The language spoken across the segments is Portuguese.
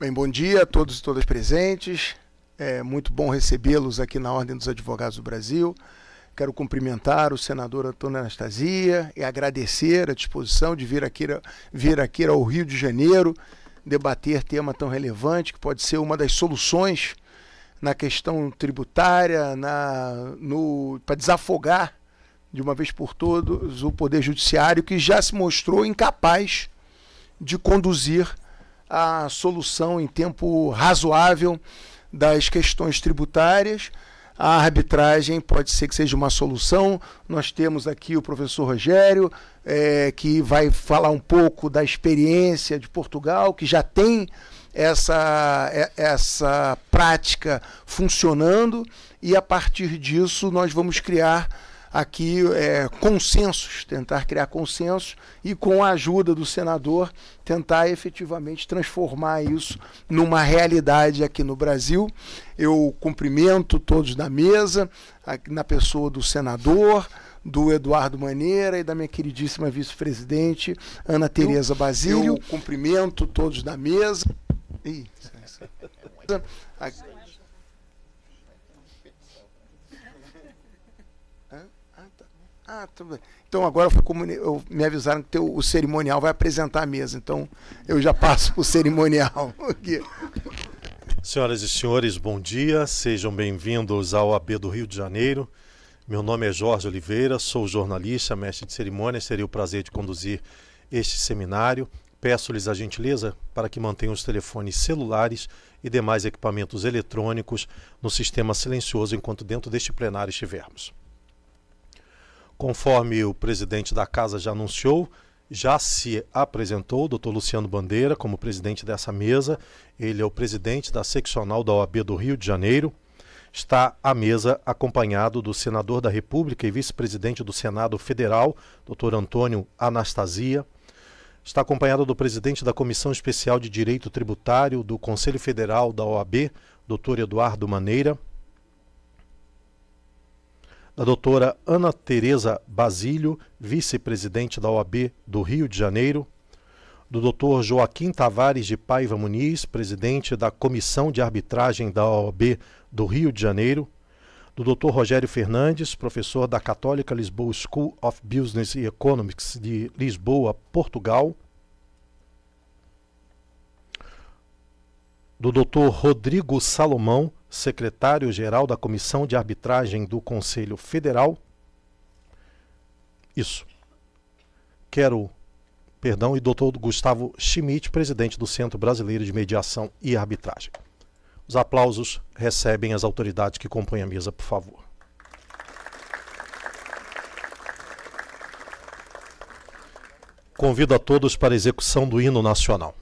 Bem, bom dia a todos e todas presentes. É muito bom recebê-los aqui na Ordem dos Advogados do Brasil. Quero cumprimentar o senador Antônio Anastasia e agradecer a disposição de vir aqui, vir aqui ao Rio de Janeiro debater tema tão relevante que pode ser uma das soluções na questão tributária, na, no, para desafogar de uma vez por todas o Poder Judiciário, que já se mostrou incapaz de conduzir a solução em tempo razoável das questões tributárias. A arbitragem pode ser que seja uma solução. Nós temos aqui o professor Rogério, é, que vai falar um pouco da experiência de Portugal, que já tem essa, é, essa prática funcionando, e a partir disso nós vamos criar aqui é, consensos, tentar criar consensos e, com a ajuda do senador, tentar efetivamente transformar isso numa realidade aqui no Brasil. Eu cumprimento todos da mesa, na pessoa do senador, do Eduardo Maneira e da minha queridíssima vice-presidente Ana Tereza Basílio. Eu cumprimento todos da mesa. Ih, Ah, tudo bem. Então agora foi eu, me avisaram que teu, o cerimonial vai apresentar a mesa. Então eu já passo para o cerimonial. Senhoras e senhores, bom dia. Sejam bem-vindos ao AB do Rio de Janeiro. Meu nome é Jorge Oliveira, sou jornalista, mestre de cerimônias. Seria o prazer de conduzir este seminário. Peço-lhes a gentileza para que mantenham os telefones celulares e demais equipamentos eletrônicos no sistema silencioso enquanto dentro deste plenário estivermos. Conforme o presidente da casa já anunciou, já se apresentou o doutor Luciano Bandeira como presidente dessa mesa. Ele é o presidente da seccional da OAB do Rio de Janeiro. Está à mesa acompanhado do senador da República e vice-presidente do Senado Federal, doutor Antônio Anastasia. Está acompanhado do presidente da Comissão Especial de Direito Tributário do Conselho Federal da OAB, doutor Eduardo Maneira da doutora Ana Tereza Basílio, vice-presidente da OAB do Rio de Janeiro, do doutor Joaquim Tavares de Paiva Muniz, presidente da Comissão de Arbitragem da OAB do Rio de Janeiro, do doutor Rogério Fernandes, professor da Católica Lisboa School of Business and Economics de Lisboa, Portugal, do doutor Rodrigo Salomão, secretário-geral da Comissão de Arbitragem do Conselho Federal. Isso. Quero, perdão, e doutor Gustavo Schmidt, presidente do Centro Brasileiro de Mediação e Arbitragem. Os aplausos recebem as autoridades que compõem a mesa, por favor. Convido a todos para a execução do hino nacional.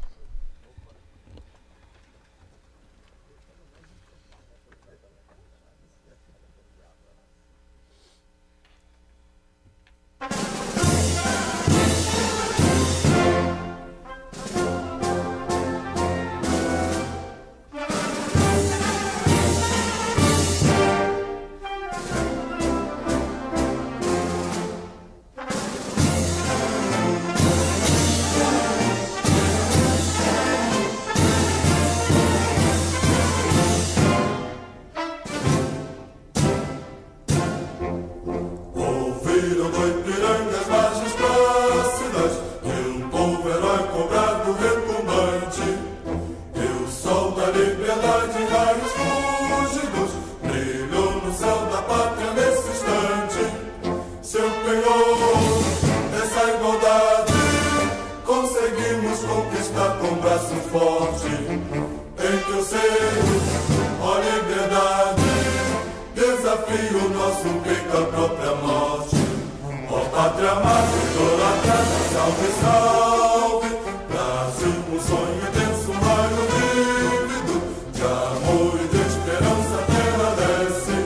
Pátria amada, idolatrada, salve, salve Brasil, um sonho intenso, mar vívido De amor e de esperança, terra desce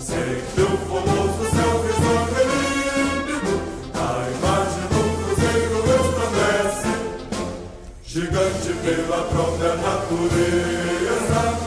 Sempre o famoso céu risonho límpido A imagem do cruzeiro resplandece Gigante pela própria natureza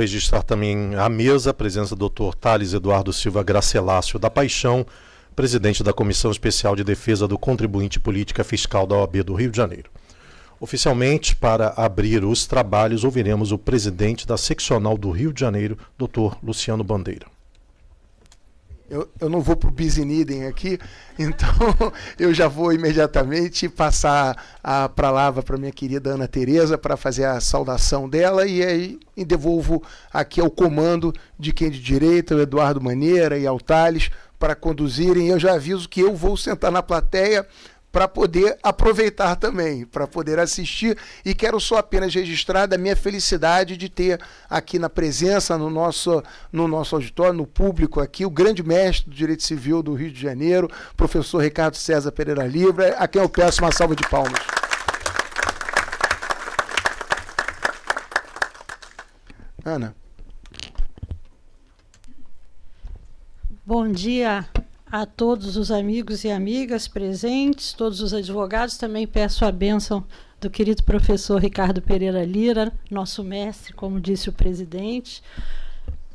registrar também à mesa a presença do Dr. Thales Eduardo Silva Gracelácio da Paixão, presidente da Comissão Especial de Defesa do Contribuinte Política Fiscal da OAB do Rio de Janeiro. Oficialmente, para abrir os trabalhos, ouviremos o presidente da seccional do Rio de Janeiro, Dr. Luciano Bandeira. Eu, eu não vou para o Bisinidem aqui, então eu já vou imediatamente passar a palavra para minha querida Ana Tereza para fazer a saudação dela e aí e devolvo aqui ao comando de quem é de direita, o Eduardo Maneira e ao Tales, para conduzirem. Eu já aviso que eu vou sentar na plateia para poder aproveitar também, para poder assistir. E quero só apenas registrar da minha felicidade de ter aqui na presença, no nosso, no nosso auditório, no público aqui, o grande mestre do Direito Civil do Rio de Janeiro, professor Ricardo César Pereira Livre, a quem eu peço uma salva de palmas. Ana. Bom dia, a todos os amigos e amigas presentes, todos os advogados. Também peço a bênção do querido professor Ricardo Pereira Lira, nosso mestre, como disse o presidente.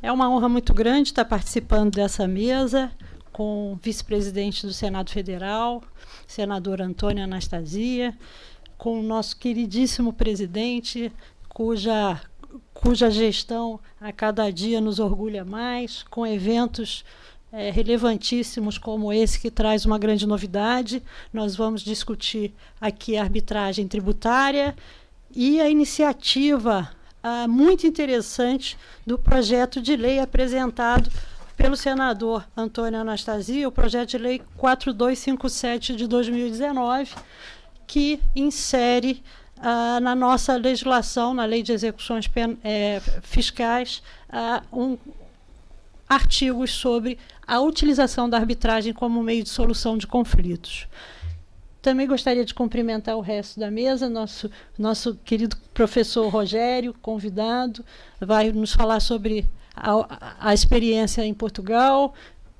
É uma honra muito grande estar participando dessa mesa com o vice-presidente do Senado Federal, senador Antônio Anastasia, com o nosso queridíssimo presidente, cuja, cuja gestão a cada dia nos orgulha mais, com eventos é, relevantíssimos como esse que traz uma grande novidade. Nós vamos discutir aqui a arbitragem tributária e a iniciativa ah, muito interessante do projeto de lei apresentado pelo senador Antônio Anastasia, o projeto de lei 4257 de 2019, que insere ah, na nossa legislação, na lei de execuções é, fiscais, ah, um, artigos sobre a utilização da arbitragem como meio de solução de conflitos. Também gostaria de cumprimentar o resto da mesa, nosso, nosso querido professor Rogério, convidado, vai nos falar sobre a, a experiência em Portugal,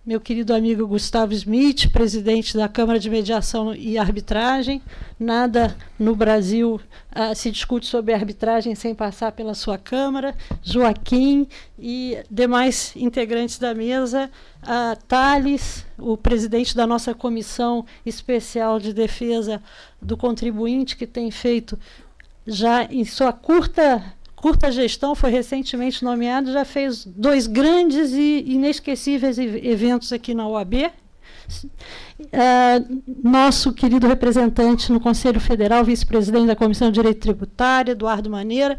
meu querido amigo Gustavo Smith, presidente da Câmara de Mediação e Arbitragem. Nada no Brasil uh, se discute sobre arbitragem sem passar pela sua Câmara. Joaquim e demais integrantes da mesa. Uh, Thales, o presidente da nossa Comissão Especial de Defesa do Contribuinte, que tem feito já em sua curta curta gestão, foi recentemente nomeado, já fez dois grandes e inesquecíveis eventos aqui na OAB. Uh, ah, nosso querido representante no Conselho Federal, vice-presidente da Comissão de Direito Tributário, Eduardo Maneira.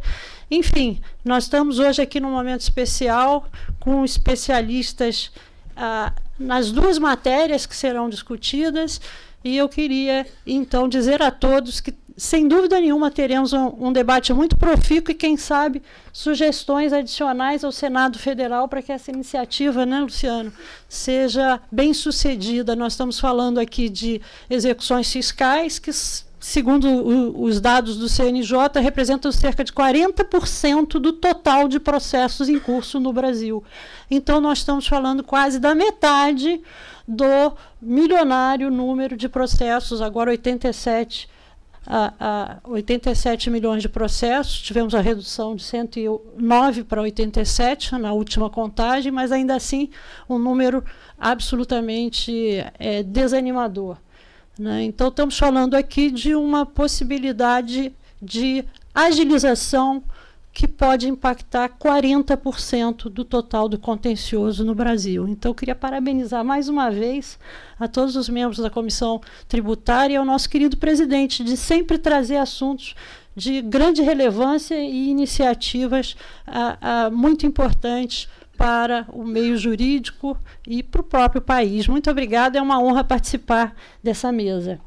Enfim, nós estamos hoje aqui num momento especial com especialistas uh, nas duas matérias que serão discutidas. E eu queria, então, dizer a todos que sem dúvida nenhuma, teremos um, um debate muito profícuo e, quem sabe, sugestões adicionais ao Senado Federal para que essa iniciativa, né, Luciano, seja bem sucedida. Nós estamos falando aqui de execuções fiscais que segundo os dados do CNJ, representam cerca de 40% do total de processos em curso no Brasil. Então, nós estamos falando quase da metade do milionário número de processos, agora 87 a, a 87 milhões de processos, tivemos a redução de 109 para 87 na última contagem, mas ainda assim um número absolutamente é, desanimador. Né? Então, estamos falando aqui de uma possibilidade de agilização que pode impactar 40% do total do contencioso no Brasil. Então, eu queria parabenizar mais uma vez a todos os membros da Comissão Tributária e ao nosso querido presidente de sempre trazer assuntos de grande relevância e iniciativas ah, ah, muito importantes para o meio jurídico e para o próprio país. Muito obrigada, é uma honra participar dessa mesa.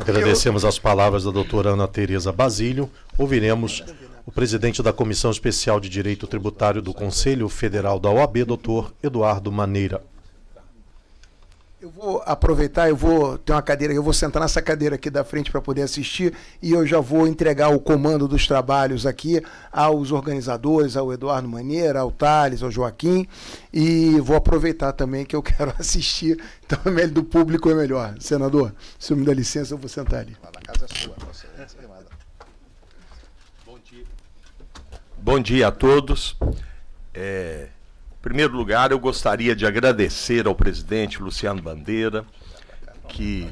Agradecemos as palavras da doutora Ana Tereza Basílio. Ouviremos o presidente da Comissão Especial de Direito Tributário do Conselho Federal da OAB, doutor Eduardo Maneira. Eu vou aproveitar, eu vou ter uma cadeira, eu vou sentar nessa cadeira aqui da frente para poder assistir e eu já vou entregar o comando dos trabalhos aqui aos organizadores, ao Eduardo Maneira, ao Thales, ao Joaquim e vou aproveitar também que eu quero assistir, então é do público é melhor. Senador, se me dá licença, eu vou sentar ali. É é Bom dia. Bom dia a todos. É... Em primeiro lugar, eu gostaria de agradecer ao presidente Luciano Bandeira, que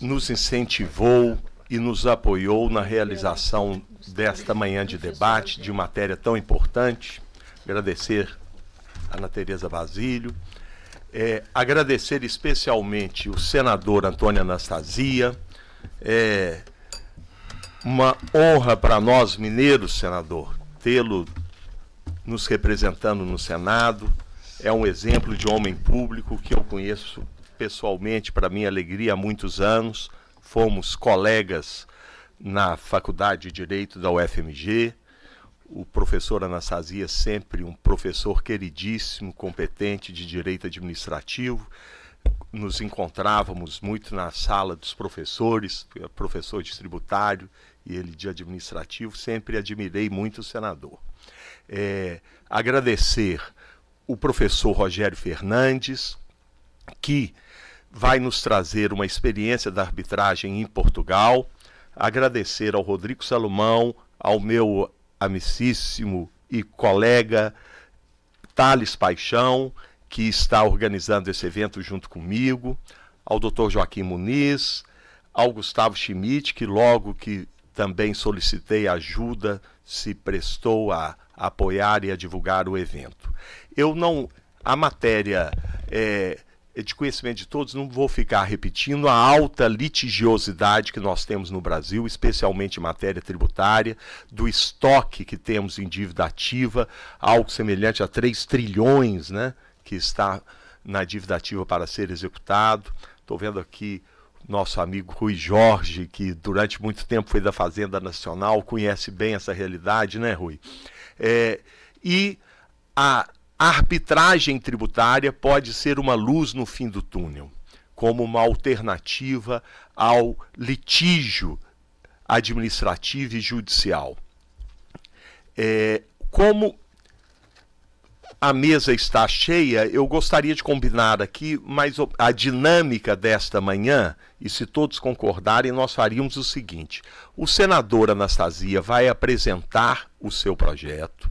nos incentivou e nos apoiou na realização desta manhã de debate de matéria tão importante. Agradecer a Ana Tereza Basílio, é, agradecer especialmente o senador Antônio Anastasia. É uma honra para nós mineiros, senador, tê-lo nos representando no Senado. É um exemplo de homem público que eu conheço pessoalmente, para minha alegria, há muitos anos. Fomos colegas na Faculdade de Direito da UFMG. O professor Anastasia, é sempre um professor queridíssimo, competente de direito administrativo. Nos encontrávamos muito na sala dos professores, professor de tributário e ele de administrativo. Sempre admirei muito o senador é, agradecer o professor Rogério Fernandes, que vai nos trazer uma experiência da arbitragem em Portugal. Agradecer ao Rodrigo Salomão, ao meu amicíssimo e colega Thales Paixão, que está organizando esse evento junto comigo, ao Dr. Joaquim Muniz, ao Gustavo Schmidt, que logo que também solicitei ajuda, se prestou a apoiar e a divulgar o evento. Eu não. A matéria é, de conhecimento de todos, não vou ficar repetindo a alta litigiosidade que nós temos no Brasil, especialmente em matéria tributária, do estoque que temos em dívida ativa, algo semelhante a 3 trilhões né, que está na dívida ativa para ser executado. Estou vendo aqui nosso amigo Rui Jorge, que durante muito tempo foi da Fazenda Nacional, conhece bem essa realidade, né, Rui? É, e a arbitragem tributária pode ser uma luz no fim do túnel, como uma alternativa ao litígio administrativo e judicial. É, como a mesa está cheia, eu gostaria de combinar aqui mais a dinâmica desta manhã, e se todos concordarem, nós faríamos o seguinte: o senador Anastasia vai apresentar o seu projeto.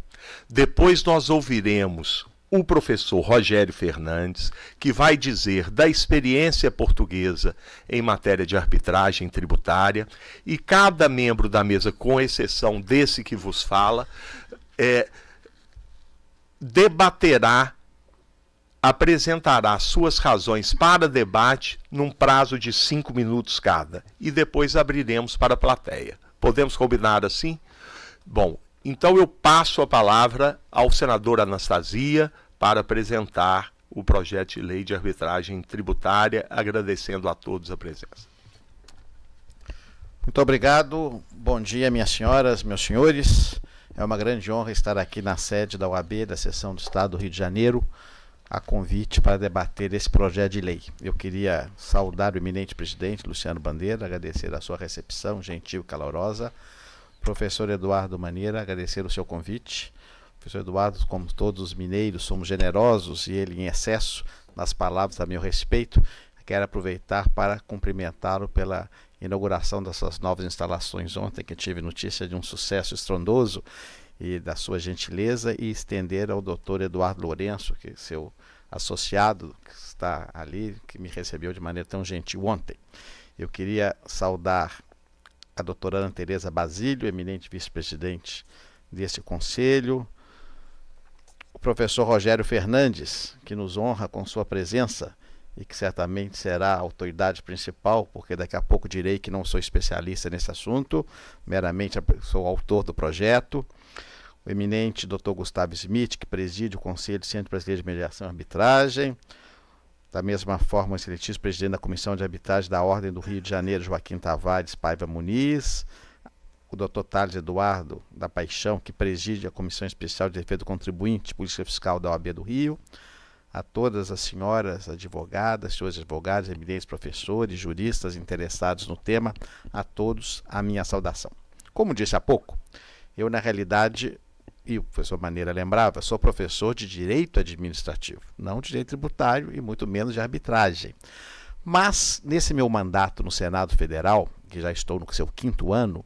Depois nós ouviremos o professor Rogério Fernandes, que vai dizer da experiência portuguesa em matéria de arbitragem tributária, e cada membro da mesa, com exceção desse que vos fala, é, debaterá apresentará suas razões para debate num prazo de cinco minutos cada e depois abriremos para a plateia. Podemos combinar assim? Bom, então eu passo a palavra ao senador Anastasia para apresentar o projeto de lei de arbitragem tributária, agradecendo a todos a presença. Muito obrigado. Bom dia, minhas senhoras, meus senhores. É uma grande honra estar aqui na sede da UAB, da Seção do Estado do Rio de Janeiro, a convite para debater esse projeto de lei. Eu queria saudar o eminente presidente Luciano Bandeira, agradecer a sua recepção gentil e calorosa. Professor Eduardo Maneira, agradecer o seu convite. Professor Eduardo, como todos os mineiros, somos generosos e ele em excesso nas palavras a meu respeito. Quero aproveitar para cumprimentá-lo pela inauguração dessas novas instalações ontem, que tive notícia de um sucesso estrondoso e da sua gentileza e estender ao doutor Eduardo Lourenço, que é seu associado que está ali, que me recebeu de maneira tão gentil ontem. Eu queria saudar a doutora Ana Tereza Basílio, eminente vice-presidente desse conselho, o professor Rogério Fernandes, que nos honra com sua presença e que certamente será a autoridade principal, porque daqui a pouco direi que não sou especialista nesse assunto, meramente sou autor do projeto o eminente Dr. Gustavo Smith, que preside o Conselho do Centro Brasileiro de Mediação e Arbitragem. Da mesma forma, o excelentíssimo presidente da Comissão de Arbitragem da Ordem do Rio de Janeiro, Joaquim Tavares Paiva Muniz. O doutor Tales Eduardo da Paixão, que preside a Comissão Especial de Defesa do Contribuinte, Polícia Fiscal da OAB do Rio. A todas as senhoras advogadas, senhores advogados, eminentes professores, juristas interessados no tema, a todos a minha saudação. Como disse há pouco, eu, na realidade, e o professor Maneira lembrava, sou professor de direito administrativo, não de direito tributário e muito menos de arbitragem. Mas, nesse meu mandato no Senado Federal, que já estou no seu quinto ano,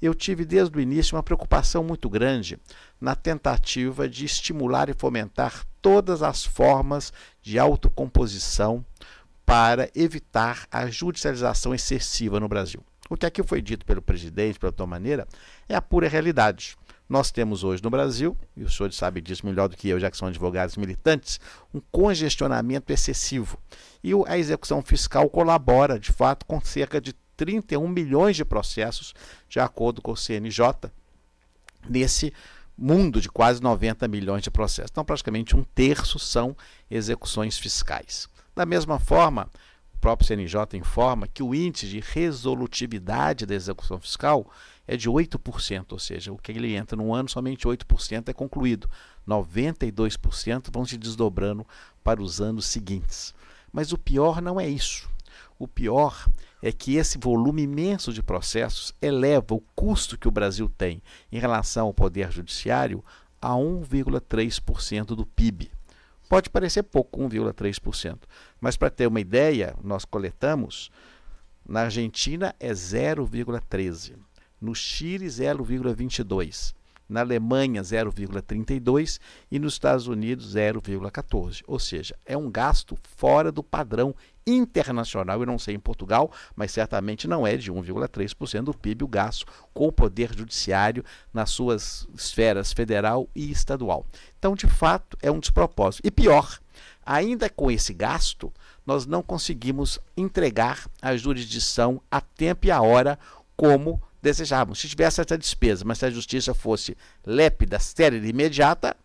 eu tive desde o início uma preocupação muito grande na tentativa de estimular e fomentar todas as formas de autocomposição para evitar a judicialização excessiva no Brasil. O que aqui foi dito pelo presidente, pela tua maneira, é a pura realidade. Nós temos hoje no Brasil, e o senhor sabe disso melhor do que eu, já que são advogados militantes, um congestionamento excessivo. E a execução fiscal colabora, de fato, com cerca de 31 milhões de processos, de acordo com o CNJ, nesse mundo de quase 90 milhões de processos. Então, praticamente um terço são execuções fiscais. Da mesma forma, o próprio CNJ informa que o índice de resolutividade da execução fiscal é de 8%, ou seja, o que ele entra no ano, somente 8% é concluído. 92% vão se desdobrando para os anos seguintes. Mas o pior não é isso. O pior é que esse volume imenso de processos eleva o custo que o Brasil tem em relação ao poder judiciário a 1,3% do PIB. Pode parecer pouco, 1,3%, mas para ter uma ideia, nós coletamos na Argentina é 0,13% no Chile 0,22, na Alemanha 0,32 e nos Estados Unidos 0,14. Ou seja, é um gasto fora do padrão internacional. Eu não sei em Portugal, mas certamente não é de 1,3% do PIB o gasto com o poder judiciário nas suas esferas federal e estadual. Então, de fato, é um despropósito. E pior, ainda com esse gasto, nós não conseguimos entregar a jurisdição a tempo e a hora como desejávamos. Se tivesse essa despesa, mas se a justiça fosse lépida, séria e imediata,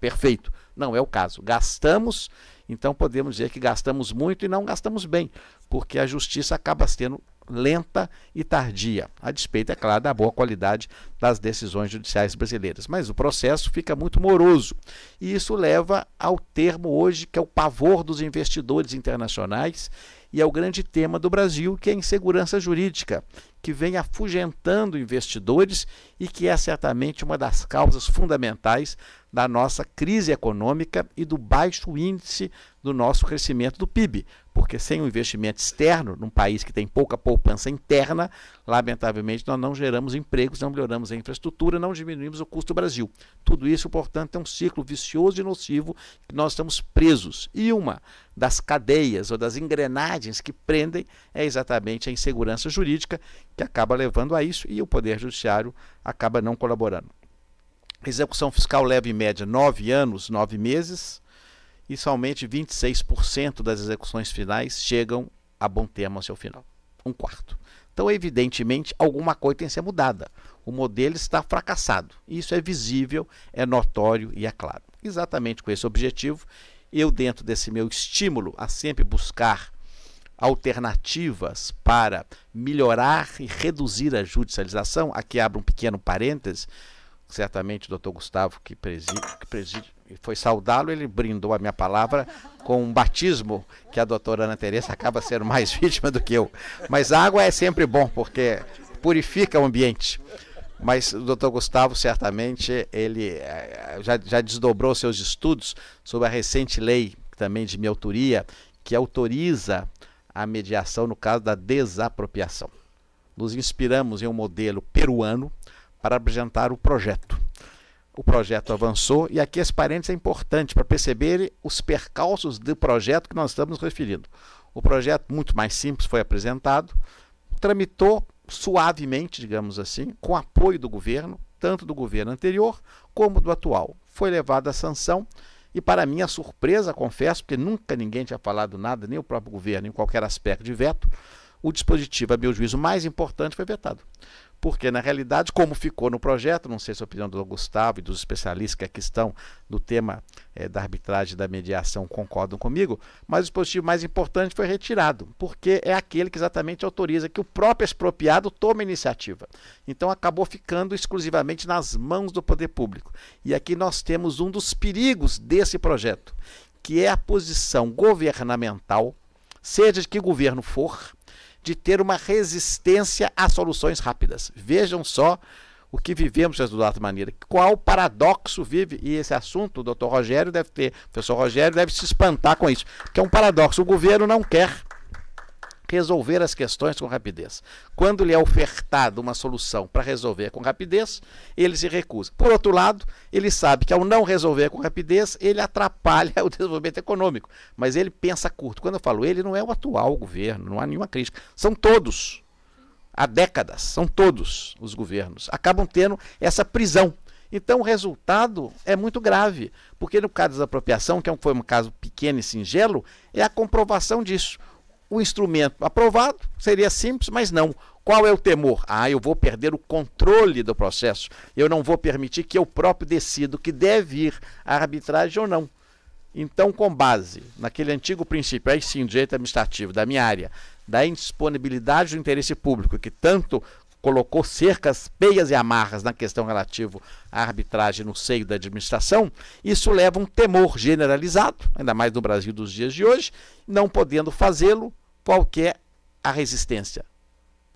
perfeito. Não é o caso. Gastamos, então podemos dizer que gastamos muito e não gastamos bem, porque a justiça acaba sendo lenta e tardia, a despeito, é claro, da boa qualidade das decisões judiciais brasileiras. Mas o processo fica muito moroso. E isso leva ao termo hoje que é o pavor dos investidores internacionais e é o grande tema do Brasil, que é a insegurança jurídica, que vem afugentando investidores e que é certamente uma das causas fundamentais da nossa crise econômica e do baixo índice do nosso crescimento do PIB. Porque sem um investimento externo, num país que tem pouca poupança interna, lamentavelmente nós não geramos empregos, não melhoramos a infraestrutura, não diminuímos o custo do Brasil. Tudo isso, portanto, é um ciclo vicioso e nocivo que nós estamos presos. E uma das cadeias ou das engrenagens que prendem é exatamente a insegurança jurídica, que acaba levando a isso e o Poder Judiciário acaba não colaborando. Execução fiscal leva em média nove anos, nove meses e somente 26% das execuções finais chegam a bom termo ao seu final. Um quarto. Então, evidentemente, alguma coisa tem que ser mudada. O modelo está fracassado. Isso é visível, é notório e é claro. Exatamente com esse objetivo, eu, dentro desse meu estímulo a sempre buscar alternativas para melhorar e reduzir a judicialização, aqui abro um pequeno parêntese, certamente o doutor Gustavo, que preside, que preside e foi saudá-lo, ele brindou a minha palavra com um batismo que a doutora Ana Teresa acaba sendo mais vítima do que eu. Mas água é sempre bom, porque purifica o ambiente. Mas o doutor Gustavo, certamente, ele eh, já, já desdobrou seus estudos sobre a recente lei, também de minha autoria, que autoriza a mediação no caso da desapropriação. Nos inspiramos em um modelo peruano para apresentar o projeto o projeto avançou, e aqui esse parênteses é importante para perceber os percalços do projeto que nós estamos referindo. O projeto, muito mais simples, foi apresentado, tramitou suavemente, digamos assim, com apoio do governo, tanto do governo anterior como do atual. Foi levado à sanção e, para minha surpresa, confesso, porque nunca ninguém tinha falado nada, nem o próprio governo, em qualquer aspecto de veto, o dispositivo, a meu juízo, mais importante foi vetado porque na realidade, como ficou no projeto, não sei se é a opinião do Gustavo e dos especialistas que aqui estão no tema é, da arbitragem e da mediação concordam comigo, mas o dispositivo mais importante foi retirado, porque é aquele que exatamente autoriza que o próprio expropriado tome iniciativa. Então acabou ficando exclusivamente nas mãos do poder público. E aqui nós temos um dos perigos desse projeto, que é a posição governamental, seja de que governo for, de ter uma resistência a soluções rápidas. Vejam só o que vivemos, Eduardo Maneira. Qual paradoxo vive, e esse assunto o doutor Rogério deve ter, o professor Rogério deve se espantar com isso, que é um paradoxo. O governo não quer resolver as questões com rapidez. Quando lhe é ofertada uma solução para resolver com rapidez, ele se recusa. Por outro lado, ele sabe que ao não resolver com rapidez, ele atrapalha o desenvolvimento econômico. Mas ele pensa curto. Quando eu falo ele, não é o atual governo, não há nenhuma crítica. São todos. Há décadas, são todos os governos. Acabam tendo essa prisão. Então o resultado é muito grave, porque no caso da desapropriação, que é foi um caso pequeno e singelo, é a comprovação disso o instrumento aprovado, seria simples, mas não. Qual é o temor? Ah, eu vou perder o controle do processo. Eu não vou permitir que eu próprio decido que deve ir à arbitragem ou não. Então, com base naquele antigo princípio, aí sim, direito administrativo da minha área, da indisponibilidade do interesse público, que tanto colocou cercas, peias e amarras na questão relativo à arbitragem no seio da administração, isso leva a um temor generalizado, ainda mais no Brasil dos dias de hoje, não podendo fazê-lo, qualquer a resistência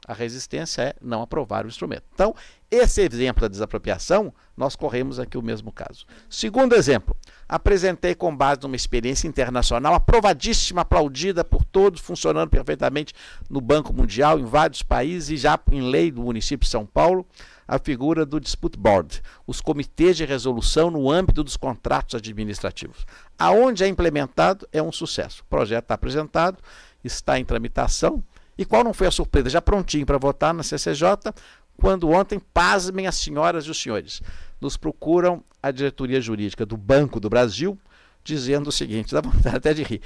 a resistência é não aprovar o instrumento. Então, esse exemplo da desapropriação, nós corremos aqui o mesmo caso. Segundo exemplo, apresentei com base numa experiência internacional aprovadíssima, aplaudida por todos, funcionando perfeitamente no Banco Mundial, em vários países e já em lei do município de São Paulo, a figura do Dispute Board, os comitês de resolução no âmbito dos contratos administrativos. Aonde é implementado é um sucesso. O projeto está apresentado, está em tramitação, e qual não foi a surpresa? Já prontinho para votar na CCJ, quando ontem, pasmem as senhoras e os senhores, nos procuram a diretoria jurídica do Banco do Brasil, dizendo o seguinte, dá vontade até de rir.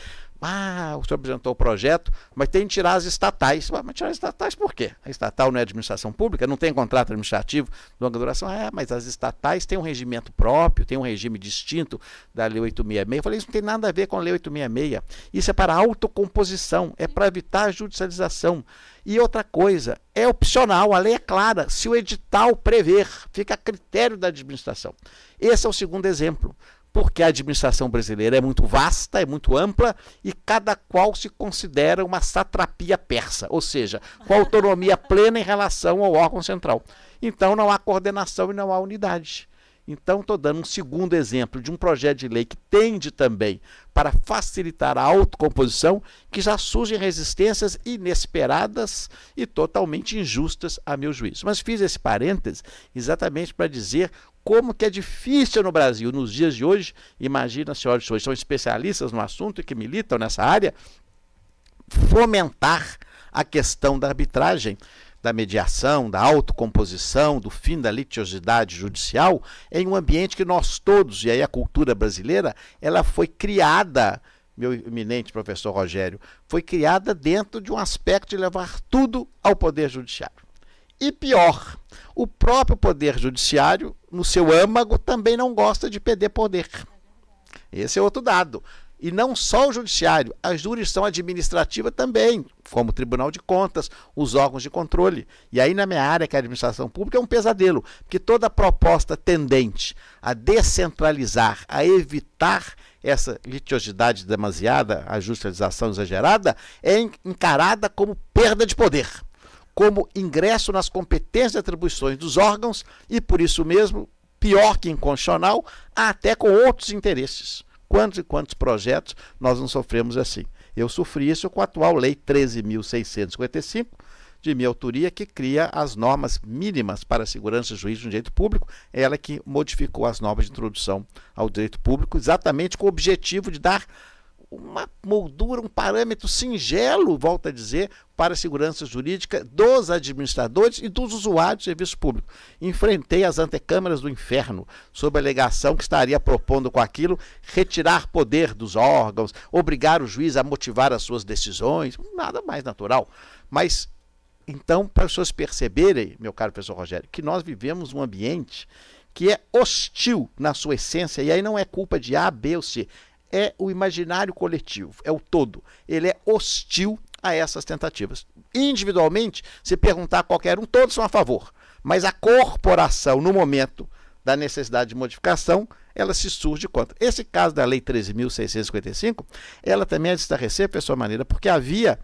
Ah, o senhor apresentou o projeto, mas tem que tirar as estatais. Mas tirar as estatais por quê? A estatal não é administração pública, não tem contrato administrativo de longa duração. Ah, mas as estatais têm um regimento próprio, têm um regime distinto da Lei 866. Eu falei, isso não tem nada a ver com a Lei 866. Isso é para autocomposição, é para evitar a judicialização. E outra coisa, é opcional, a lei é clara, se o edital prever, fica a critério da administração. Esse é o segundo exemplo porque a administração brasileira é muito vasta, é muito ampla e cada qual se considera uma satrapia persa, ou seja, com autonomia plena em relação ao órgão central. Então não há coordenação e não há unidade. Então, estou dando um segundo exemplo de um projeto de lei que tende também para facilitar a autocomposição, que já surgem resistências inesperadas e totalmente injustas, a meu juízo. Mas fiz esse parêntese exatamente para dizer como que é difícil no Brasil nos dias de hoje. Imagina, senhoras que são especialistas no assunto e que militam nessa área, fomentar a questão da arbitragem, da mediação, da autocomposição, do fim da litigiosidade judicial em um ambiente que nós todos, e aí a cultura brasileira, ela foi criada meu eminente professor Rogério, foi criada dentro de um aspecto de levar tudo ao Poder Judiciário. E pior, o próprio Poder Judiciário, no seu âmago, também não gosta de perder poder. Esse é outro dado. E não só o judiciário, a jurisdição administrativa também, como o Tribunal de Contas, os órgãos de controle. E aí, na minha área, que é a administração pública, é um pesadelo, porque toda proposta tendente a descentralizar, a evitar essa litigiosidade demasiada, a judicialização exagerada, é encarada como perda de poder como ingresso nas competências e atribuições dos órgãos e, por isso mesmo, pior que inconstitucional, até com outros interesses. Quantos e quantos projetos nós não sofremos assim? Eu sofri isso com a atual Lei 13.655, de minha autoria, que cria as normas mínimas para a segurança e juízo no direito público, ela que modificou as normas de introdução ao direito público, exatamente com o objetivo de dar uma moldura, um parâmetro singelo, volta a dizer, para a segurança jurídica dos administradores e dos usuários de serviço público. Enfrentei as antecâmaras do inferno, sob a alegação que estaria propondo com aquilo retirar poder dos órgãos, obrigar o juiz a motivar as suas decisões, nada mais natural. Mas então, para as pessoas perceberem, meu caro professor Rogério, que nós vivemos um ambiente que é hostil na sua essência, e aí não é culpa de A, B ou C, é o imaginário coletivo, é o todo. Ele é hostil a essas tentativas. Individualmente, se perguntar a qualquer um, todos são a favor. Mas a corporação, no momento da necessidade de modificação, ela se surge contra. Esse caso da Lei 13.655, ela também é de estarrecer, pessoal maneira, porque havia,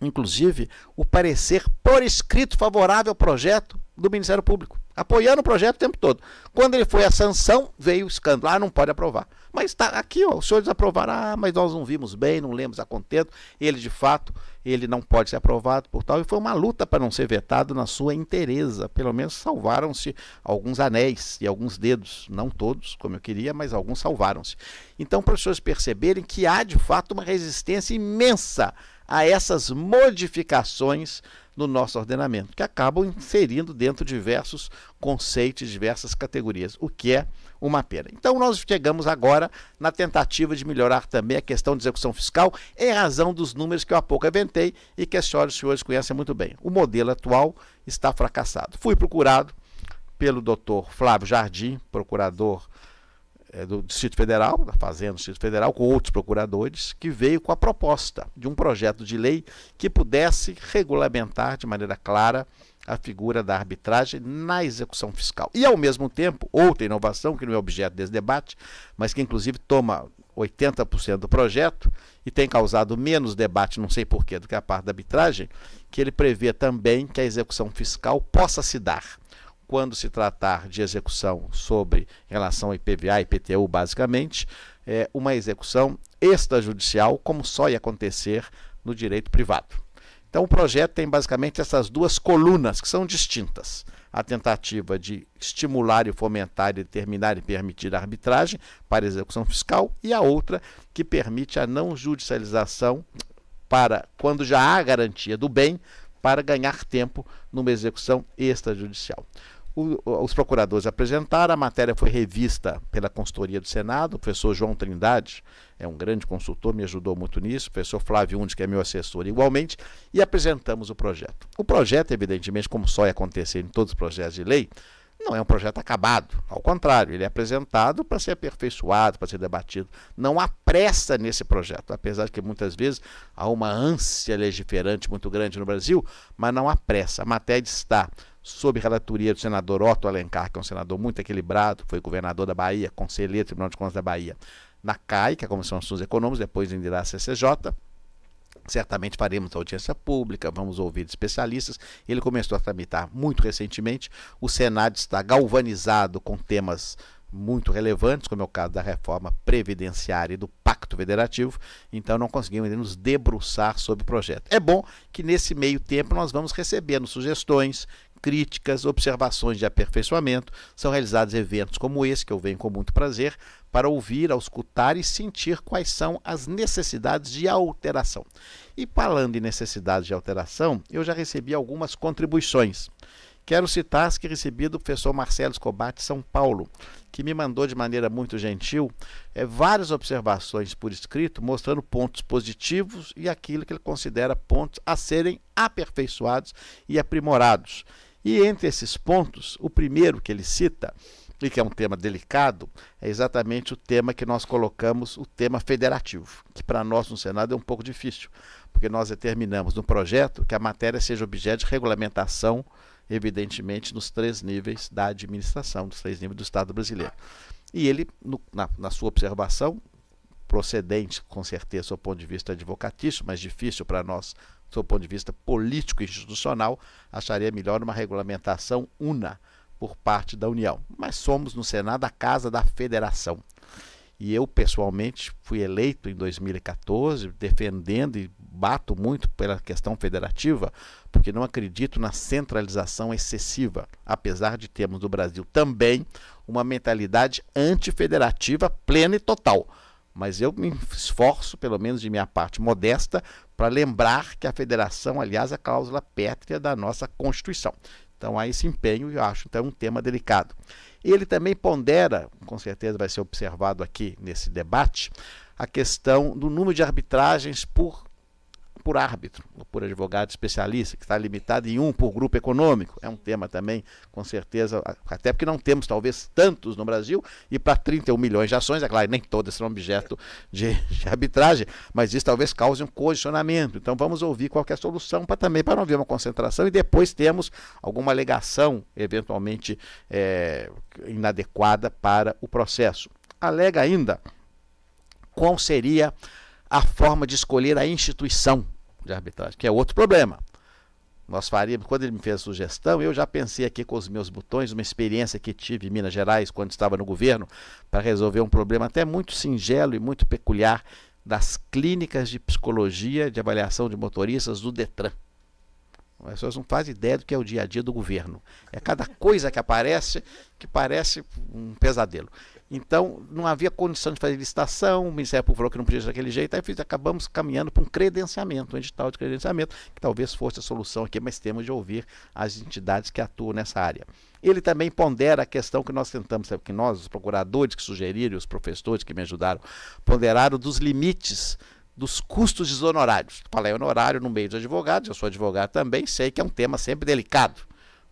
inclusive, o parecer por escrito favorável ao projeto do Ministério Público, apoiando o projeto o tempo todo. Quando ele foi à sanção, veio o escândalo. Ah, não pode aprovar. Mas está aqui, ó, os senhores aprovaram, ah, mas nós não vimos bem, não lemos a contento. Ele, de fato, ele não pode ser aprovado por tal. E foi uma luta para não ser vetado na sua inteireza. Pelo menos salvaram-se alguns anéis e alguns dedos. Não todos, como eu queria, mas alguns salvaram-se. Então, para os senhores perceberem que há, de fato, uma resistência imensa a essas modificações no nosso ordenamento, que acabam inserindo dentro diversos conceitos, diversas categorias, o que é uma pena. Então nós chegamos agora na tentativa de melhorar também a questão de execução fiscal em razão dos números que eu há pouco aventei e que as senhoras e senhores conhecem muito bem. O modelo atual está fracassado. Fui procurado pelo doutor Flávio Jardim, procurador eh, do Distrito Federal, da Fazenda do Distrito Federal, com outros procuradores, que veio com a proposta de um projeto de lei que pudesse regulamentar de maneira clara a figura da arbitragem na execução fiscal. E, ao mesmo tempo, outra inovação, que não é objeto desse debate, mas que inclusive toma 80% do projeto e tem causado menos debate, não sei porquê, do que a parte da arbitragem, que ele prevê também que a execução fiscal possa se dar quando se tratar de execução sobre relação a IPVA e IPTU, basicamente, é uma execução extrajudicial, como só ia acontecer no direito privado. Então, o projeto tem basicamente essas duas colunas que são distintas. A tentativa de estimular e fomentar, determinar e permitir a arbitragem para execução fiscal, e a outra que permite a não judicialização para quando já há garantia do bem, para ganhar tempo numa execução extrajudicial. O, os procuradores apresentaram, a matéria foi revista pela consultoria do Senado, o professor João Trindade é um grande consultor, me ajudou muito nisso, o professor Flávio Undes, que é meu assessor igualmente, e apresentamos o projeto. O projeto, evidentemente, como só ia acontecer em todos os projetos de lei, não é um projeto acabado, ao contrário, ele é apresentado para ser aperfeiçoado, para ser debatido. Não há pressa nesse projeto, apesar de que muitas vezes há uma ânsia legiferante muito grande no Brasil, mas não há pressa. A matéria está sob relatoria do senador Otto Alencar, que é um senador muito equilibrado, foi governador da Bahia, conselheiro do Tribunal de Contas da Bahia, na CAI, que é a Comissão de Assuntos Econômicos, depois irá à CCJ. Certamente faremos audiência pública, vamos ouvir especialistas. Ele começou a tramitar muito recentemente. O Senado está galvanizado com temas muito relevantes, como é o caso da reforma previdenciária e do Pacto Federativo, então não conseguimos ainda nos debruçar sobre o projeto. É bom que nesse meio tempo nós vamos recebendo sugestões, críticas, observações de aperfeiçoamento, são realizados eventos como esse, que eu venho com muito prazer, para ouvir, escutar e sentir quais são as necessidades de alteração. E falando em necessidades de alteração, eu já recebi algumas contribuições. Quero citar as que recebi do professor Marcelo Escobar de São Paulo, que me mandou de maneira muito gentil é, várias observações por escrito, mostrando pontos positivos e aquilo que ele considera pontos a serem aperfeiçoados e aprimorados. E entre esses pontos, o primeiro que ele cita, e que é um tema delicado, é exatamente o tema que nós colocamos, o tema federativo, que para nós no Senado é um pouco difícil, porque nós determinamos no projeto que a matéria seja objeto de regulamentação, evidentemente, nos três níveis da administração, nos três níveis do Estado brasileiro. E ele, no, na, na sua observação, procedente, com certeza, do ponto de vista advocatício, mas difícil para nós do ponto de vista político e institucional, acharia melhor uma regulamentação una por parte da União. Mas somos no Senado a casa da federação. E eu, pessoalmente, fui eleito em 2014, defendendo e bato muito pela questão federativa, porque não acredito na centralização excessiva, apesar de termos no Brasil também uma mentalidade antifederativa plena e total. Mas eu me esforço, pelo menos de minha parte modesta, para lembrar que a federação, aliás, é a cláusula pétrea da nossa Constituição. Então, há esse empenho e eu acho então um tema delicado. Ele também pondera, com certeza vai ser observado aqui nesse debate, a questão do número de arbitragens por por árbitro, ou por advogado especialista, que está limitado em um por grupo econômico. É um tema também, com certeza, até porque não temos talvez tantos no Brasil, e para 31 milhões de ações, é claro, nem todas são é objeto de, de arbitragem, mas isso talvez cause um condicionamento. Então vamos ouvir qualquer é solução para também, para não haver uma concentração, e depois temos alguma alegação eventualmente é, inadequada para o processo. Alega ainda qual seria a forma de escolher a instituição de arbitragem, que é outro problema. Nós faríamos, quando ele me fez a sugestão, eu já pensei aqui com os meus botões, uma experiência que tive em Minas Gerais quando estava no governo, para resolver um problema até muito singelo e muito peculiar das clínicas de psicologia de avaliação de motoristas do Detran. As pessoas não fazem ideia do que é o dia a dia do governo. É cada coisa que aparece que parece um pesadelo. Então, não havia condição de fazer licitação, o Ministério Público falou que não podia ser daquele jeito, aí fiz, acabamos caminhando para um credenciamento, um edital de credenciamento, que talvez fosse a solução aqui, mas temos de ouvir as entidades que atuam nessa área. Ele também pondera a questão que nós tentamos, que nós, os procuradores que sugeriram, os professores que me ajudaram, ponderaram dos limites dos custos dos honorários. Falei honorário no meio dos advogados, eu sou advogado também, sei que é um tema sempre delicado,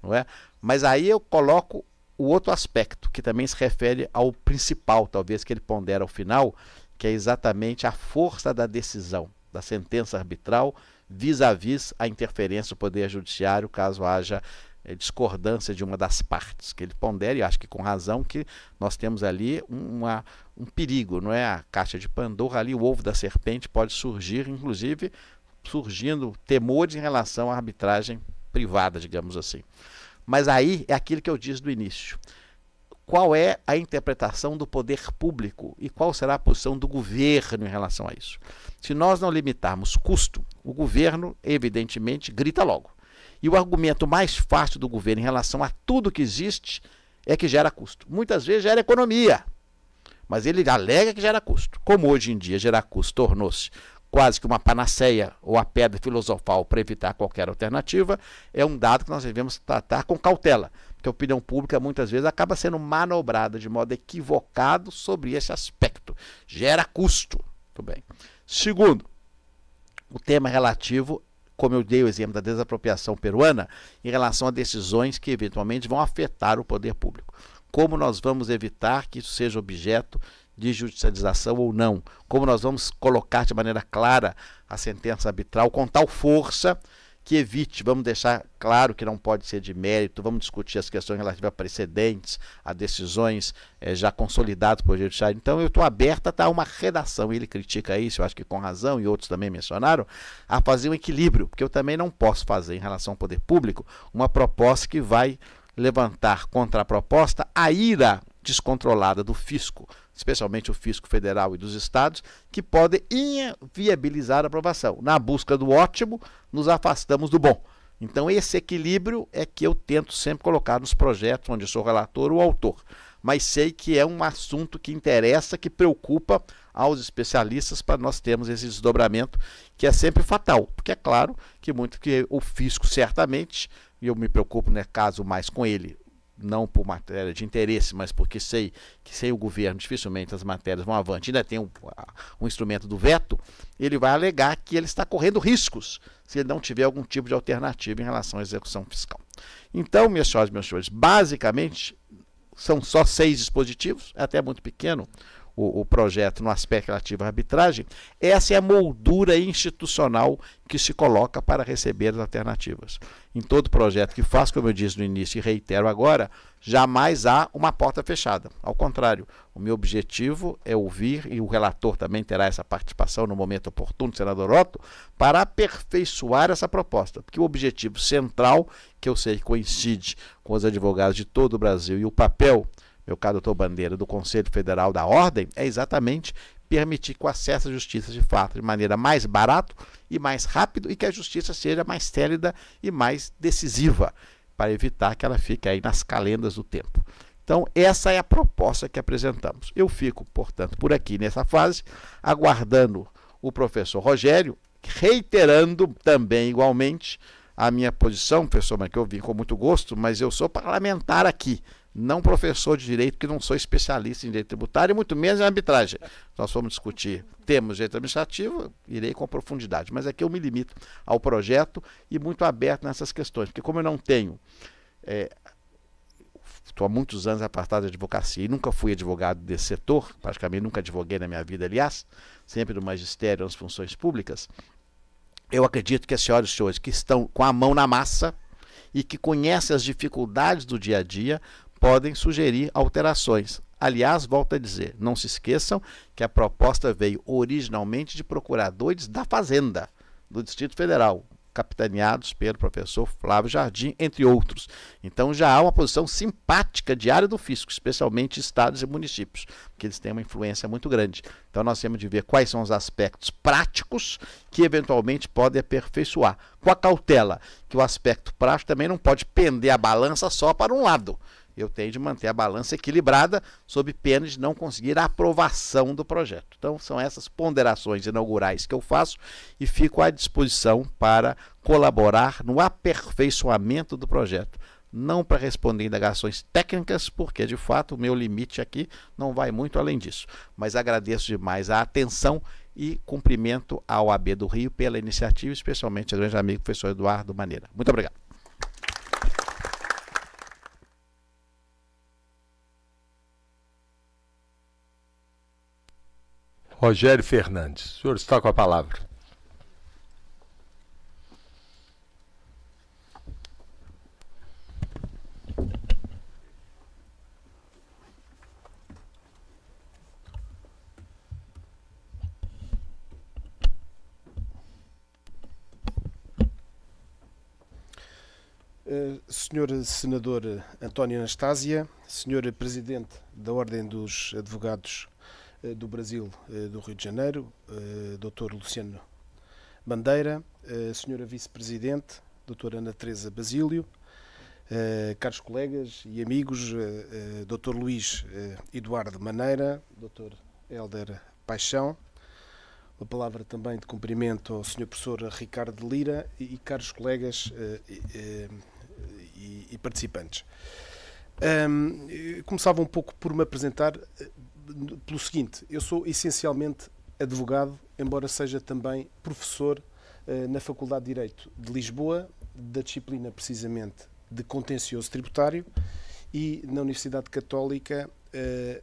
não é? Mas aí eu coloco o outro aspecto, que também se refere ao principal, talvez, que ele pondera ao final, que é exatamente a força da decisão, da sentença arbitral, vis-à-vis -vis a interferência do Poder Judiciário, caso haja eh, discordância de uma das partes, que ele pondera, e acho que com razão, que nós temos ali uma, um perigo, não é? A caixa de Pandora, ali o ovo da serpente pode surgir, inclusive surgindo temores em relação à arbitragem privada, digamos assim. Mas aí é aquilo que eu disse do início. Qual é a interpretação do poder público e qual será a posição do governo em relação a isso? Se nós não limitarmos custo, o governo, evidentemente, grita logo. E o argumento mais fácil do governo em relação a tudo que existe é que gera custo. Muitas vezes gera economia, mas ele alega que gera custo. Como hoje em dia gerar custo tornou-se quase que uma panaceia ou a pedra filosofal para evitar qualquer alternativa, é um dado que nós devemos tratar com cautela, porque a opinião pública muitas vezes acaba sendo manobrada de modo equivocado sobre esse aspecto. Gera custo. Muito bem. Segundo, o tema relativo como eu dei o exemplo da desapropriação peruana, em relação a decisões que eventualmente vão afetar o poder público. Como nós vamos evitar que isso seja objeto de judicialização ou não, como nós vamos colocar de maneira clara a sentença arbitral com tal força que evite, vamos deixar claro que não pode ser de mérito, vamos discutir as questões relativas a precedentes, a decisões é, já consolidadas por judiciário. Então, eu estou aberta a uma redação, ele critica isso, eu acho que com razão, e outros também mencionaram, a fazer um equilíbrio, porque eu também não posso fazer, em relação ao poder público, uma proposta que vai levantar contra a proposta a ira descontrolada do fisco, especialmente o fisco federal e dos estados, que podem inviabilizar a aprovação. Na busca do ótimo, nos afastamos do bom. Então, esse equilíbrio é que eu tento sempre colocar nos projetos onde sou relator ou autor. Mas sei que é um assunto que interessa, que preocupa aos especialistas para nós termos esse desdobramento que é sempre fatal. Porque é claro que muito que o fisco certamente, e eu me preocupo, né, caso mais com ele, não por matéria de interesse, mas porque sei que sem o governo dificilmente as matérias vão avante, ainda tem um, um instrumento do veto, ele vai alegar que ele está correndo riscos se ele não tiver algum tipo de alternativa em relação à execução fiscal. Então, minhas senhoras e meus senhores, basicamente são só seis dispositivos, é até muito pequeno o, o projeto no aspecto relativo à arbitragem, essa é a moldura institucional que se coloca para receber as alternativas. Em todo projeto que faz, como eu disse no início e reitero agora, jamais há uma porta fechada. Ao contrário, o meu objetivo é ouvir, e o relator também terá essa participação no momento oportuno, senador Otto, para aperfeiçoar essa proposta. Porque o objetivo central, que eu sei que coincide com os advogados de todo o Brasil, e o papel meu caro doutor Bandeira, do Conselho Federal da Ordem, é exatamente permitir que o acesso à justiça de fato de maneira mais barato e mais rápido e que a justiça seja mais télida e mais decisiva para evitar que ela fique aí nas calendas do tempo. Então, essa é a proposta que apresentamos. Eu fico, portanto, por aqui nessa fase, aguardando o professor Rogério, reiterando também igualmente a minha posição, professor, mas que eu vim com muito gosto, mas eu sou parlamentar aqui não professor de direito, que não sou especialista em direito tributário e muito menos em arbitragem. Nós vamos discutir temas direito administrativo, irei com profundidade, mas aqui eu me limito ao projeto e muito aberto nessas questões, porque como eu não tenho. É, estou há muitos anos apartado da advocacia e nunca fui advogado desse setor, praticamente nunca advoguei na minha vida, aliás, sempre do magistério nas funções públicas. Eu acredito que as senhoras e senhores que estão com a mão na massa e que conhecem as dificuldades do dia a dia podem sugerir alterações. Aliás, volto a dizer, não se esqueçam que a proposta veio originalmente de procuradores da Fazenda do Distrito Federal, capitaneados pelo professor Flávio Jardim, entre outros. Então já há uma posição simpática diária do fisco, especialmente estados e municípios, porque eles têm uma influência muito grande. Então nós temos de ver quais são os aspectos práticos que eventualmente podem aperfeiçoar, com a cautela que o aspecto prático também não pode pender a balança só para um lado eu tenho de manter a balança equilibrada, sob pena de não conseguir a aprovação do projeto. Então, são essas ponderações inaugurais que eu faço e fico à disposição para colaborar no aperfeiçoamento do projeto. Não para responder indagações técnicas, porque de fato o meu limite aqui não vai muito além disso. Mas agradeço demais a atenção e cumprimento ao AB do Rio pela iniciativa, especialmente ao grande amigo professor Eduardo Maneira. Muito obrigado. Rogério Fernandes. O senhor está com a palavra. Eh, senhor Senador António Anastasia, Senhor Presidente da Ordem dos Advogados eh, do Brasil, eh, do Rio de Janeiro, eh, Dr. Luciano Bandeira, Sra. Vice-Presidente, Dr. Ana Teresa Basílio, caros colegas e amigos, Dr. Luís Eduardo Maneira, Dr. Helder Paixão, uma palavra também de cumprimento ao Sr. Professor Ricardo Lira e, caros colegas e, participantes. começava um pouco por me apresentar pelo seguinte: eu sou essencialmente advogado, embora seja também professor uh, na Faculdade de Direito de Lisboa, da disciplina precisamente de contencioso tributário, e na Universidade Católica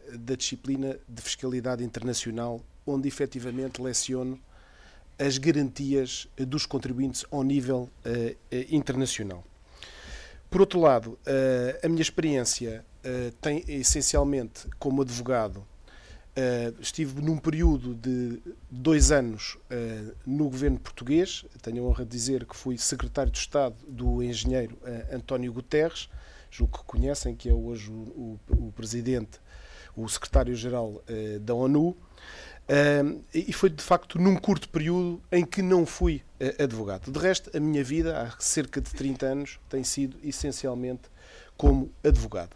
uh, da disciplina de fiscalidade internacional, onde efetivamente leciono as garantias dos contribuintes ao nível uh, internacional. Por outro lado, a minha experiência tem essencialmente como advogado eh, estive num período de dois anos uh, no governo português. Tenho a honra de dizer que fui secretário de Estado do engenheiro uh, António Guterres, julgo que conhecem, que é hoje o, o, o presidente, o secretário-geral da ONU. e foi de facto num curto período em que não fui advogado. De resto, a minha vida, há cerca de 30 anos, tem sido essencialmente como advogado.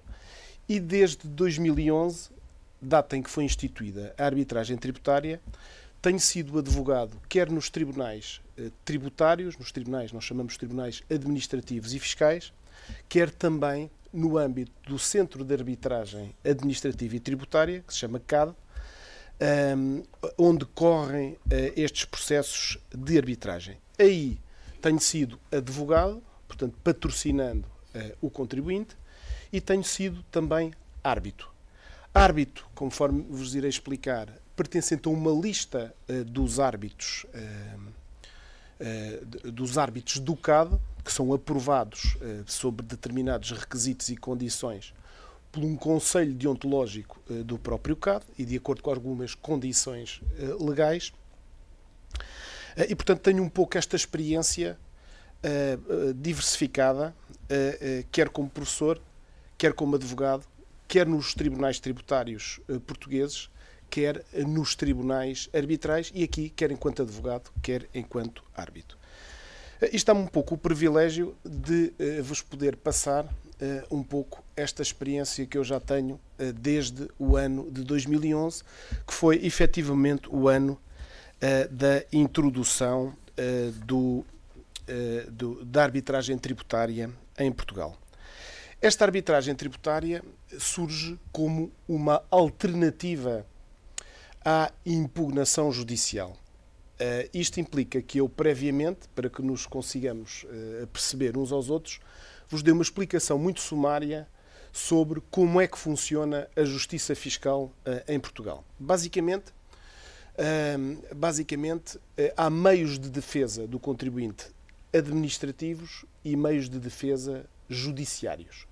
E desde 2011 data em que foi instituída a arbitragem tributária, tenho sido advogado, quer nos tribunais eh, tributários, nos tribunais, nós chamamos tribunais administrativos e fiscais, quer também no âmbito do Centro de Arbitragem Administrativa e Tributária, que se chama CAD, ehm, onde correm eh, estes processos de arbitragem. Aí tenho sido advogado, portanto, patrocinando eh, o contribuinte, e tenho sido também árbitro. Árbitro, conforme vos irei explicar, pertencente a uma lista uh, dos árbitros uh, dos árbitros do CAD, que são aprovados sob determinados requisitos e condições por um conselho deontológico do próprio CAD e de acordo com algumas condições legais. E, portanto, tenho um pouco esta experiência diversificada, quer como professor, quer como advogado, quer nos tribunais tributários eh, portugueses, quer nos tribunais arbitrais e aqui, quer enquanto advogado, quer enquanto árbitro. Eh, isto dá-me um pouco o privilégio de uh, vos poder passar uh, um pouco esta experiência que eu já tenho uh, desde o ano de 2011, que foi efetivamente o ano da introdução do, do, da arbitragem tributária em Portugal. Esta arbitragem tributária surge como uma alternativa à impugnação judicial. Uh, isto implica que eu, previamente, para que nos consigamos uh, eh, perceber uns aos outros, vos dei uma explicação muito sumária sobre como é que funciona a justiça fiscal uh, em Portugal. Basicamente, ehm, basicamente há meios de defesa do contribuinte administrativos e meios de defesa judiciários.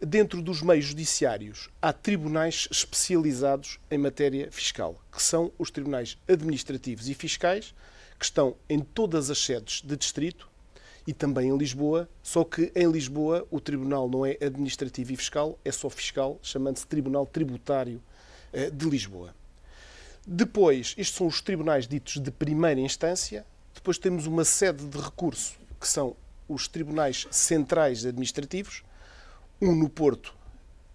Dentro dos meios judiciários, há tribunais especializados em matéria fiscal, que são os tribunais administrativos e fiscais, que estão em todas as sedes de distrito e também em Lisboa, só que em Lisboa o tribunal não é administrativo e fiscal, é só fiscal, chamando-se Tribunal Tributário eh, de Lisboa. Depois, estes são os tribunais ditos de primeira instância, depois temos uma sede de recurso, que são os tribunais centrais administrativos, um no Porto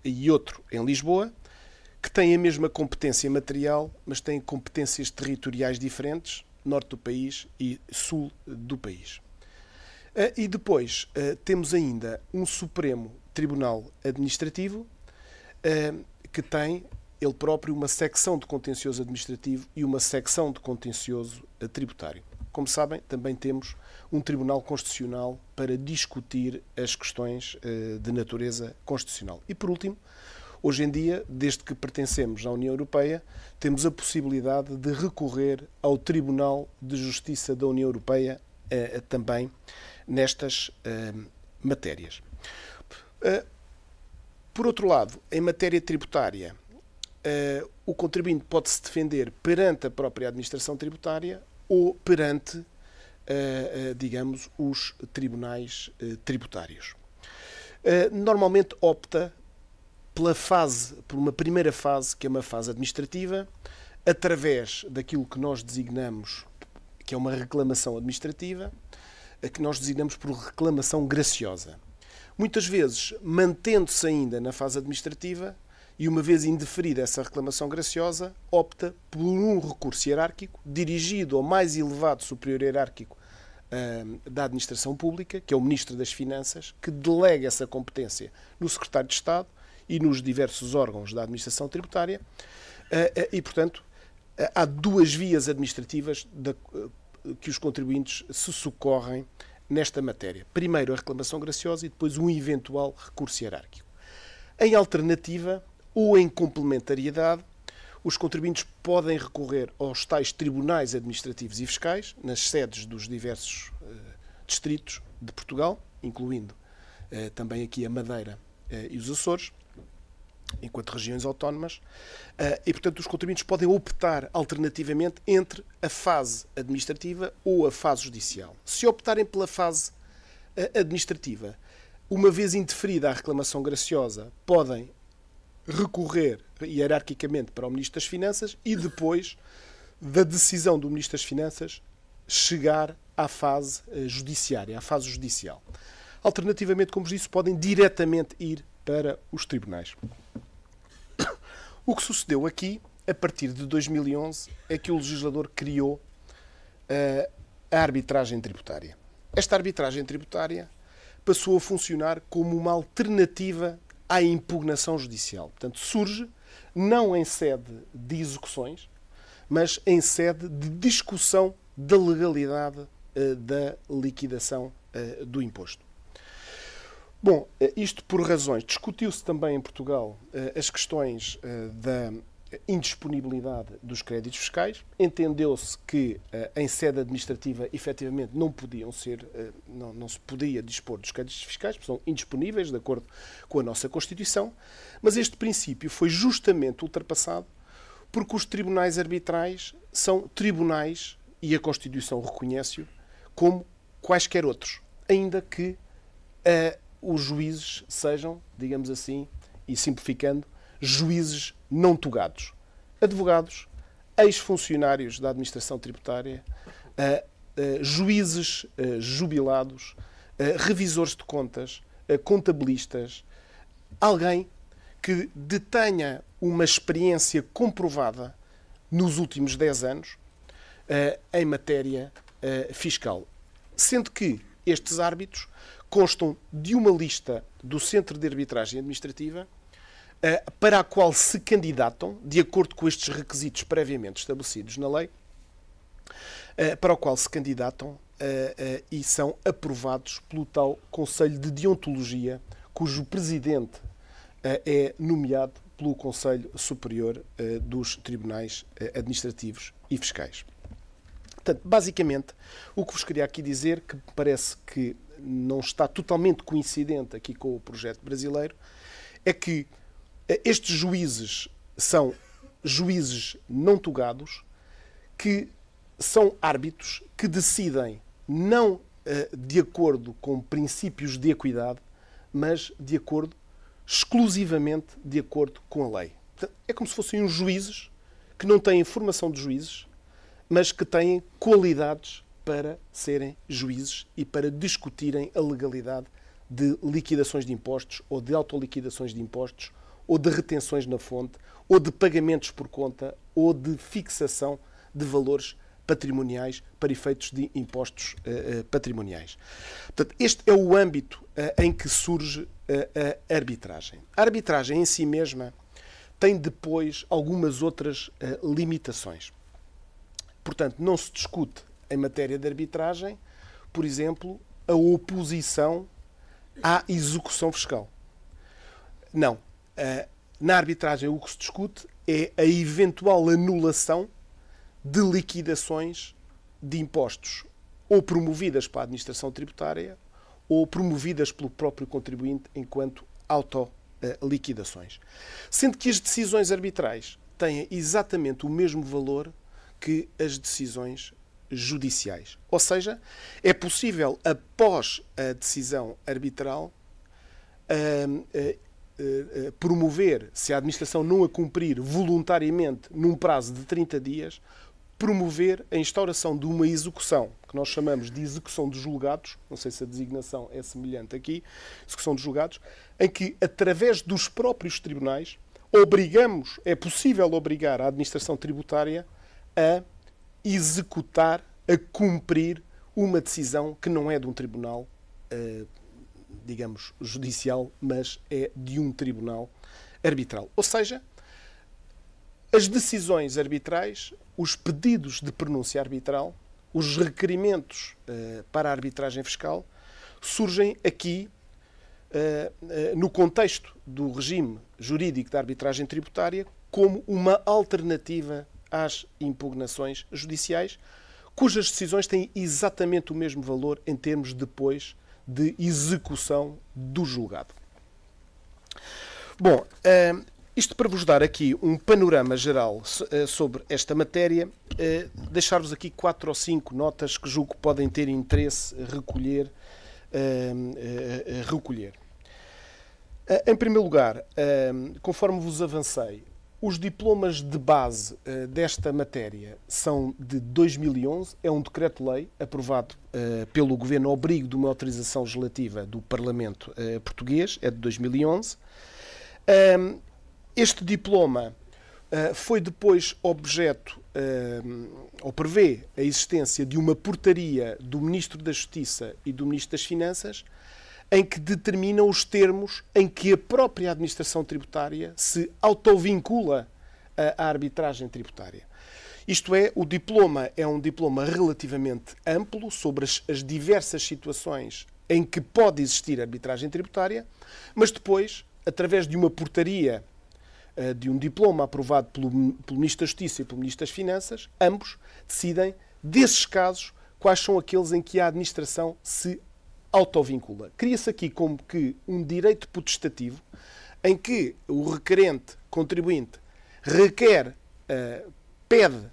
e outro em Lisboa, que têm a mesma competência material, mas têm competências territoriais diferentes, norte do país e sul do país. Ah, e depois ah, temos ainda um Supremo Tribunal Administrativo ah, que tem ele próprio uma secção de contencioso administrativo e uma secção de contencioso eh, tributário como sabem, também temos um Tribunal Constitucional para discutir as questões eh, de natureza constitucional. E por último, hoje em dia, desde que pertencemos à União Europeia, temos a possibilidade de recorrer ao Tribunal de Justiça da União Europeia eh, também nestas eh, matérias. Por outro lado, em matéria tributária, o contribuinte pode se defender perante a própria administração tributária ou perante, eh, eh, digamos, os tribunais eh, tributários. Normalmente opta pela fase, por uma primeira fase, que é uma fase administrativa, através daquilo que nós designamos que é uma reclamação administrativa, que nós designamos por reclamação graciosa. Muitas vezes, mantendo-se ainda na fase administrativa, e, uma vez indeferida essa reclamação graciosa, opta por um recurso hierárquico dirigido ao mais elevado superior hierárquico hum, da administração pública, que é o Ministro das Finanças, que delega essa competência no Secretário de Estado e nos diversos órgãos da administração tributária. Eh, eh, e, portanto, eh, há duas vias administrativas que os contribuintes se socorrem nesta matéria. Primeiro a reclamação graciosa e depois um eventual recurso hierárquico. Em alternativa, ou em complementariedade, os contribuintes podem recorrer aos tais tribunais administrativos e fiscais, nas sedes dos diversos eh, distritos de Portugal, incluindo eh, também aqui a Madeira eh, e os Açores, enquanto regiões autónomas, e portanto os contribuintes podem optar alternativamente entre a fase administrativa ou a fase judicial. Se optarem pela fase administrativa, uma vez indeferida a reclamação graciosa, podem recorrer hierarquicamente para o Ministro das Finanças e depois da decisão do Ministro das Finanças chegar à fase eh, judiciária, à fase judicial. Alternativamente, como vos disse, podem diretamente ir para os tribunais. O que sucedeu aqui, a partir de 2011, é que o legislador criou uh, a arbitragem tributária. Esta arbitragem tributária passou a funcionar como uma alternativa à impugnação judicial. Portanto, surge não em sede de execuções, mas em sede de discussão da legalidade eh, da liquidação eh, do imposto. Bom, eh, isto por razões. Discutiu-se também em Portugal as questões da indisponibilidade dos créditos fiscais. Entendeu-se que eh, em sede administrativa, efetivamente, não podiam ser, eh, não, não se podia dispor dos créditos fiscais, porque são indisponíveis, de acordo com a nossa Constituição. Mas este princípio foi justamente ultrapassado porque os tribunais arbitrais são tribunais, e a Constituição reconhece-o, como quaisquer outros, ainda que uh, os juízes sejam, digamos assim, e simplificando, juízes não togados, advogados, ex-funcionários da administração tributária, eh, eh, juízes eh, jubilados, revisores de contas, contabilistas, alguém que detenha uma experiência comprovada nos últimos 10 anos em matéria fiscal. Sendo que estes árbitros constam de uma lista do Centro de Arbitragem Administrativa eh, para a qual se candidatam, de acordo com estes requisitos previamente estabelecidos na lei, eh, para o qual se candidatam eh, e são aprovados pelo tal Conselho de Deontologia, cujo presidente é nomeado pelo Conselho Superior dos Tribunais Administrativos e Fiscais. Portanto, basicamente, o que vos queria aqui dizer, que parece que não está totalmente coincidente aqui com o projeto brasileiro, é que estes juízes são juízes não togados que são árbitros que decidem não eh, de acordo com princípios de equidade, mas de acordo exclusivamente de acordo com a lei. É como se fossem uns juízes que não têm formação de juízes, mas que têm qualidades para serem juízes e para discutirem a legalidade de liquidações de impostos ou de autoliquidações de impostos ou de retenções na fonte, ou de pagamentos por conta, ou de fixação de valores patrimoniais para efeitos de impostos uh, patrimoniais. Portanto, este é o âmbito uh, em que surge uh, a arbitragem. A arbitragem em si mesma tem depois algumas outras limitações. Portanto, não se discute em matéria de arbitragem, por exemplo, a oposição à execução fiscal. Não, ah, na arbitragem, o que se discute é a eventual anulação de liquidações de impostos, ou promovidas para a administração tributária, ou promovidas pelo próprio contribuinte enquanto autoliquidações. Sendo que as decisões arbitrais têm exatamente o mesmo valor que as decisões judiciais. Ou seja, é possível, após a decisão arbitral, ah, ah, eh, eh, promover, se a administração não a cumprir voluntariamente num prazo de 30 dias, promover a instauração de uma execução, que nós chamamos de execução dos julgados, não sei se a designação é semelhante aqui, execução dos julgados, em que, através dos próprios tribunais, obrigamos, é possível obrigar a administração tributária a executar, a cumprir uma decisão que não é de um tribunal uh, digamos, judicial, mas é de um tribunal arbitral. Ou seja, as decisões arbitrais, os pedidos de pronúncia arbitral, os requerimentos uh, para a arbitragem fiscal surgem aqui uh, uh, no contexto do regime jurídico da arbitragem tributária como uma alternativa às impugnações judiciais, cujas decisões têm exatamente o mesmo valor em termos depois de execução do julgado. Bom, eh, isto para vos dar aqui um panorama geral eh, sobre esta matéria, eh, deixar-vos aqui quatro ou cinco notas que julgo que podem ter interesse recolher. recolher. Em primeiro lugar, conforme vos avancei, os diplomas de base uh, desta matéria são de 2011, é um decreto-lei aprovado uh, pelo governo ao abrigo de uma autorização legislativa do Parlamento uh, português, é de 2011. Um, este diploma foi depois objeto, ou prevê a existência de uma portaria do Ministro da Justiça e do Ministro das Finanças, em que determinam os termos em que a própria administração tributária se autovincula à arbitragem tributária. Isto é, o diploma é um diploma relativamente amplo sobre as, as diversas situações em que pode existir arbitragem tributária, mas depois, através de uma portaria eh, de um diploma aprovado pelo, pelo Ministro da Justiça e pelo Ministro das Finanças, ambos decidem, desses casos, quais são aqueles em que a administração se autovincula. Cria-se aqui como que um direito potestativo em que o requerente, contribuinte, requer, uh, pede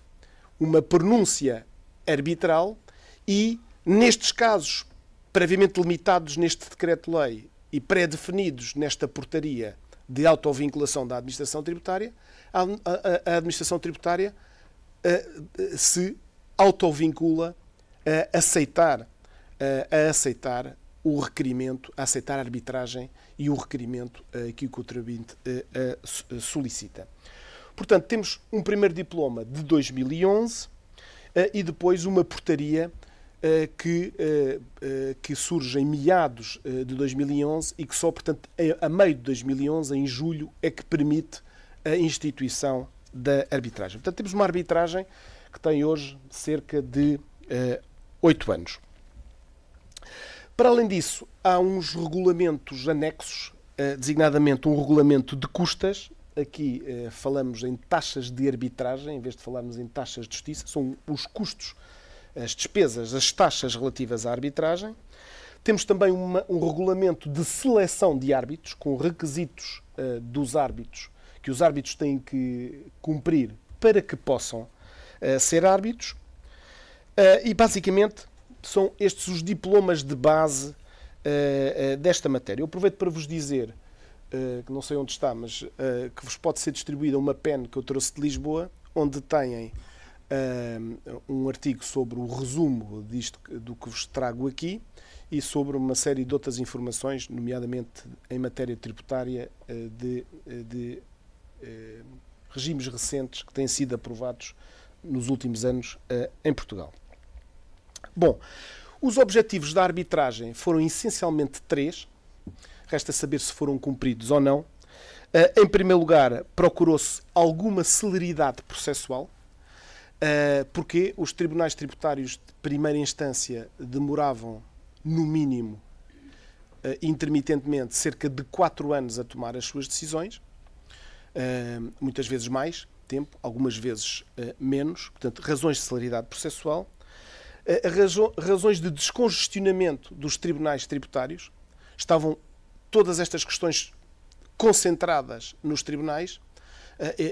uma pronúncia arbitral e, nestes casos previamente limitados neste decreto-lei e pré-definidos nesta portaria de autovinculação da administração tributária, a, a, a administração tributária uh, se autovincula a aceitar a aceitar o requerimento, a aceitar a arbitragem e o requerimento eh, que o contribuinte eh, eh, solicita. Portanto, temos um primeiro diploma de 2011 e depois uma portaria que, que surge em meados de 2011 e que só, portanto, a meio de 2011, em julho, é que permite a instituição da arbitragem. Portanto, temos uma arbitragem que tem hoje cerca de oito anos. Para além disso, há uns regulamentos anexos, eh, designadamente um regulamento de custas. Aqui eh, falamos em taxas de arbitragem, em vez de falarmos em taxas de justiça, são os custos, as despesas, as taxas relativas à arbitragem. Temos também uma, um regulamento de seleção de árbitros, com requisitos uh, dos árbitros, que os árbitros têm que cumprir para que possam uh, ser árbitros. Uh, e, basicamente, são estes os diplomas de base uh, uh, desta matéria. Eu aproveito para vos dizer, uh, que não sei onde está, mas que vos pode ser distribuída uma pen que eu trouxe de Lisboa, onde têm um artigo sobre o resumo disto, do que vos trago aqui e sobre uma série de outras informações, nomeadamente em matéria tributária de, de regimes recentes que têm sido aprovados nos últimos anos em Portugal. Bom, os objetivos da arbitragem foram essencialmente três. Resta saber se foram cumpridos ou não. Uh, em primeiro lugar, procurou-se alguma celeridade processual, uh, porque os tribunais tributários de primeira instância demoravam, no mínimo, uh, intermitentemente, cerca de quatro anos a tomar as suas decisões, muitas vezes mais tempo, algumas vezes menos, portanto, razões de celeridade processual razões de descongestionamento dos tribunais tributários. Estavam todas estas questões concentradas nos tribunais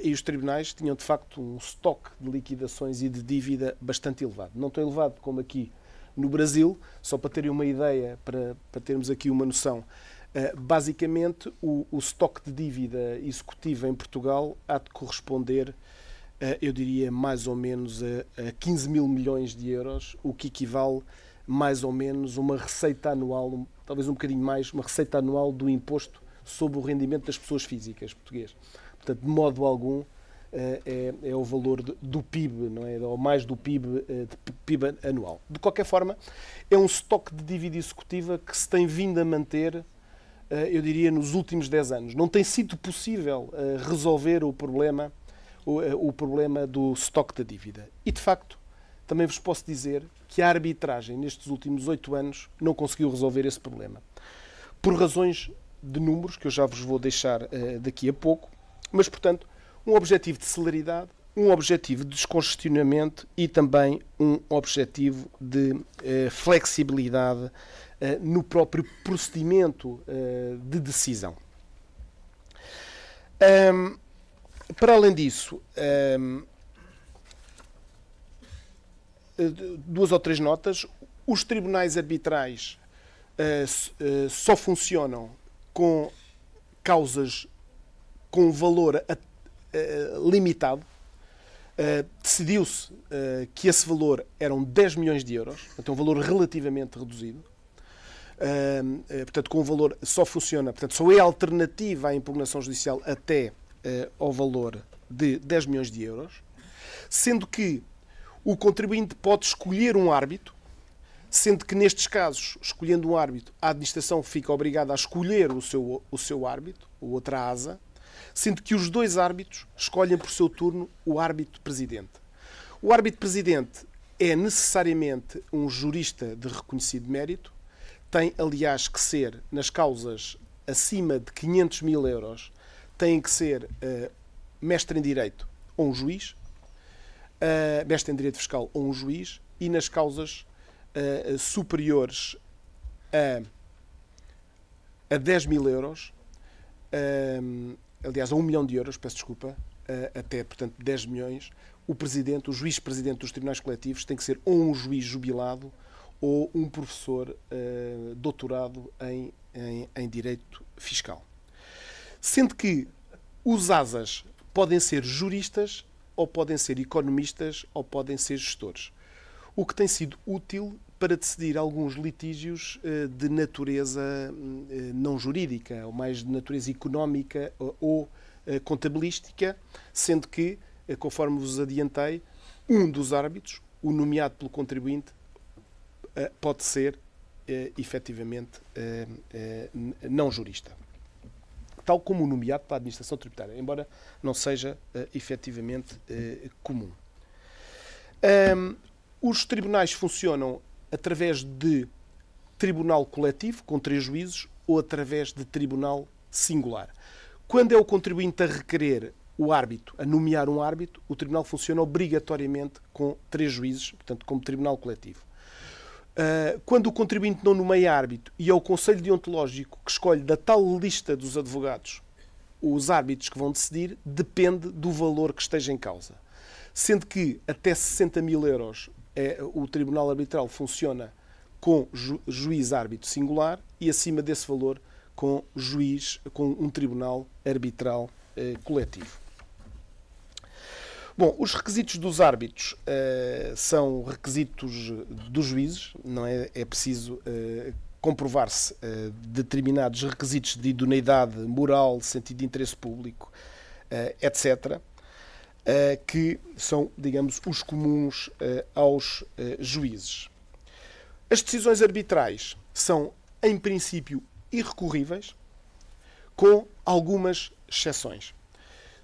e os tribunais tinham de facto um estoque de liquidações e de dívida bastante elevado. Não tão elevado como aqui no Brasil, só para terem uma ideia, para, para termos aqui uma noção. Basicamente, o, o estoque de dívida executiva em Portugal há de corresponder eu diria mais ou menos a, 15 mil milhões de euros, o que equivale mais ou menos uma receita anual, talvez um bocadinho mais, uma receita anual do imposto sobre o rendimento das pessoas físicas português. Portanto, de modo algum, eh, é, é o valor do PIB, não é? ou mais do PIB, eh, de PIB anual. De qualquer forma, é um estoque de dívida executiva que se tem vindo a manter eh, eu diria, nos últimos 10 anos. Não tem sido possível resolver o problema eh, o, problema do estoque da dívida. E, de facto, também vos posso dizer que a arbitragem nestes últimos oito anos não conseguiu resolver esse problema. Por razões de números, que eu já vos vou deixar uh, daqui a pouco, mas, portanto, um objetivo de celeridade, um objetivo de descongestionamento e também um objetivo de uh, flexibilidade uh, no próprio procedimento de decisão. Um, para além disso, um, ehm, duas ou três notas. Os tribunais arbitrais uh, uh, só funcionam com causas com valor a, eh, limitado. Decidiu-se que esse valor eram 10 milhões de euros, então um valor relativamente reduzido. Ehm, portanto, com um valor só funciona, portanto, só é alternativa à impugnação judicial até uh, ao valor de 10 milhões de euros, sendo que o contribuinte pode escolher um árbitro, sendo que nestes casos, escolhendo um árbitro, a administração fica obrigada a escolher o seu, o seu árbitro, ou outra asa, sendo que os dois árbitros escolhem por seu turno o árbitro presidente. O árbitro presidente é necessariamente um jurista de reconhecido mérito, tem, aliás, que ser, nas causas acima de 500 mil euros, têm que ser uh, mestre em Direito ou um juiz, uh, mestre em Direito Fiscal ou um juiz, e nas causas uh, superiores a, a 10 mil euros, aliás, a 1 um milhão de euros, peço desculpa, até, portanto, 10 milhões, o presidente, o juiz-presidente dos tribunais coletivos tem que ser ou um juiz jubilado ou um professor doutorado em, em, em Direito Fiscal. Sendo que os asas podem ser juristas, ou podem ser economistas, ou podem ser gestores. O que tem sido útil para decidir alguns litígios eh, de natureza eh, não jurídica, ou mais de natureza económica eh, ou contabilística, sendo que, conforme vos adiantei, um dos árbitros, o nomeado pelo contribuinte, pode ser efetivamente não jurista tal como nomeado pela administração tributária, embora não seja uh, efetivamente uh, comum. Um, os tribunais funcionam através de tribunal coletivo, com três juízes, ou através de tribunal singular. Quando é o contribuinte a requerer o árbitro, a nomear um árbitro, o tribunal funciona obrigatoriamente com três juízes, portanto, como tribunal coletivo. Uh, quando o contribuinte não nomeia árbitro e é o Conselho Deontológico que escolhe da tal lista dos advogados os árbitros que vão decidir, depende do valor que esteja em causa. Sendo que até 60 mil euros é, o Tribunal Arbitral funciona com ju juiz-árbitro singular e acima desse valor com juiz, com um tribunal arbitral eh, coletivo. Bom, os requisitos dos árbitros uh, são requisitos dos juízes, não é? É preciso uh, comprovar-se uh, determinados requisitos de idoneidade moral, sentido de interesse público, etc., que são, digamos, os comuns aos juízes. As decisões arbitrais são, em princípio, irrecorríveis, com algumas exceções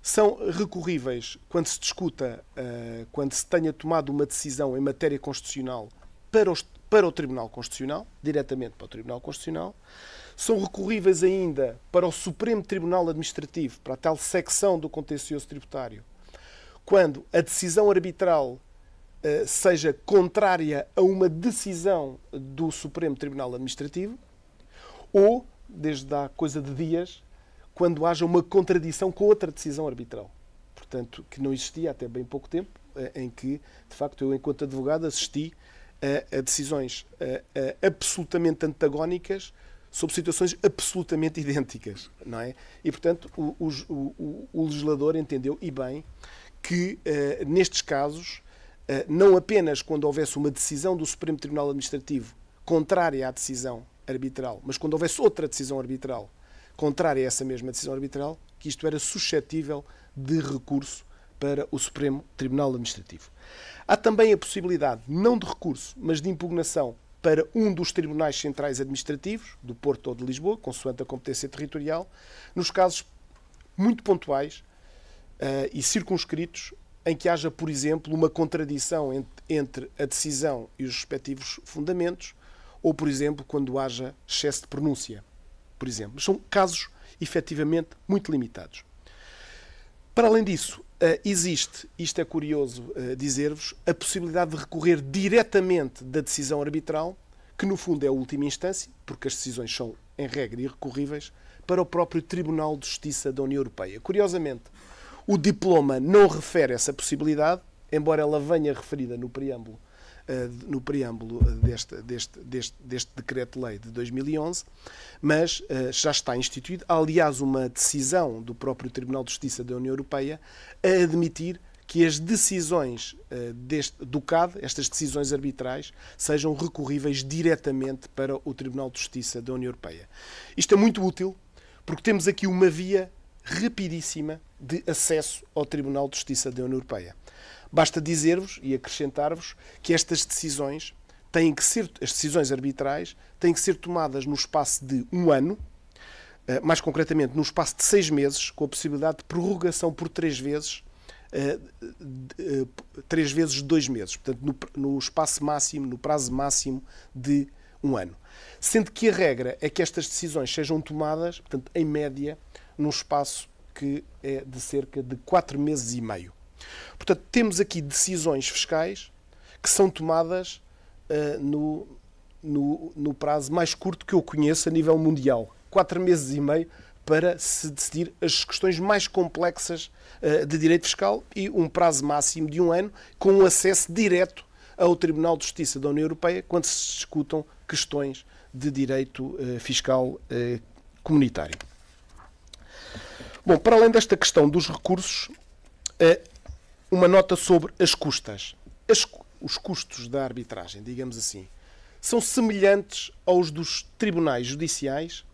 são recorríveis quando se discuta, eh, quando se tenha tomado uma decisão em matéria constitucional para, os, para o Tribunal Constitucional, diretamente para o Tribunal Constitucional. São recorríveis ainda para o Supremo Tribunal Administrativo, para a tal secção do contencioso tributário, quando a decisão arbitral eh, seja contrária a uma decisão do Supremo Tribunal Administrativo, ou, desde há coisa de dias, quando haja uma contradição com outra decisão arbitral. Portanto, que não existia até bem pouco tempo, eh, em que, de facto, eu, enquanto advogado, assisti a, a decisões a, eh, a eh, absolutamente antagónicas sobre situações absolutamente idênticas, não é? E, portanto, o, o, o, o legislador entendeu, e bem, que nestes casos, não apenas quando houvesse uma decisão do Supremo Tribunal Administrativo contrária à decisão arbitral, mas quando houvesse outra decisão arbitral contrária a essa mesma decisão arbitral, que isto era suscetível de recurso para o Supremo Tribunal Administrativo. Há também a possibilidade, não de recurso, mas de impugnação para um dos tribunais centrais administrativos, do Porto ou de Lisboa, consoante a competência territorial, nos casos muito pontuais uh, e circunscritos em que haja, por exemplo, uma contradição entre, entre a decisão e os respectivos fundamentos, ou, por exemplo, quando haja excesso de pronúncia por exemplo. São casos efetivamente muito limitados. Para além disso, eh, existe, isto é curioso eh, dizer-vos, a possibilidade de recorrer diretamente da decisão arbitral, que no fundo é a última instância, porque as decisões são, em regra, irrecorríveis, para o próprio Tribunal de Justiça da União Europeia. Curiosamente, o diploma não refere essa possibilidade, embora ela venha referida no preâmbulo eh, no preâmbulo eh, deste, deste, deste, deste decreto-lei de 2011, mas eh, já está instituído. Há, aliás, uma decisão do próprio Tribunal de Justiça da União Europeia a admitir que as decisões deste, do CAD, estas decisões arbitrais, sejam recorríveis diretamente para o Tribunal de Justiça da União Europeia. Isto é muito útil porque temos aqui uma via rapidíssima de acesso ao Tribunal de Justiça da União Europeia. Basta dizer-vos e acrescentar-vos que estas decisões têm que ser, as decisões arbitrais, têm que ser tomadas no espaço de um ano, eh, mais concretamente no espaço de seis meses, com a possibilidade de prorrogação por três vezes, eh, eh, três vezes dois meses, portanto, no, espaço máximo, no prazo máximo de um ano. Sendo que a regra é que estas decisões sejam tomadas, portanto, em média, num espaço que é de cerca de quatro meses e meio. Portanto, temos aqui decisões fiscais que são tomadas uh, no, no, no prazo mais curto que eu conheço a nível mundial quatro meses e meio para se decidir as questões mais complexas uh, de direito fiscal e um prazo máximo de um ano com um acesso direto ao Tribunal de Justiça da União Europeia quando se discutam questões de direito uh, fiscal uh, comunitário. Bom, para além desta questão dos recursos, uma nota sobre as custas. As, os custos da arbitragem, digamos assim, são semelhantes aos dos tribunais judiciais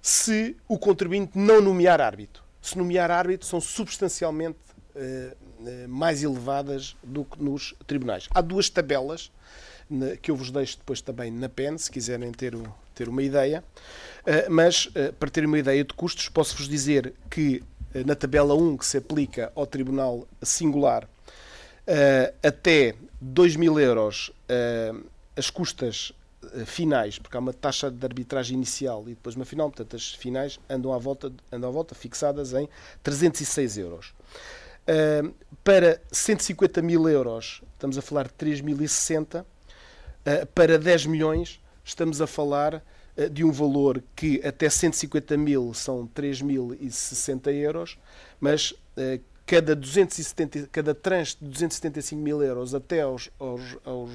se o contribuinte não nomear árbitro. Se nomear árbitro, são substancialmente eh, eh, mais elevadas do que nos tribunais. Há duas tabelas na, que eu vos deixo depois também na PEN, se quiserem ter, o, ter uma ideia. Uh, mas, uh, para terem uma ideia de custos, posso-vos dizer que eh, na tabela 1 que se aplica ao tribunal singular eh, até 2 mil euros eh, as custas finais, porque há uma taxa de arbitragem inicial e depois uma final, portanto as finais andam à volta, andam à volta fixadas em 306 euros. Uh, para 150 mil euros, estamos a falar de 3.060. Uh, para 10 milhões, estamos a falar eh, de um valor que até 150 mil são 3.060 euros, mas eh, cada, 270, cada tranche de 275 mil euros até aos, aos, aos,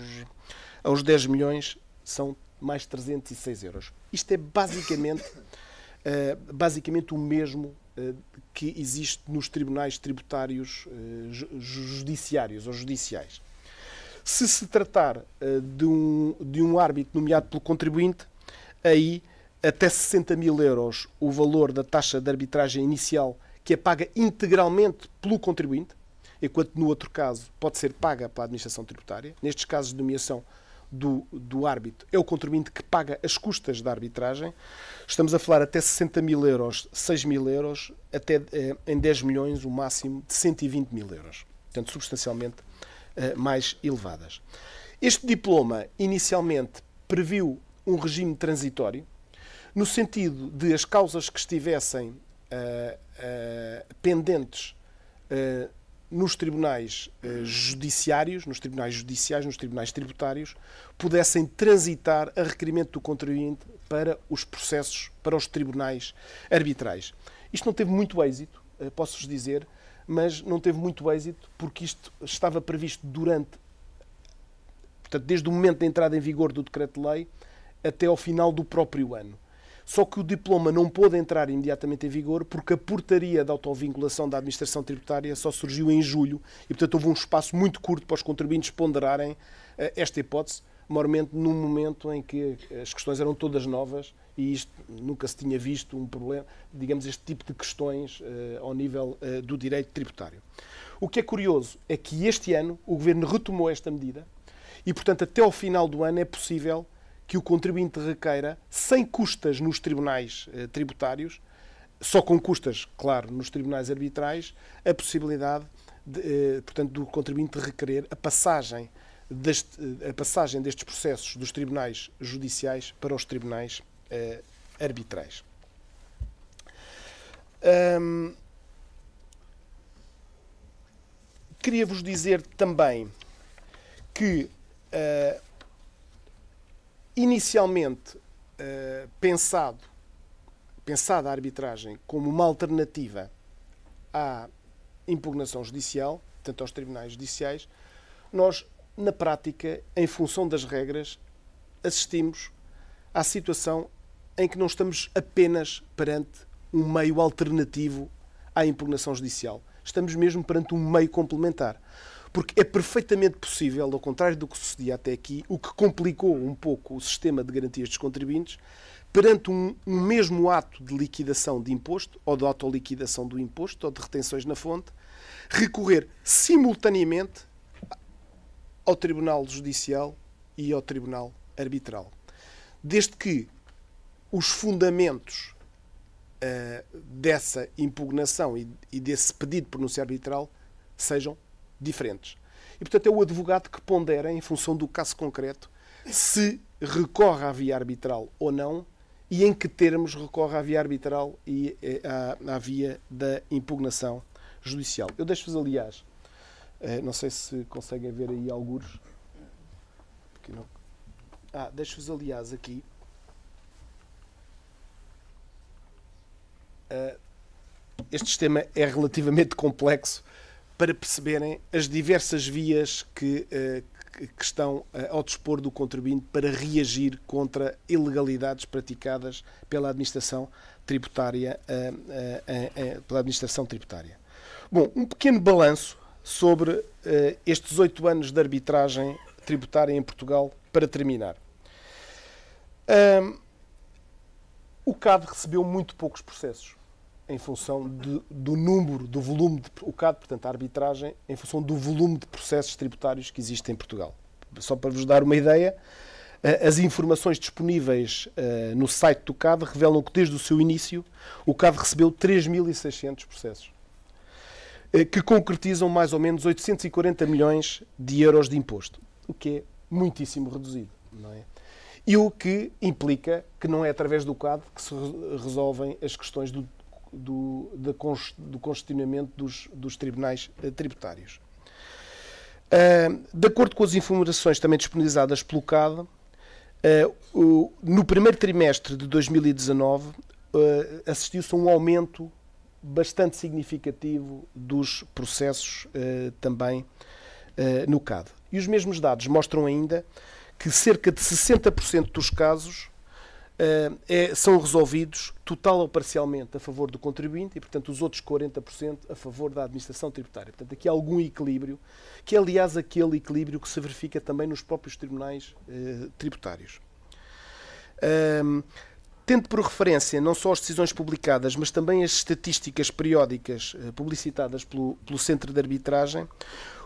aos 10 milhões são mais 306 euros. Isto é basicamente, eh, basicamente o mesmo que existe nos tribunais tributários judiciários ou judiciais. Se se tratar de um, de um árbitro nomeado pelo contribuinte, aí até 60 mil euros o valor da taxa de arbitragem inicial, que é paga integralmente pelo contribuinte, enquanto no outro caso pode ser paga pela administração tributária. Nestes casos de nomeação do, do árbitro, é o contribuinte que paga as custas da arbitragem. Estamos a falar até 60 mil euros, 6 mil euros, até eh, em 10 milhões, o máximo de 120 mil euros. Portanto, substancialmente eh, mais elevadas. Este diploma inicialmente previu um regime transitório, no sentido de as causas que estivessem uh, uh, pendentes uh, nos tribunais judiciários, nos tribunais judiciais, nos tribunais tributários, pudessem transitar a requerimento do contribuinte para os processos, para os tribunais arbitrais. Isto não teve muito êxito, posso-vos dizer, mas não teve muito êxito porque isto estava previsto durante, portanto, desde o momento da entrada em vigor do decreto-lei, até ao final do próprio ano. Só que o diploma não pôde entrar imediatamente em vigor porque a portaria de autovinculação da administração tributária só surgiu em julho e, portanto, houve um espaço muito curto para os contribuintes ponderarem eh, esta hipótese, maiormente num momento em que eh, as questões eram todas novas e isto nunca se tinha visto um problema, digamos, este tipo de questões uh, ao nível uh, do direito tributário. O que é curioso é que este ano o governo retomou esta medida e, portanto, até ao final do ano é possível que o contribuinte requeira sem custas nos tribunais eh, tributários, só com custas, claro, nos tribunais arbitrais, a possibilidade, de, eh, portanto, do contribuinte requerer a passagem, deste, eh, a passagem destes processos dos tribunais judiciais para os tribunais eh, arbitrais. Hum, queria vos dizer também que uh, inicialmente uh, pensado, pensada a arbitragem como uma alternativa à impugnação judicial, tanto aos tribunais judiciais, nós, na prática, em função das regras, assistimos à situação em que não estamos apenas perante um meio alternativo à impugnação judicial. Estamos mesmo perante um meio complementar porque é perfeitamente possível, ao contrário do que sucedia até aqui, o que complicou um pouco o sistema de garantias dos contribuintes, perante um, um mesmo ato de liquidação de imposto, ou de autoliquidação do imposto, ou de retenções na fonte, recorrer simultaneamente ao Tribunal Judicial e ao Tribunal Arbitral. Desde que os fundamentos uh, dessa impugnação e, e, desse pedido de pronúncia arbitral sejam diferentes. E, portanto, é o advogado que pondera, em função do caso concreto, se recorre à via arbitral ou não e em que termos recorre à via arbitral e eh, à, via da impugnação judicial. Eu deixo-vos, aliás, eh, não sei se conseguem ver aí alguns. Ah, deixo-vos, aliás, aqui. Eh, este sistema é relativamente complexo para perceberem as diversas vias que, eh, que estão eh, ao dispor do contribuinte para reagir contra ilegalidades praticadas pela administração tributária, eh, pela administração tributária. Bom, um pequeno balanço sobre estes oito anos de arbitragem tributária em Portugal para terminar. o CAD recebeu muito poucos processos em função de, do número, do volume, de, o CAD, portanto, a arbitragem, em função do volume de processos tributários que existem em Portugal. Só para vos dar uma ideia, as informações disponíveis eh, no site do CAD revelam que desde o seu início o CAD recebeu 3.600 processos, eh, que concretizam mais ou menos 840 milhões de euros de imposto, o que é muitíssimo reduzido, não é? E o que implica que não é através do CAD que se resolvem as questões do do, do congestionamento dos, dos tribunais eh, tributários. Ah, de acordo com as informações também disponibilizadas pelo CAD, ah, no primeiro trimestre de 2019 ah, assistiu-se a um aumento bastante significativo dos processos também no CAD. E os mesmos dados mostram ainda que cerca de 60% dos casos uh, é, são resolvidos total ou parcialmente a favor do contribuinte e, portanto, os outros 40% a favor da administração tributária. Portanto, aqui há algum equilíbrio, que é, aliás, aquele equilíbrio que se verifica também nos próprios tribunais uh, tributários. Um, ehm, tendo por referência não só as decisões publicadas, mas também as estatísticas periódicas eh, publicitadas pelo, pelo Centro de Arbitragem,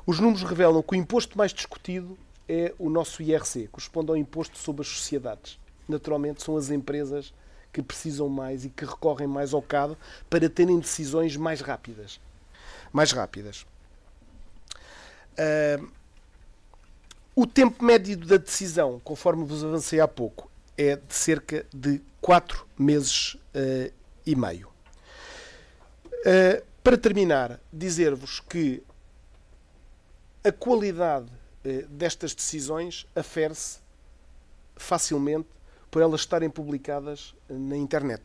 os números revelam que o imposto mais discutido é o nosso IRC, corresponde ao imposto sobre as sociedades naturalmente são as empresas que precisam mais e que recorrem mais ao CAD para terem decisões mais rápidas. Mais rápidas. Uh, o tempo médio da decisão, conforme vos avancei há pouco, é de cerca de 4 meses uh, e meio. Uh, para terminar, dizer-vos que a qualidade eh, destas decisões afere-se facilmente por elas estarem publicadas eh, na internet.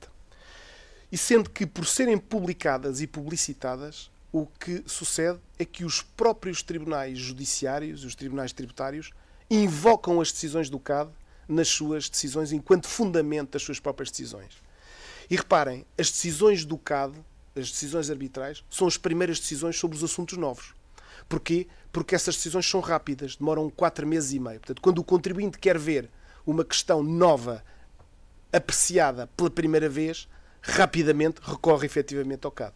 E sendo que, por serem publicadas e publicitadas, o que sucede é que os próprios tribunais judiciários, os tribunais tributários, invocam as decisões do CAD nas suas decisões, enquanto fundamento das suas próprias decisões. E reparem, as decisões do CAD, as decisões arbitrais, são as primeiras decisões sobre os assuntos novos. Porquê? Porque essas decisões são rápidas, demoram 4 meses e meio. Portanto, quando o contribuinte quer ver uma questão nova, apreciada pela primeira vez, rapidamente recorre efetivamente ao CAD.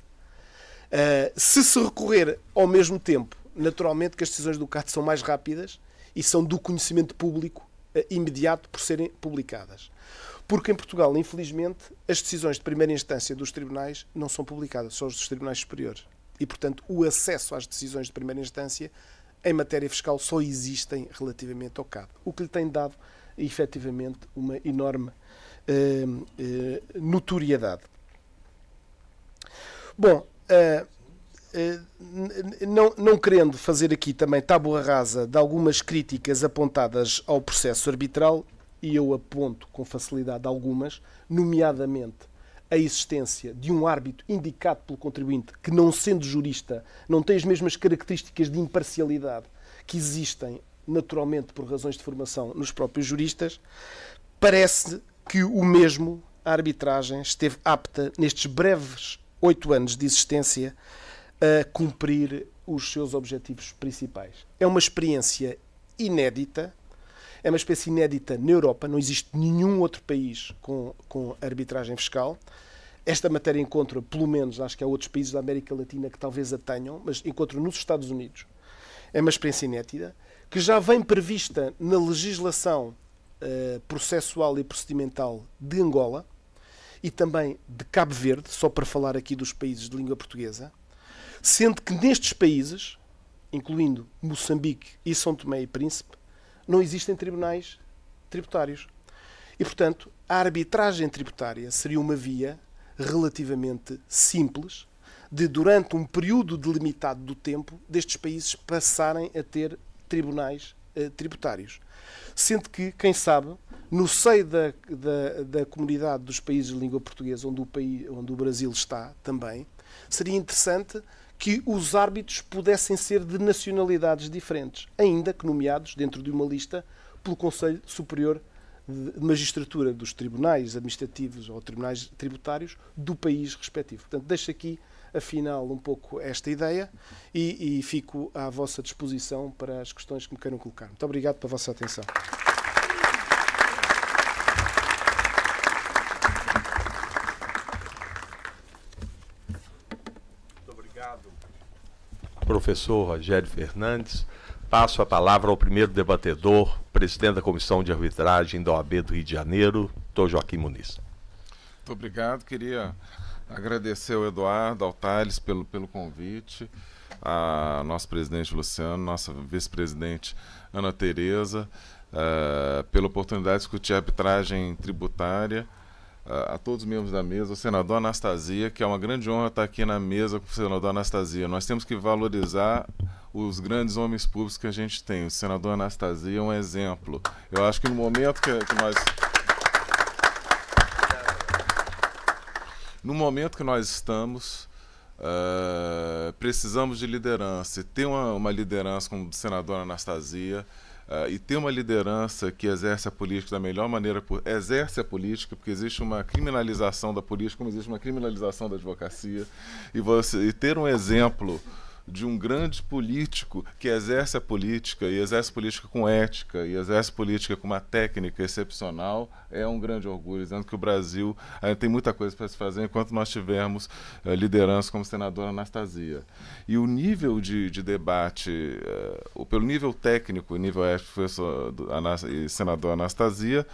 Uh, se se recorrer ao mesmo tempo, naturalmente que as decisões do CAD são mais rápidas e são do conhecimento público uh, imediato por serem publicadas. Porque em Portugal, infelizmente, as decisões de primeira instância dos tribunais não são publicadas, são os dos tribunais superiores. E, portanto, o acesso às decisões de primeira instância em matéria fiscal só existem relativamente ao CAD, o que lhe tem dado efetivamente uma enorme uh, uh, notoriedade. Bom, hum, não, não querendo fazer aqui também tábua rasa de algumas críticas apontadas ao processo arbitral, e eu aponto com facilidade algumas, nomeadamente a existência de um árbitro indicado pelo contribuinte que, não sendo jurista, não tem as mesmas características de imparcialidade que existem naturalmente por razões de formação nos próprios juristas, parece que o mesmo, a arbitragem, esteve apta nestes breves oito anos de existência a cumprir os seus objetivos principais. É uma experiência inédita, é uma espécie inédita na Europa, não existe nenhum outro país com, com arbitragem fiscal. Esta matéria encontra pelo menos, acho que há outros países da América Latina que talvez a tenham, mas encontro nos Estados Unidos. É uma experiência inédita que já vem prevista na legislação uh, processual e procedimental de Angola e também de Cabo Verde, só para falar aqui dos países de língua portuguesa, sendo que nestes países, incluindo Moçambique e São Tomé e Príncipe, não existem tribunais tributários. E, portanto, a arbitragem tributária seria uma via relativamente simples de, durante um período delimitado do tempo, destes países passarem a ter tribunais uh, tributários. Sendo que, quem sabe, no seio da, da, da, comunidade dos países de língua portuguesa, onde o, país, onde o Brasil está também, seria interessante que os árbitros pudessem ser de nacionalidades diferentes, ainda que nomeados dentro de uma lista pelo Conselho Superior de Magistratura dos Tribunais Administrativos ou Tribunais Tributários do país respectivo. Portanto, deixo aqui afinal um pouco esta ideia e, e fico à vossa disposição para as questões que me queiram colocar. Muito obrigado pela vossa atenção. muito obrigado professor Rogério Fernandes. Passo a palavra ao primeiro debatedor, presidente da Comissão de Arbitragem da OAB do Rio de Janeiro, doutor Joaquim Muniz. Muito obrigado. Queria Agradecer ao Eduardo, ao Thales pelo, pelo convite, a nosso presidente Luciano, nossa vice-presidente Ana Tereza, uh, pela oportunidade de discutir arbitragem tributária, uh, a todos os membros da mesa, o senador Anastasia, que é uma grande honra estar aqui na mesa com o senador Anastasia. Nós temos que valorizar os grandes homens públicos que a gente tem. O senador Anastasia é um exemplo. Eu acho que no momento que, que nós No momento que nós estamos, uh, precisamos de liderança. E ter uma, uma liderança como o senador Anastasia uh, e ter uma liderança que exerce a política da melhor maneira, exerce a política, porque existe uma criminalização da política, como existe uma criminalização da advocacia, e, você, e ter um exemplo de um grande político que exerce a política, e exerce política com ética, e exerce política com uma técnica excepcional, é um grande orgulho, dizendo que o Brasil ainda eh, tem muita coisa para se fazer enquanto nós tivermos uh, liderança como senadora Anastasia. E o nível de, de debate, uh, pelo nível técnico, o nível ético, professor e senador Anastasia,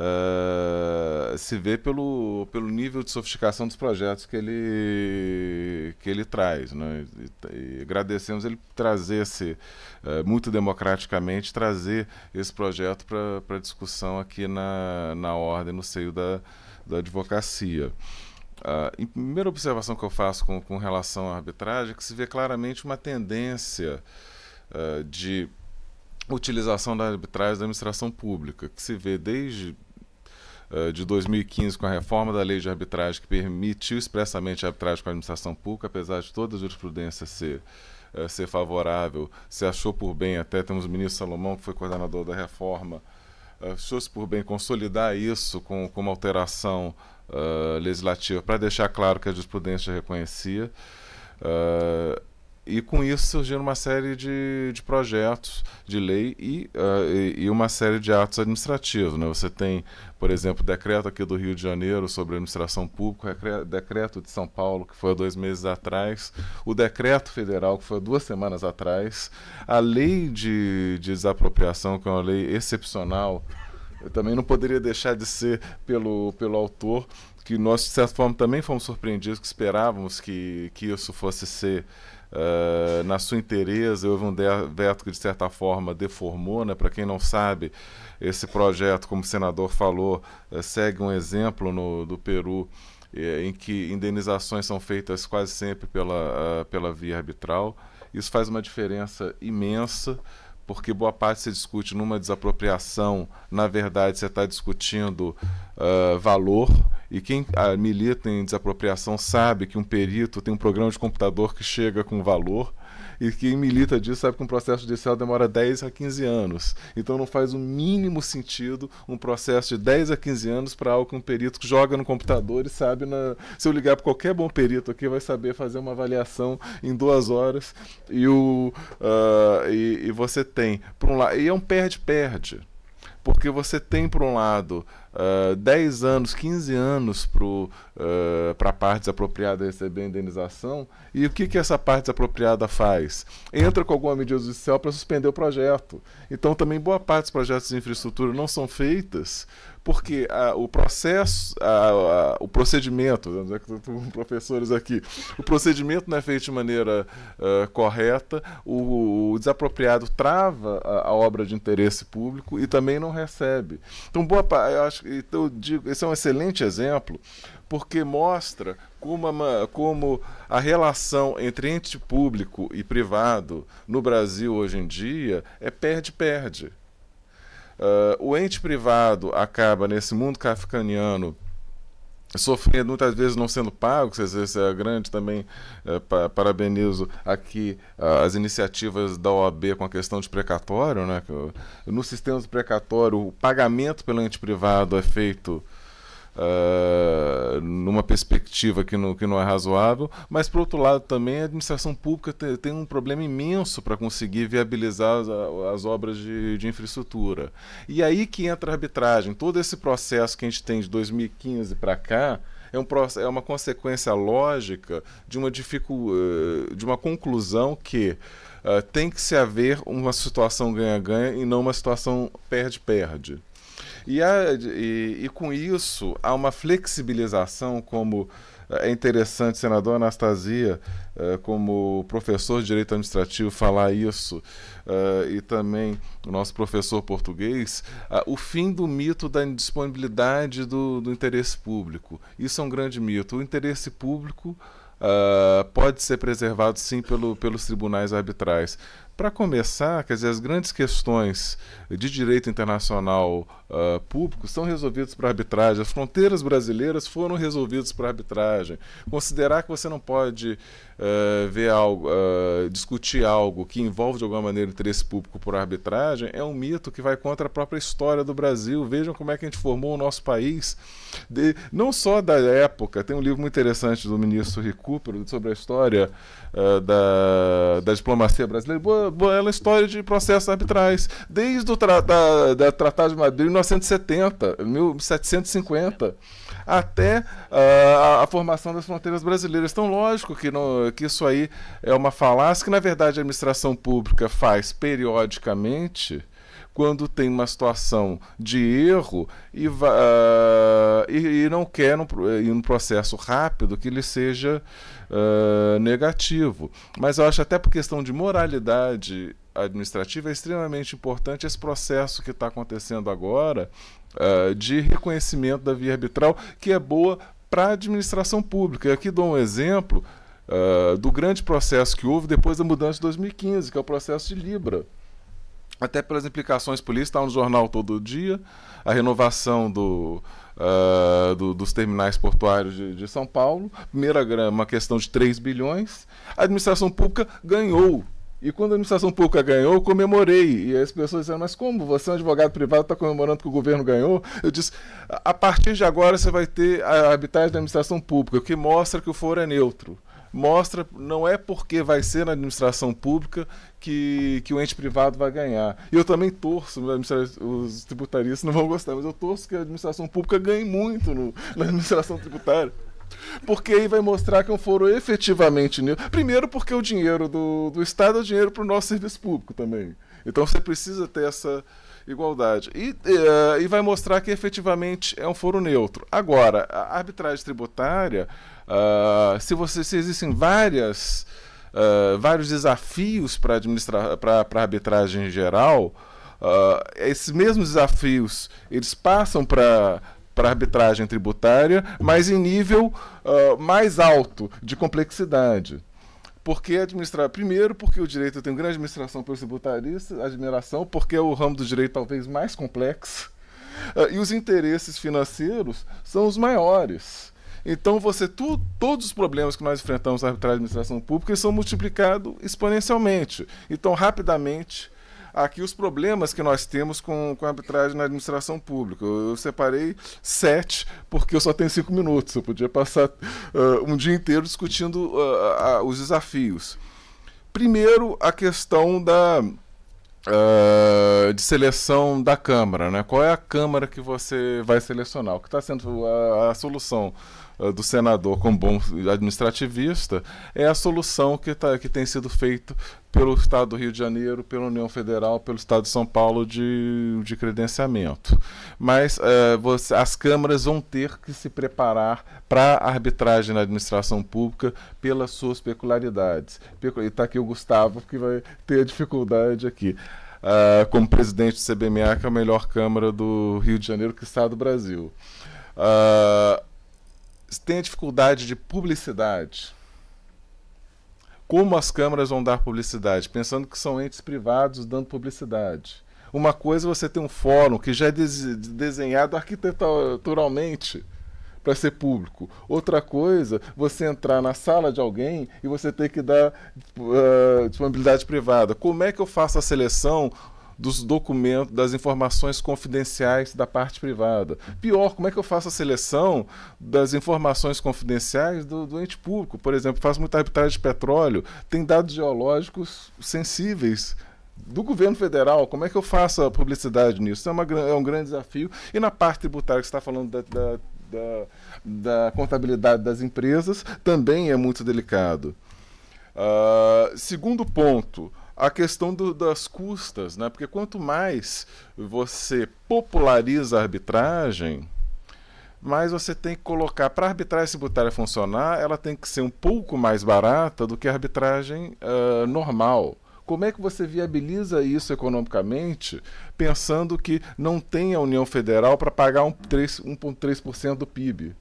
ah, se vê pelo, pelo nível de sofisticação dos projetos que ele, que ele traz. Né? E, e agradecemos ele trazer esse, uh, muito democraticamente, trazer esse projeto para discussão aqui na, na ordem, no seio da, da advocacia. A ah, primeira observação que eu faço com, com relação à arbitragem é que se vê claramente uma tendência de utilização da arbitragem da administração pública, que se vê desde eh, de 2015 com a reforma da lei de arbitragem que permitiu expressamente a arbitragem com a administração pública, apesar de toda a jurisprudência ser eh, ser favorável, se achou por bem, até temos o ministro Salomão, que foi coordenador da reforma, eh, achou-se por bem consolidar isso com, com uma alteração uh, legislativa para deixar claro que a jurisprudência reconhecia. Uh, e com isso surgiram uma série de, de projetos de lei e, uh, e, uma série de atos administrativos. Né? Você tem, por exemplo, decreto aqui do Rio de Janeiro sobre administração pública, decreto de São Paulo, que foi há dois meses atrás, o decreto federal, que foi há duas semanas atrás, a lei de, de desapropriação, que é uma lei excepcional. Eu também não poderia deixar de ser pelo, pelo autor, que nós, de certa forma, também fomos surpreendidos, que esperávamos que, que isso fosse ser Uh, na sua inteireza, houve um veto que, de certa forma, deformou. Né? Para quem não sabe, esse projeto, como o senador falou, uh, segue um exemplo no, do Peru, eh, em que indenizações são feitas quase sempre pela, uh, pela via arbitral. Isso faz uma diferença imensa porque boa parte se discute numa desapropriação, na verdade você está discutindo uh, valor, e quem uh, milita em desapropriação sabe que um perito tem um programa de computador que chega com valor, e quem milita disso sabe que um processo judicial demora 10 a 15 anos. Então não faz o mínimo sentido um processo de 10 a 15 anos para algo que um perito joga no computador e sabe. Na... Se eu ligar para qualquer bom perito aqui, vai saber fazer uma avaliação em duas horas. E, o, uh, e, e você tem, por um lado. E é um perde-perde. Porque você tem, por um lado, 10 ah, anos, 15 anos ah, para uh, a parte desapropriada receber indenização. E o que, que essa parte desapropriada faz? Entra com alguma medida judicial para suspender o projeto. Então, também boa parte dos projetos de infraestrutura não são feitas porque a, ah, o processo, a, ah, a, ah, o procedimento, com professores aqui, o procedimento não é feito de maneira correta, o, o, desapropriado trava a, obra de interesse público e também não recebe. Então, boa, eu acho, então esse é um excelente exemplo porque mostra como a, como a, relação entre ente público e privado no Brasil hoje em dia é perde-perde. Uh, o ente privado acaba, nesse mundo kafkaniano, sofrendo muitas vezes não sendo pago, essa é a grande também é, pa, parabenizo aqui ah, as iniciativas da OAB com a questão de precatório, né? No sistema do precatório, o pagamento pelo ente privado é feito uh, numa perspectiva que não, que não é razoável, mas, por outro lado, também a administração pública te, tem um problema imenso para conseguir viabilizar as, as obras de, de, infraestrutura. E aí que entra a arbitragem. Todo esse processo que a gente tem de 2015 para cá, é, um, é uma consequência lógica de uma, dificu, eh, de uma conclusão que uh, tem que se haver uma situação ganha-ganha e não uma situação perde-perde. E, e, e com isso, há uma flexibilização como eh, é interessante, senador Anastasia, eh, como professor de direito administrativo, falar isso, eh, e também o nosso professor português, ah, o fim do mito da indisponibilidade do, do interesse público. Isso é um grande mito. O interesse público. Uh, pode ser preservado sim pelo, pelos tribunais arbitrais. Para começar, quer dizer, as grandes questões de direito internacional uh, público são resolvidas por arbitragem. As fronteiras brasileiras foram resolvidas por arbitragem. Considerar que você não pode eh, ver algo, uh, discutir algo que envolve de alguma maneira interesse público por arbitragem, é um mito que vai contra a própria história do Brasil. Vejam como é que a gente formou o nosso país, de, não só da época, tem um livro muito interessante do ministro Recupero sobre a história uh, da, da diplomacia brasileira, boa, boa, ela é história de processos arbitrais, desde o tra da, da Tratado de Madrid, em 1970, 1750 até uh, a, formação das fronteiras brasileiras. Então, lógico que, não que isso aí é uma falácia que, na verdade, a administração pública faz periodicamente quando tem uma situação de erro e, uh, e, e não quer ir num processo rápido que lhe seja uh, negativo. Mas eu acho até por questão de moralidade administrativa é extremamente importante esse processo que está acontecendo agora uh, de reconhecimento da via arbitral que é boa para a administração pública. Eu aqui dou um exemplo uh, do grande processo que houve depois da mudança de 2015, que é o processo de Libra. Até pelas implicações políticas, está no jornal todo dia, a renovação do, Uh, do, dos terminais portuários de, de São Paulo. Primeira grama, uma questão de 3 bilhões. A administração pública ganhou e quando a administração pública ganhou, eu comemorei. E as pessoas disseram, mas como você é um advogado privado, está comemorando que o governo ganhou? Eu disse, a partir de agora você vai ter a arbitragem da administração pública, o que mostra que o foro é neutro. Mostra, não é porque vai ser na administração pública que, que o ente privado vai ganhar. E eu também torço, os tributaristas não vão gostar, mas eu torço que a administração pública ganhe muito no, na administração tributária. Porque aí vai mostrar que é um foro efetivamente neutro Primeiro, porque o dinheiro do, do Estado é dinheiro para o nosso serviço público também. Então você precisa ter essa igualdade. E, uh, e vai mostrar que efetivamente é um foro neutro. Agora, a arbitragem tributária, uh, se, você, se existem várias, uh, vários desafios para administrar para a arbitragem em geral, ah, esses mesmos desafios eles passam para para arbitragem tributária, mas em nível uh, mais alto de complexidade. Porque administrar, primeiro, porque o direito tem grande administração os tributaristas, admiração, porque é o ramo do direito talvez mais complexo, uh, e os interesses financeiros são os maiores. Então, você tu, todos os problemas que nós enfrentamos na arbitragem de administração pública são multiplicados exponencialmente. Então, rapidamente, aqui os problemas que nós temos com, com a arbitragem na administração pública. Eu, eu separei sete, porque eu só tenho cinco minutos. Eu podia passar uh, um dia inteiro discutindo uh, uh, os desafios. Primeiro, a questão da. Uh, de seleção da Câmara, né? Qual é a Câmara que você vai selecionar? O que está sendo a, a, solução eh, do senador como bom administrativista, é a solução que, tá, que tem sido feita pelo Estado do Rio de Janeiro, pela União Federal, pelo Estado de São Paulo de, de credenciamento. Mas eh, você, as câmaras vão ter que se preparar para a arbitragem na administração pública pelas suas peculiaridades. E está aqui o Gustavo, que vai ter dificuldade aqui. Uh, como presidente do CBMA, que é a melhor Câmara do Rio de Janeiro que está do Brasil. Uh, tem a dificuldade de publicidade. Como as câmaras vão dar publicidade? Pensando que são entes privados dando publicidade. Uma coisa é você ter um fórum que já é desenhado arquiteturalmente para ser público. Outra coisa, você entrar na sala de alguém e você ter que dar uh, disponibilidade privada. Como é que eu faço a seleção dos documentos, das informações confidenciais da parte privada. Pior, como é que eu faço a seleção das informações confidenciais do, do ente público? Por exemplo, faço muita arbitragem de petróleo, tem dados geológicos sensíveis do governo federal, como é que eu faço a publicidade nisso? é, uma, é um grande desafio. E na parte tributária que você está falando da, da, da, da contabilidade das empresas, também é muito delicado. Uh, segundo ponto, a questão do, das custas, né? Porque quanto mais você populariza a arbitragem, mais você tem que colocar para a arbitragem tributária funcionar, ela tem que ser um pouco mais barata do que a arbitragem uh, normal. Como é que você viabiliza isso economicamente, pensando que não tem a União Federal para pagar um 1,3% do PIB?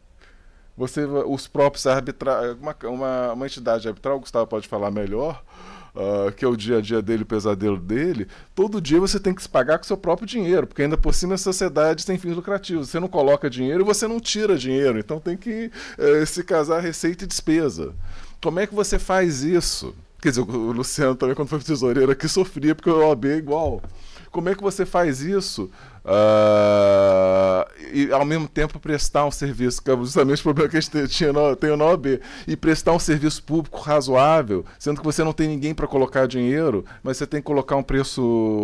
Você, os próprios arbitrais, uma, uma, uma entidade arbitral, o Gustavo pode falar melhor, uh, que é o dia a dia dele, o pesadelo dele, todo dia você tem que se pagar com seu próprio dinheiro, porque ainda por cima a é sociedade tem fins lucrativos. Você não coloca dinheiro e você não tira dinheiro, então tem que uh, se casar receita e despesa. Como é que você faz isso? Quer dizer, o Luciano também, quando foi tesoureiro aqui, sofria porque o OAB é igual. Como é que você faz isso? Uh, e ao mesmo tempo prestar um serviço, que é justamente o problema que a gente tinha no, tem na OAB, e prestar um serviço público razoável, sendo que você não tem ninguém para colocar dinheiro, mas você tem que colocar um preço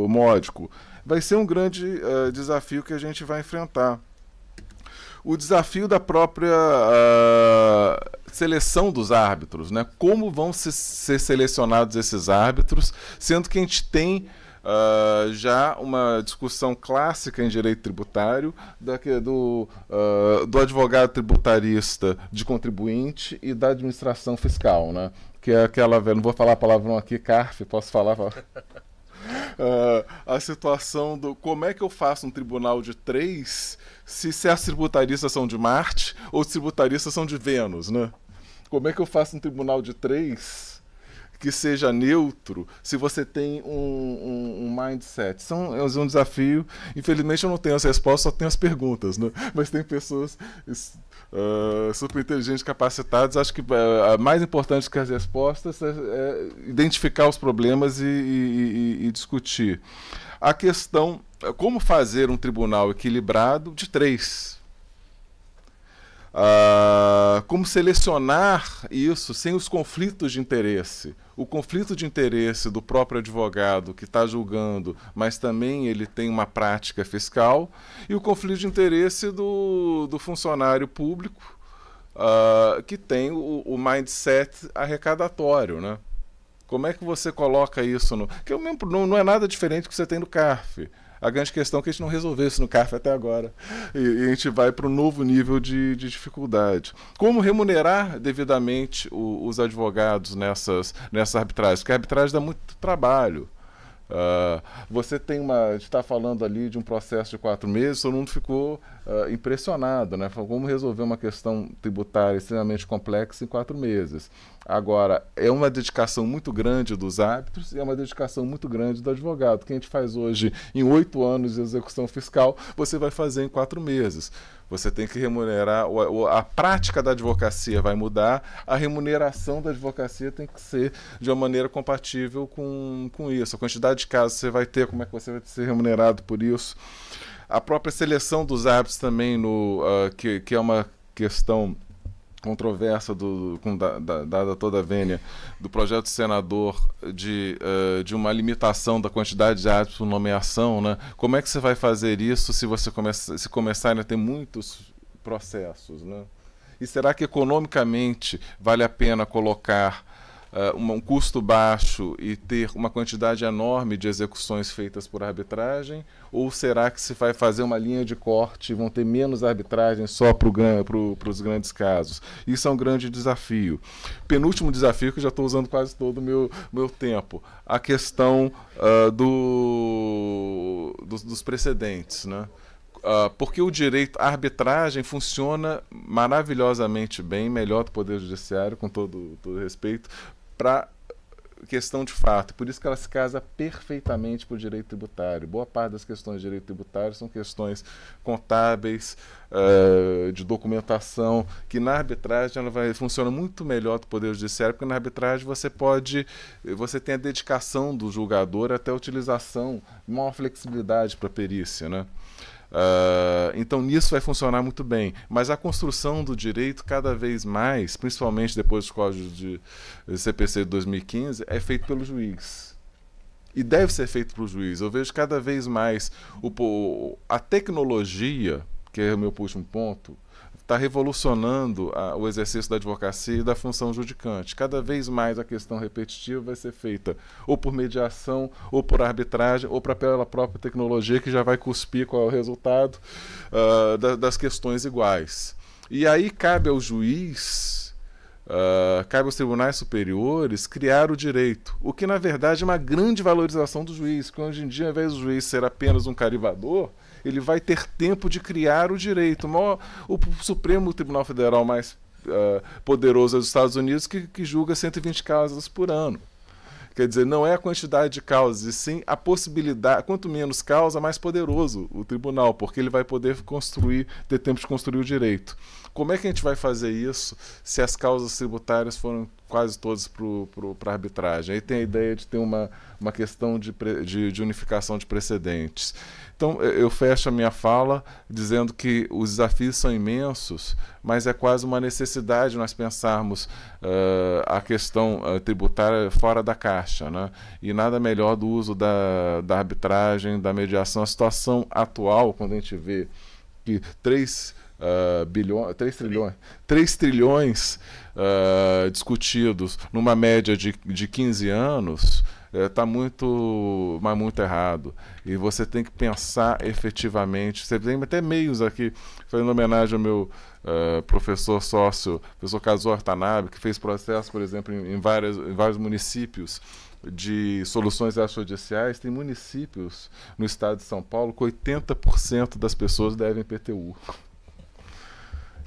módico. Vai ser um grande uh, desafio que a gente vai enfrentar. O desafio da própria uh, seleção dos árbitros, né? Como vão se, ser selecionados esses árbitros, sendo que a gente tem uh, já uma discussão clássica em direito tributário da, do, uh, do advogado tributarista de contribuinte e da administração fiscal, né? Que é aquela, não vou falar palavrão aqui, CARF, posso falar? Uh, a situação do como é que eu faço um tribunal de três se, se as tributaristas são de Marte ou os tributaristas são de Vênus, né? Como é que eu faço um tribunal de três que seja neutro, se você tem um, um, um mindset. São, é um desafio. Infelizmente eu não tenho as respostas, só tenho as perguntas. Né? Mas tem pessoas uh, ah, super inteligentes, capacitadas. Acho que uh, mais importante que as respostas é, é identificar os problemas e, e, e, e discutir. A questão eh, como fazer um tribunal equilibrado de três. Uh, como selecionar isso sem os conflitos de interesse o conflito de interesse do próprio advogado que está julgando, mas também ele tem uma prática fiscal, e o conflito de interesse do, do funcionário público uh, que tem o, o, mindset arrecadatório, né? Como é que você coloca isso no. Que é mesmo, não, não é nada diferente do que você tem no CARF a grande questão é que a gente não resolveu isso no CARF até agora. E, e a gente vai para um novo nível de, de dificuldade. Como remunerar devidamente o, os advogados nessas, nessas arbitragens? Porque a arbitragem dá muito trabalho. Uh, você tem uma está falando ali de um processo de quatro meses, todo mundo ficou uh, impressionado, né? Falou, como resolver uma questão tributária extremamente complexa em quatro meses? Agora é uma dedicação muito grande dos árbitros e é uma dedicação muito grande do advogado. O que a gente faz hoje em oito anos de execução fiscal, você vai fazer em quatro meses. Você tem que remunerar, a prática da advocacia vai mudar, a remuneração da advocacia tem que ser de uma maneira compatível com, com isso. A quantidade de casos você vai ter, como é que você vai ser remunerado por isso. A própria seleção dos árbitros também, no, uh, que, que é uma questão controversa do, com, da, da, dada toda a vênia do projeto senador de, uh, de uma limitação da quantidade de árbitros por nomeação, né? Como é que você vai fazer isso se você começa, se começarem a ter muitos processos, né? E será que economicamente vale a pena colocar uh, um, custo baixo e ter uma quantidade enorme de execuções feitas por arbitragem? Ou será que se vai fazer uma linha de corte e vão ter menos arbitragem só para pro, os grandes casos? Isso é um grande desafio. Penúltimo desafio, que já estou usando quase todo o meu, meu tempo, a questão uh, do, dos, dos precedentes. Né? Uh, porque o direito à arbitragem funciona maravilhosamente bem, melhor do Poder Judiciário, com todo, todo respeito, para questão de fato. Por isso que ela se casa perfeitamente com o direito tributário. Boa parte das questões de direito tributário são questões contábeis, uh, de documentação, que na arbitragem ela vai, funciona muito melhor do Poder Judiciário, porque na arbitragem você pode, você tem a dedicação do julgador até a utilização, maior flexibilidade para a perícia, né? Ah, então nisso vai funcionar muito bem. Mas a construção do direito, cada vez mais, principalmente depois do Código de CPC de 2015, é feito pelo juiz. E deve ser feito pelo juiz. Eu vejo cada vez mais o, a tecnologia, que é o meu último ponto, está revolucionando a, o exercício da advocacia e da função judicante. Cada vez mais a questão repetitiva vai ser feita ou por mediação, ou por arbitragem, ou pra, pela própria tecnologia que já vai cuspir qual é o resultado uh, da, das questões iguais. E aí cabe ao juiz, uh, cabe aos tribunais superiores criar o direito, o que na verdade é uma grande valorização do juiz, que hoje em dia, ao invés do juiz ser apenas um carivador, ele vai ter tempo de criar o direito. O Supremo Tribunal Federal mais uh, poderoso é dos Estados Unidos, que, que julga 120 casos por ano. Quer dizer, não é a quantidade de causas, e sim a possibilidade. Quanto menos causa, mais poderoso o tribunal, porque ele vai poder construir, ter tempo de construir o direito. Como é que a gente vai fazer isso se as causas tributárias foram quase todas para a arbitragem? Aí tem a ideia de ter uma, uma questão de, de, de unificação de precedentes. Então eu fecho a minha fala dizendo que os desafios são imensos, mas é quase uma necessidade nós pensarmos uh, a questão uh, tributária fora da caixa. Né? E nada melhor do uso da, da arbitragem, da mediação. A situação atual, quando a gente vê que 3, uh, 3 trilhões, 3 trilhões uh, discutidos numa média de, de 15 anos está é, tá muito, mas muito errado. E você tem que pensar efetivamente. Você tem até meios aqui, fazendo homenagem ao meu uh, professor sócio, professor Caso Artanabe, que fez processo, por exemplo, em, em, várias, em vários municípios de soluções extrajudiciais, tem municípios no estado de São Paulo que 80% das pessoas devem PTU.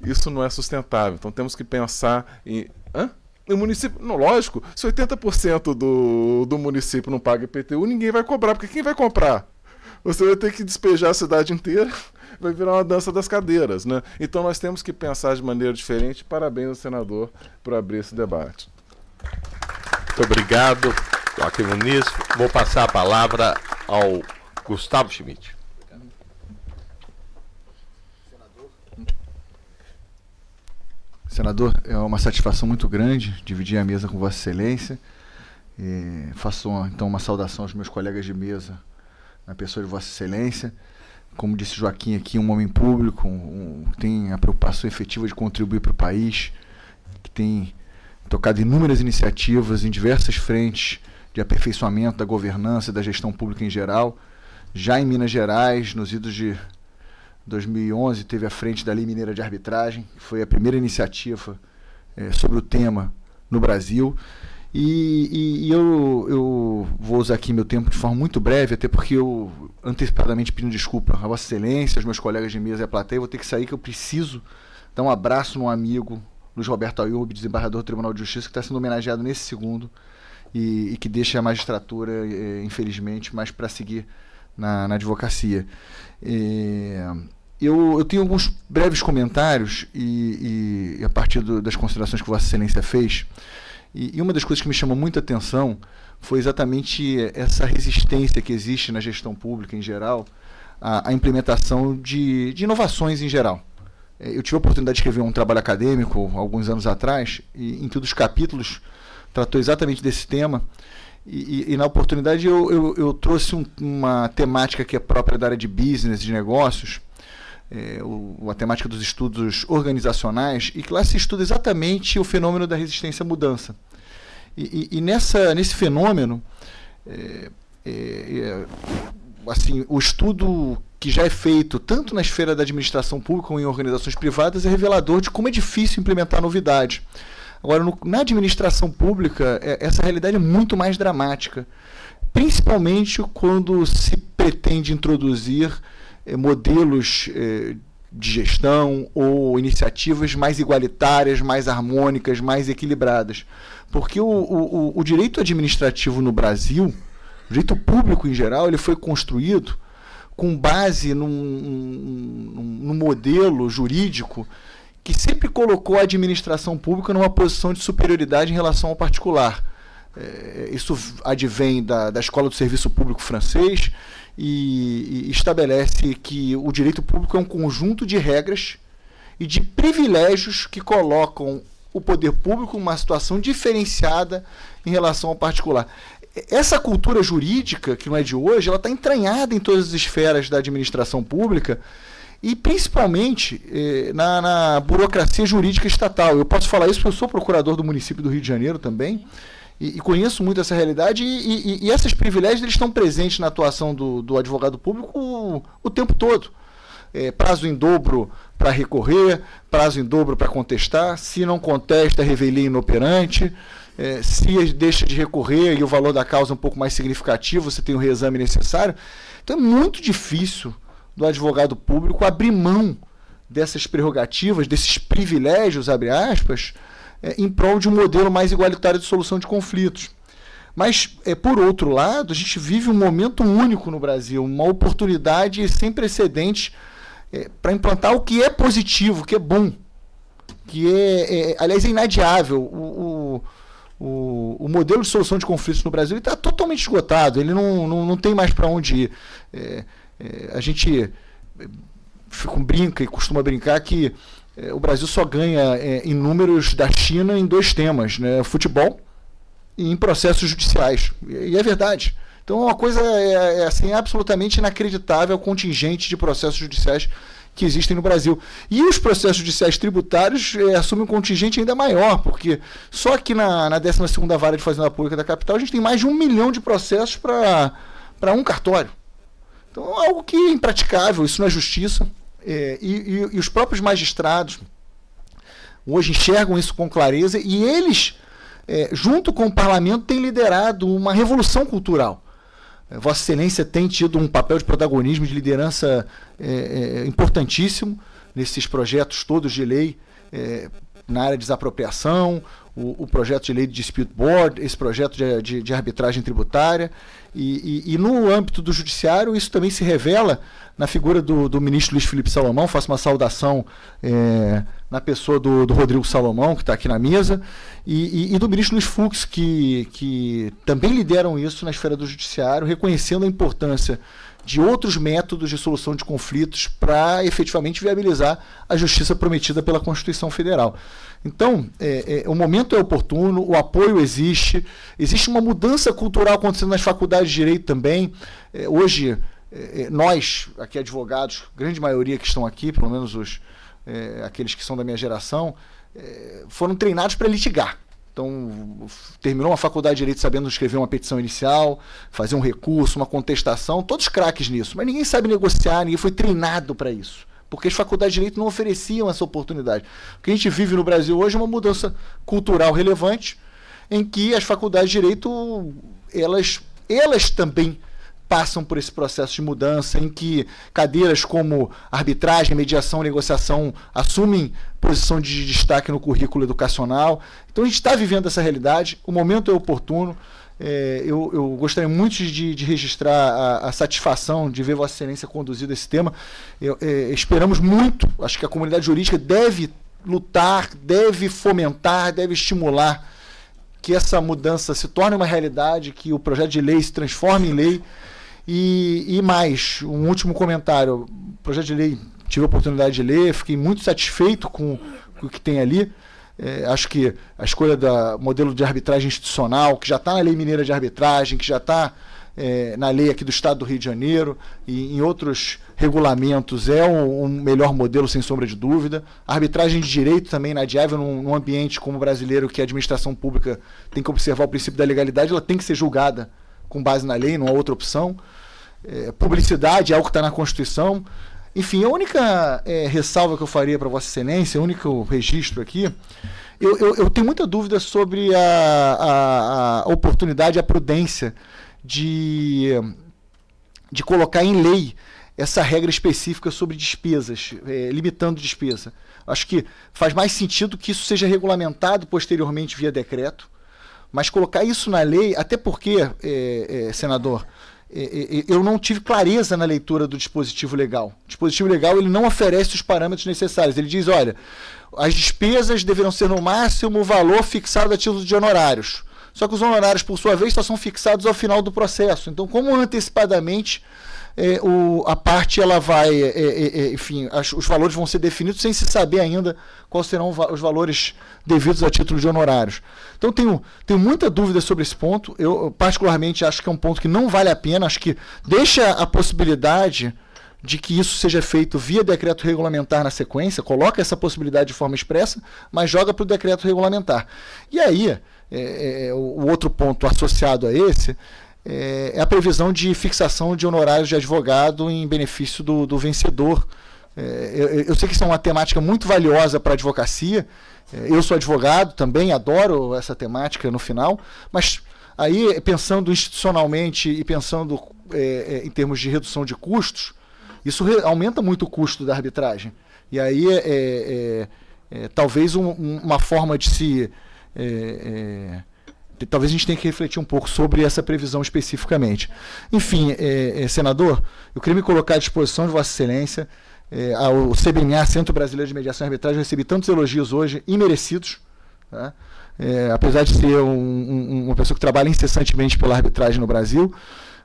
Isso não é sustentável. Então temos que pensar em. Hã? o município. Não, lógico, se 80% do, do município não paga IPTU, ninguém vai cobrar, porque quem vai comprar? Você vai ter que despejar a cidade inteira, vai virar uma dança das cadeiras, né? Então nós temos que pensar de maneira diferente. Parabéns ao senador por abrir esse debate. Muito obrigado, Joaquim Muniz. Vou passar a palavra ao Gustavo Schmidt. Senador, é uma satisfação muito grande dividir a mesa com Vossa Excelência. E faço então uma saudação aos meus colegas de mesa, na pessoa de Vossa Excelência. Como disse Joaquim aqui, um homem público, um, um, tem a preocupação efetiva de contribuir para o país, que tem tocado inúmeras iniciativas em diversas frentes de aperfeiçoamento da governança e da gestão pública em geral. Já em Minas Gerais, nos idos de 2011 teve a frente da Lei Mineira de Arbitragem, foi a primeira iniciativa é, sobre o tema no Brasil. E, e, e eu, eu, vou usar aqui meu tempo de forma muito breve, até porque eu antecipadamente pedindo desculpa a Vossa Excelência, aos meus colegas de mesa e a plateia, vou ter que sair que eu preciso dar um abraço num amigo, Luiz Roberto Ayub, desembargador do Tribunal de Justiça, que está sendo homenageado nesse segundo e, e que deixa a magistratura, é, infelizmente, mas para seguir na, na advocacia. É, eu, eu tenho alguns breves comentários e, e a partir do, das considerações que Vossa Excelência fez. E, e, uma das coisas que me chamou muita atenção foi exatamente essa resistência que existe na gestão pública em geral à, à implementação de, de inovações em geral. É, eu tive a oportunidade de escrever um trabalho acadêmico alguns anos atrás, e, em que um dos capítulos tratou exatamente desse tema. E, e, e, na oportunidade eu, eu, eu trouxe um, uma temática que é própria da área de business, de negócios, é, o, a temática dos estudos organizacionais, e que lá se estuda exatamente o fenômeno da resistência à mudança. E, e, e nessa, nesse fenômeno, é, é, é, assim, o estudo que já é feito tanto na esfera da administração pública como em organizações privadas é revelador de como é difícil implementar novidade. Agora, no, na administração pública, é, essa realidade é muito mais dramática, principalmente quando se pretende introduzir eh, modelos eh, de gestão ou iniciativas mais igualitárias, mais harmônicas, mais equilibradas. Porque o, o, o direito administrativo no Brasil, o direito público em geral, ele foi construído com base num, num, num modelo jurídico que sempre colocou a administração pública numa posição de superioridade em relação ao particular. Eh, isso advém da, da escola do serviço público francês, e, e estabelece que o direito público é um conjunto de regras e de privilégios que colocam o poder público numa situação diferenciada em relação ao particular. Essa cultura jurídica, que não é de hoje, ela está entranhada em todas as esferas da administração pública e principalmente eh, na, na burocracia jurídica estatal. Eu posso falar isso porque eu sou procurador do município do Rio de Janeiro também e, e, conheço muito essa realidade, e, e, e, esses privilégios eles estão presentes na atuação do, do advogado público o, o tempo todo. É, prazo em dobro para recorrer, prazo em dobro para contestar, se não contesta, revelia inoperante, é, se deixa de recorrer e o valor da causa é um pouco mais significativo, você tem o reexame necessário. Então é muito difícil do advogado público abrir mão dessas prerrogativas, desses privilégios, abre aspas, é, em prol de um modelo mais igualitário de solução de conflitos. Mas, é, por outro lado, a gente vive um momento único no Brasil, uma oportunidade sem precedentes é, para implantar o que é positivo, o que é bom, que é, é aliás, é inadiável. O, o, o, o, modelo de solução de conflitos no Brasil está totalmente esgotado, ele não, não, não tem mais para onde ir. É, é a gente é, fico, brinca e costuma brincar que é, o Brasil só ganha é, em números da China em dois temas, né? futebol e em processos judiciais. E, é verdade. Então é uma coisa é, é, assim, absolutamente inacreditável o contingente de processos judiciais que existem no Brasil. E os processos judiciais tributários é, assumem um contingente ainda maior, porque só aqui na, na 12ª Vara de Fazenda Pública da capital a gente tem mais de um milhão de processos para um cartório. Então é algo que é impraticável, isso não é justiça. É, e, e, e os próprios magistrados hoje enxergam isso com clareza e eles, é, junto com o parlamento, têm liderado uma revolução cultural. É, Vossa Excelência tem tido um papel de protagonismo, de liderança é, é, importantíssimo nesses projetos todos de lei é, na área de desapropriação o, o, projeto de lei de dispute board, esse projeto de, de, de arbitragem tributária. E, e, e, no âmbito do judiciário, isso também se revela na figura do, do ministro Luiz Felipe Salomão. Faço uma saudação é, na pessoa do, do, Rodrigo Salomão, que está aqui na mesa, e, e, do ministro Luiz Fux, que, que também lideram isso na esfera do judiciário, reconhecendo a importância de outros métodos de solução de conflitos para efetivamente viabilizar a justiça prometida pela Constituição Federal. Então, é, é, o momento é oportuno, o apoio existe, existe uma mudança cultural acontecendo nas faculdades de direito também. É, hoje, é, é, nós, aqui advogados, grande maioria que estão aqui, pelo menos os, é, aqueles que são da minha geração, foram treinados para litigar. Então, terminou uma faculdade de direito sabendo escrever uma petição inicial, fazer um recurso, uma contestação, todos craques nisso, mas ninguém sabe negociar, ninguém foi treinado para isso porque as faculdades de direito não ofereciam essa oportunidade. O que a gente vive no Brasil hoje é uma mudança cultural relevante, em que as faculdades de direito elas, elas também passam por esse processo de mudança, em que cadeiras como arbitragem, mediação, negociação assumem posição de destaque no currículo educacional. Então a gente está vivendo essa realidade, o momento é oportuno. É, eu, eu, gostaria muito de, de registrar a, a, satisfação de ver Vossa Excelência conduzido esse tema. Eu, é, esperamos muito, acho que a comunidade jurídica deve lutar, deve fomentar, deve estimular que essa mudança se torne uma realidade, que o projeto de lei se transforme em lei. E, e mais, um último comentário: o projeto de lei tive a oportunidade de ler, fiquei muito satisfeito com, com o que tem ali. É, acho que a escolha do modelo de arbitragem institucional, que já está na lei mineira de arbitragem, que já está é, na lei aqui do Estado do Rio de Janeiro e em outros regulamentos é um, um melhor modelo, sem sombra de dúvida. A arbitragem de direito também, inadiável num, num ambiente como o brasileiro, que a administração pública tem que observar o princípio da legalidade, ela tem que ser julgada com base na lei, não há outra opção. É, publicidade é algo que está na Constituição. Enfim, a única é, ressalva que eu faria para Vossa Excelência, o único registro aqui, eu, eu, eu tenho muita dúvida sobre a, a, a oportunidade, a prudência de, de colocar em lei essa regra específica sobre despesas, é, limitando despesa. Acho que faz mais sentido que isso seja regulamentado posteriormente via decreto, mas colocar isso na lei, até porque, é, é, senador, é, é, é, eu não tive clareza na leitura do dispositivo legal. O dispositivo legal ele não oferece os parâmetros necessários. Ele diz, olha, as despesas deverão ser no máximo o valor fixado a título de honorários. Só que os honorários, por sua vez, só são fixados ao final do processo. Então, como antecipadamente é, o, a parte ela vai, é, é, é, é, enfim, as, os valores vão ser definidos sem se saber ainda quais serão os valores devidos a título de honorários. Então tenho, tenho muita dúvida sobre esse ponto. Eu particularmente acho que é um ponto que não vale a pena. Acho que deixa a possibilidade de que isso seja feito via decreto regulamentar na sequência, coloca essa possibilidade de forma expressa, mas joga para o decreto regulamentar. E aí, é, é, o outro ponto associado a esse é, é, a previsão de fixação de honorários de advogado em benefício do, do vencedor. É, eu, eu, sei que isso é uma temática muito valiosa para a advocacia. É, eu sou advogado também, adoro essa temática no final, mas aí pensando institucionalmente e pensando é, é, em termos de redução de custos, isso aumenta muito o custo da arbitragem. E aí é, talvez um, uma forma de se talvez a gente tenha que refletir um pouco sobre essa previsão especificamente. Enfim, é, é, senador, eu queria me colocar à disposição de Vossa Excelência. É, ao CBMA, Centro Brasileiro de Mediação e Arbitragem, recebi tantos elogios hoje, imerecidos. Tá? É, apesar de ser um, um, uma pessoa que trabalha incessantemente pela arbitragem no Brasil,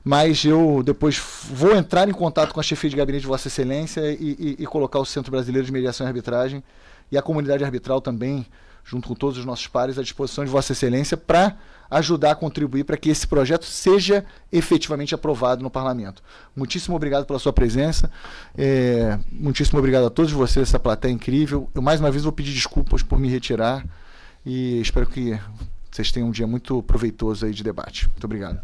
mas eu depois vou entrar em contato com a chefia de gabinete de Vossa Excelência e, e, e colocar o Centro Brasileiro de Mediação e Arbitragem e a comunidade arbitral também junto com todos os nossos pares, à disposição de Vossa Excelência para ajudar a contribuir para que esse projeto seja efetivamente aprovado no Parlamento. Muitíssimo obrigado pela sua presença, é, muitíssimo obrigado a todos vocês, essa plateia é incrível. Eu mais uma vez vou pedir desculpas por me retirar e espero que vocês tenham um dia muito proveitoso aí de debate. Muito obrigado.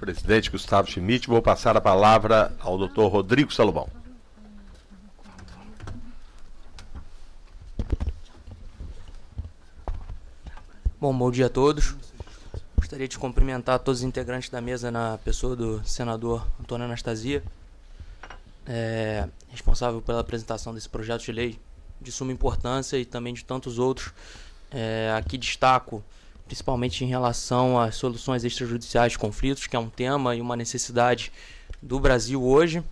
Presidente Gustavo Schmidt, vou passar a palavra ao doutor Rodrigo Salomão. Bom, bom dia a todos. Gostaria de cumprimentar todos os integrantes da mesa na pessoa do senador Antônio Anastasia, é, responsável pela apresentação desse projeto de lei de suma importância e também de tantos outros. É, aqui destaco, principalmente em relação às soluções extrajudiciais de conflitos, que é um tema e uma necessidade do Brasil hoje,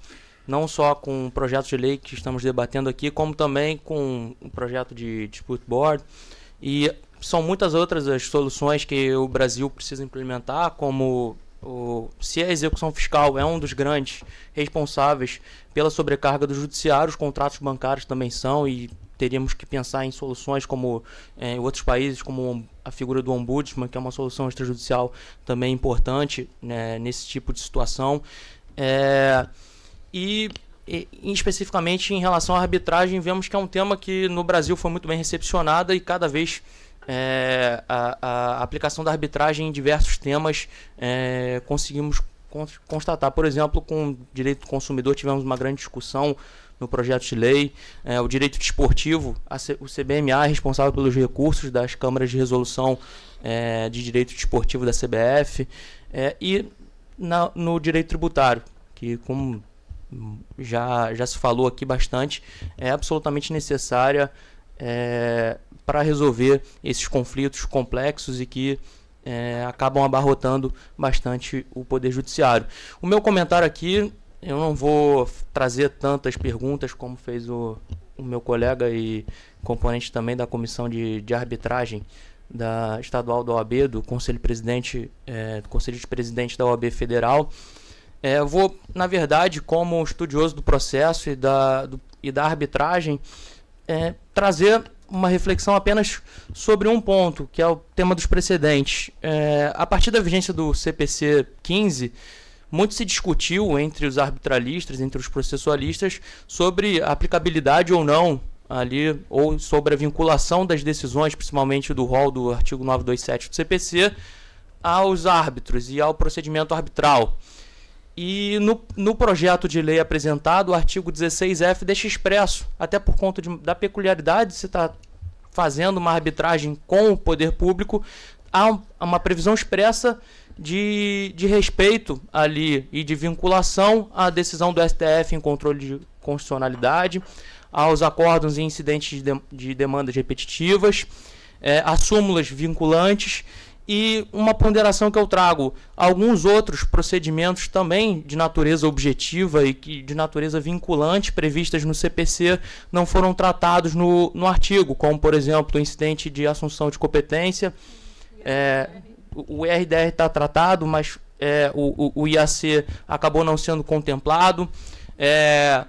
não só com o projeto de lei que estamos debatendo aqui, como também com o projeto de dispute board e são muitas outras as soluções que o Brasil precisa implementar, como o, se a execução fiscal é um dos grandes responsáveis pela sobrecarga do judiciário, os contratos bancários também são e teríamos que pensar em soluções como é, em outros países, como a figura do ombudsman, que é uma solução extrajudicial também importante né, nesse tipo de situação. É, e, e, especificamente em relação à arbitragem, vemos que é um tema que no Brasil foi muito bem recepcionado e cada vez é, a, a, aplicação da arbitragem em diversos temas é, conseguimos constatar. Por exemplo, com o direito do consumidor tivemos uma grande discussão no projeto de lei, é, o direito desportivo, o CBMA é responsável pelos recursos das câmaras de resolução é, de direito desportivo da CBF é, e na, no direito tributário, que como já, já se falou aqui bastante, é absolutamente necessária é, para resolver esses conflitos complexos e que é, acabam abarrotando bastante o Poder Judiciário. O meu comentário aqui, eu não vou trazer tantas perguntas como fez o, o meu colega e componente também da comissão de, de arbitragem da estadual da OAB, do Conselho, Presidente, é, do Conselho de Presidente da OAB Federal. É, eu vou, na verdade, como estudioso do processo e da, do, e da arbitragem, é, trazer uma reflexão apenas sobre um ponto, que é o tema dos precedentes. É, a partir da vigência do CPC 15, muito se discutiu entre os arbitralistas, entre os processualistas, sobre a aplicabilidade ou não ali, ou sobre a vinculação das decisões, principalmente do rol do artigo 927 do CPC, aos árbitros e ao procedimento arbitral. E no, no, projeto de lei apresentado, o artigo 16F deixa expresso, até por conta de, da peculiaridade, se está fazendo uma arbitragem com o poder público, há um, uma previsão expressa de, de respeito ali e de vinculação à decisão do STF em controle de constitucionalidade, aos acordos e incidentes de, de demandas repetitivas, é, a súmulas vinculantes e uma ponderação que eu trago, alguns outros procedimentos também de natureza objetiva e de natureza vinculante previstas no CPC não foram tratados no, no artigo, como, por exemplo, o incidente de assunção de competência. É, o RDR está tratado, mas é, o, o, o, IAC acabou não sendo contemplado. É,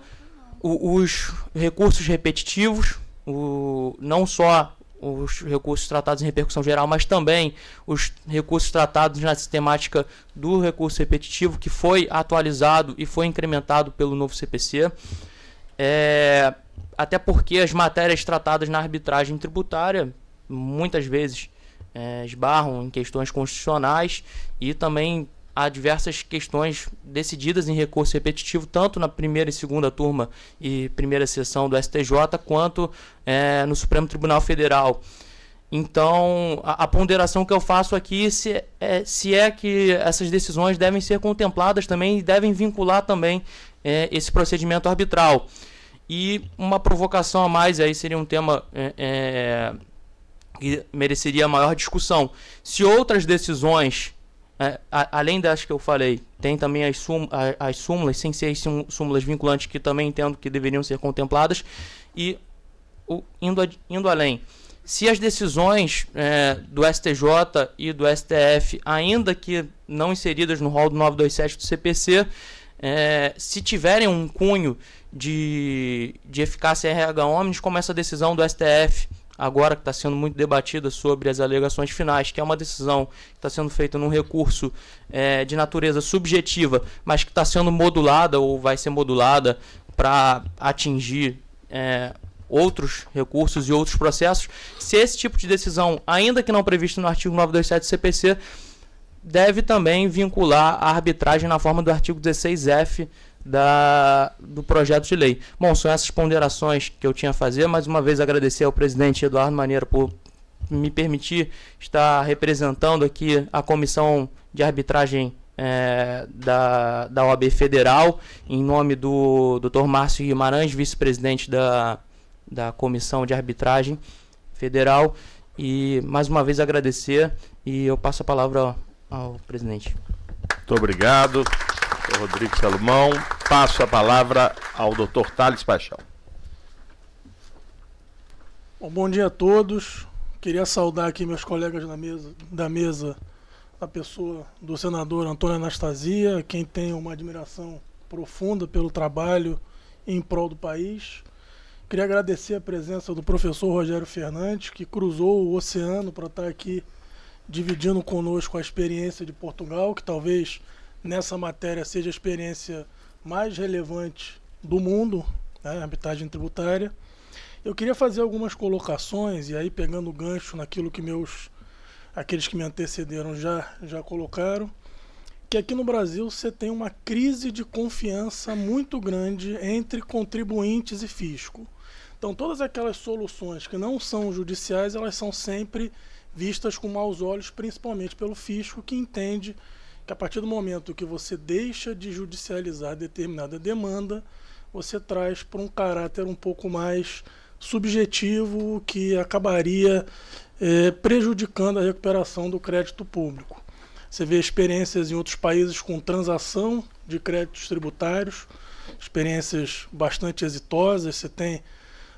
o, os recursos repetitivos, o, não só os recursos tratados em repercussão geral, mas também os recursos tratados na sistemática do recurso repetitivo, que foi atualizado e foi incrementado pelo novo CPC. É, até porque as matérias tratadas na arbitragem tributária muitas vezes é, esbarram em questões constitucionais e também há diversas questões decididas em recurso repetitivo, tanto na primeira e segunda turma e primeira sessão do STJ, quanto é, no Supremo Tribunal Federal. Então, a, a, ponderação que eu faço aqui se é, é, se é que essas decisões devem ser contempladas também e devem vincular também é, esse procedimento arbitral. E uma provocação a mais, aí seria um tema é, é que mereceria maior discussão. Se outras decisões é, a, além das que eu falei, tem também as, sum, a, as súmulas, sem ser as sum, súmulas vinculantes, que também entendo que deveriam ser contempladas. E o, indo, a, indo além, se as decisões é, do STJ e do STF, ainda que não inseridas no rol do 927 do CPC, é, se tiverem um cunho de, de eficácia RH Omnis, como essa decisão do STF agora que está sendo muito debatida sobre as alegações finais, que é uma decisão que está sendo feita num recurso é, de natureza subjetiva, mas que está sendo modulada ou vai ser modulada para atingir é, outros recursos e outros processos, se esse tipo de decisão, ainda que não previsto no artigo 927 do CPC, deve também vincular a arbitragem na forma do artigo 16F da, do projeto de lei. Bom, são essas ponderações que eu tinha a fazer. Mais uma vez agradecer ao presidente Eduardo Maneira por me permitir estar representando aqui a comissão de arbitragem é, da, da OAB Federal, em nome do Dr. Márcio Guimarães, vice-presidente da, da comissão de arbitragem federal. E mais uma vez agradecer e eu passo a palavra ao, ao presidente. Muito obrigado. Dr. Rodrigo Salomão. Passo a palavra ao Dr. Thales Paixão. Bom, bom dia a todos. Queria saudar aqui meus colegas da mesa, da mesa, a pessoa do senador Antônio Anastasia, quem tem uma admiração profunda pelo trabalho em prol do país. Queria agradecer a presença do professor Rogério Fernandes, que cruzou o oceano para estar aqui dividindo conosco a experiência de Portugal, que talvez nessa matéria seja a experiência mais relevante do mundo, né, arbitragem tributária. Eu queria fazer algumas colocações, e aí pegando o gancho naquilo que meus aqueles que me antecederam já, já colocaram, que aqui no Brasil você tem uma crise de confiança muito grande entre contribuintes e fisco. Então todas aquelas soluções que não são judiciais, elas são sempre vistas com maus olhos, principalmente pelo fisco que entende que a partir do momento que você deixa de judicializar determinada demanda, você traz para um caráter um pouco mais subjetivo que acabaria é, prejudicando a recuperação do crédito público. Você vê experiências em outros países com transação de créditos tributários, experiências bastante exitosas. Você tem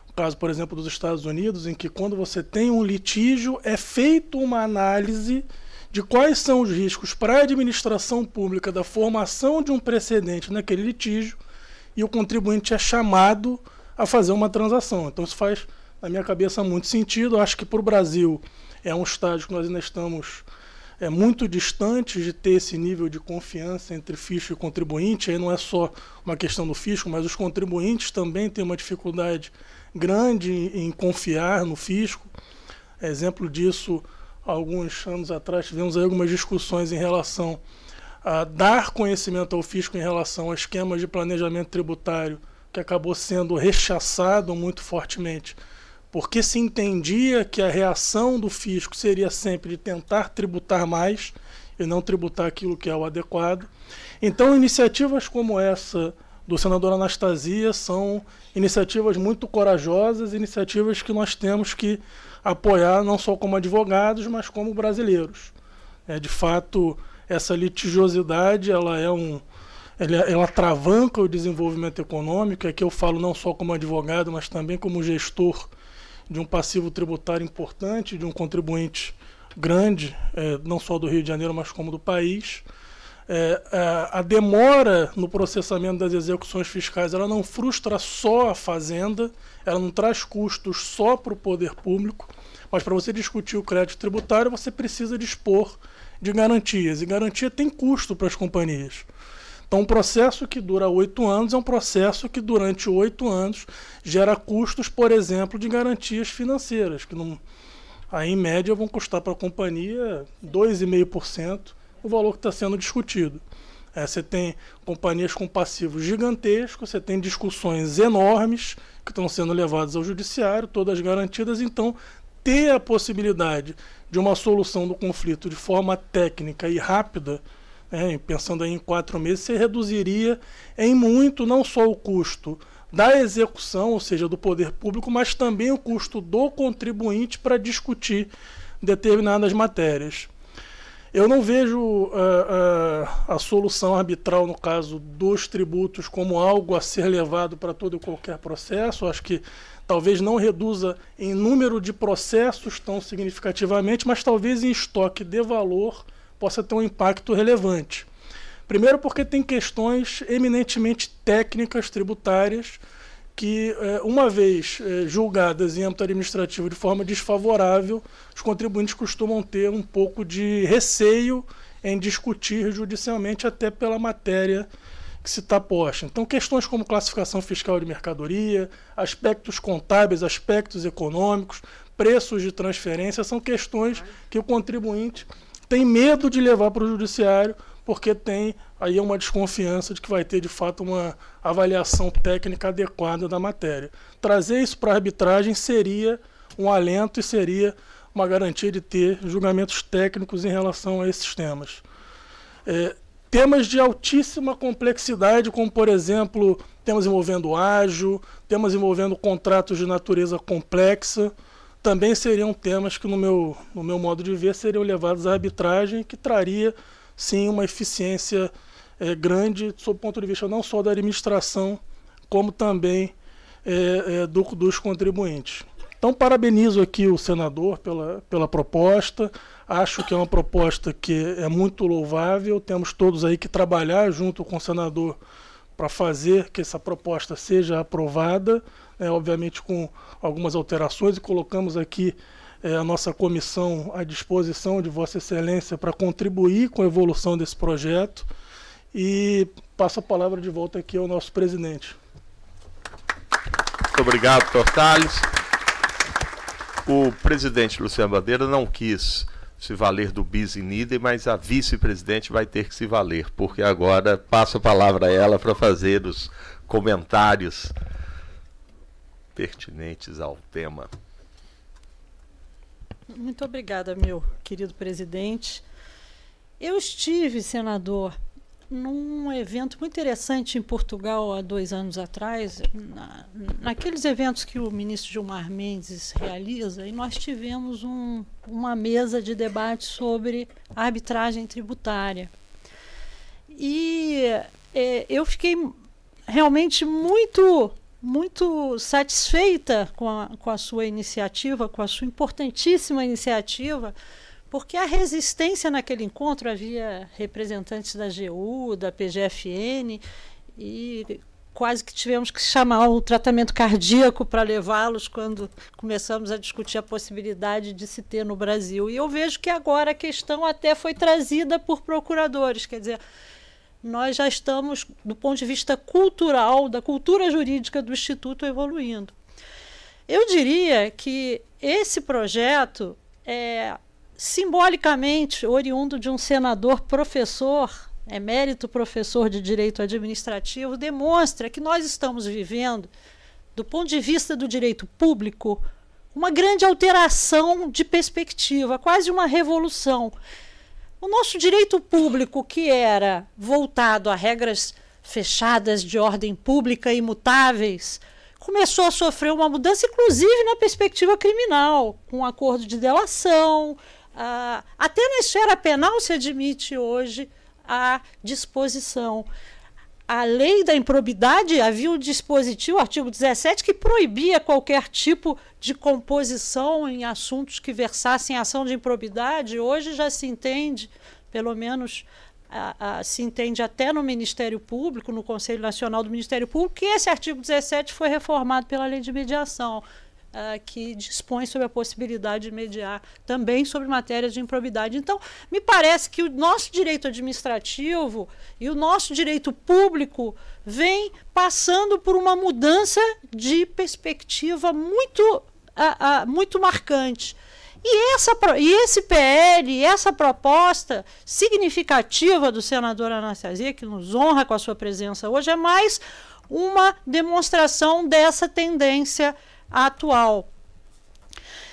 o caso, por exemplo, dos Estados Unidos, em que quando você tem um litígio é feito uma análise de quais são os riscos para a administração pública da formação de um precedente naquele litígio e o contribuinte é chamado a fazer uma transação. Então isso faz, na minha cabeça, muito sentido. Eu acho que para o Brasil é um estágio que nós ainda estamos é muito distante de ter esse nível de confiança entre fisco e contribuinte. Aí não é só uma questão do fisco, mas os contribuintes também têm uma dificuldade grande em, em confiar no fisco. Exemplo disso alguns anos atrás tivemos algumas discussões em relação a dar conhecimento ao fisco em relação a esquemas de planejamento tributário, que acabou sendo rechaçado muito fortemente, porque se entendia que a reação do fisco seria sempre de tentar tributar mais e não tributar aquilo que é o adequado. Então, iniciativas como essa do senador Anastasia são iniciativas muito corajosas, iniciativas que nós temos que apoiar não só como advogados, mas como brasileiros. É, de fato, essa litigiosidade ela é um, ela, é, ela travanca o desenvolvimento econômico, é que eu falo não só como advogado, mas também como gestor de um passivo tributário importante, de um contribuinte grande, é, não só do Rio de Janeiro, mas como do país é, a, a, demora no processamento das execuções fiscais ela não frustra só a fazenda, ela não traz custos só para o poder público, mas para você discutir o crédito tributário você precisa dispor de garantias e garantia tem custo para as companhias. Então, um processo que dura oito anos é um processo que, durante oito anos, gera custos, por exemplo, de garantias financeiras, que não, aí, em média vão custar para a companhia 2,5% o valor que está sendo discutido. É, você tem companhias com passivos gigantescos, você tem discussões enormes que estão sendo levadas ao judiciário, todas garantidas. Então, ter a possibilidade de uma solução do conflito de forma técnica e rápida, né, pensando em quatro meses, você reduziria em muito não só o custo da execução, ou seja, do poder público, mas também o custo do contribuinte para discutir determinadas matérias. Eu não vejo uh, uh, a solução arbitral no caso dos tributos como algo a ser levado para todo e qualquer processo. Acho que talvez não reduza em número de processos tão significativamente, mas talvez em estoque de valor possa ter um impacto relevante. Primeiro, porque tem questões eminentemente técnicas tributárias que, é, uma vez é, julgadas em âmbito administrativo de forma desfavorável, os contribuintes costumam ter um pouco de receio em discutir judicialmente, até pela matéria que se está posta. Então, questões como classificação fiscal de mercadoria, aspectos contábeis, aspectos econômicos, preços de transferência, são questões que o contribuinte tem medo de levar para o judiciário porque tem aí uma desconfiança de que vai ter de fato uma avaliação técnica adequada da matéria. Trazer isso para a arbitragem seria um alento e seria uma garantia de ter julgamentos técnicos em relação a esses temas. É, temas de altíssima complexidade, como por exemplo temas envolvendo ágio, temas envolvendo contratos de natureza complexa, também seriam temas que, no meu, no meu modo de ver, seriam levados à arbitragem, que traria sim uma eficiência é, grande, sob o ponto de vista não só da administração, como também é, do, dos contribuintes. Então, parabenizo aqui o senador pela, pela proposta. Acho que é uma proposta que é muito louvável. Temos todos aí que trabalhar junto com o senador para fazer que essa proposta seja aprovada, né, obviamente com algumas alterações, e colocamos aqui é, a nossa comissão à disposição de Vossa Excelência para contribuir com a evolução desse projeto. E passo a palavra de volta aqui ao nosso presidente. Muito obrigado, Tortales. O presidente Luciano Bandeira não quis se valer do bis in idem, mas a vice-presidente vai ter que se valer, porque agora passo a palavra a ela para fazer os comentários pertinentes ao tema. Muito obrigada, meu querido presidente. Eu estive, senador, num evento muito interessante em Portugal há dois anos atrás, na, naqueles eventos que o ministro Gilmar Mendes realiza, e nós tivemos um, uma mesa de debate sobre arbitragem tributária. E é, eu fiquei realmente muito muito satisfeita com a, com a sua iniciativa, com a sua importantíssima iniciativa, porque a resistência naquele encontro havia representantes da GU, da PGFN, e quase que tivemos que chamar o tratamento cardíaco para levá-los quando começamos a discutir a possibilidade de se ter no Brasil. E eu vejo que agora a questão até foi trazida por procuradores, quer dizer, nós já estamos, do ponto de vista cultural, da cultura jurídica do Instituto, evoluindo. Eu diria que esse projeto é simbolicamente oriundo de um senador professor, emérito professor de direito administrativo, demonstra que nós estamos vivendo, do ponto de vista do direito público, uma grande alteração de perspectiva, quase uma revolução. O nosso direito público, que era voltado a regras fechadas de ordem pública imutáveis, começou a sofrer uma mudança, inclusive na perspectiva criminal, com um acordo de delação. Uh, até na esfera penal se admite hoje a disposição a lei da improbidade havia um dispositivo, artigo 17, que proibia qualquer tipo de composição em assuntos que versassem ação de improbidade. Hoje já se entende, pelo menos a, a, se entende até no Ministério Público, no Conselho Nacional do Ministério Público, que esse artigo 17 foi reformado pela lei de mediação uh, que dispõe sobre a possibilidade de mediar também sobre matérias de improbidade. Então, me parece que o nosso direito administrativo e o nosso direito público vem passando por uma mudança de perspectiva muito, uh, uh, muito marcante. E, essa, e esse PL, essa proposta significativa do senador Anastasia, que nos honra com a sua presença hoje, é mais uma demonstração dessa tendência atual.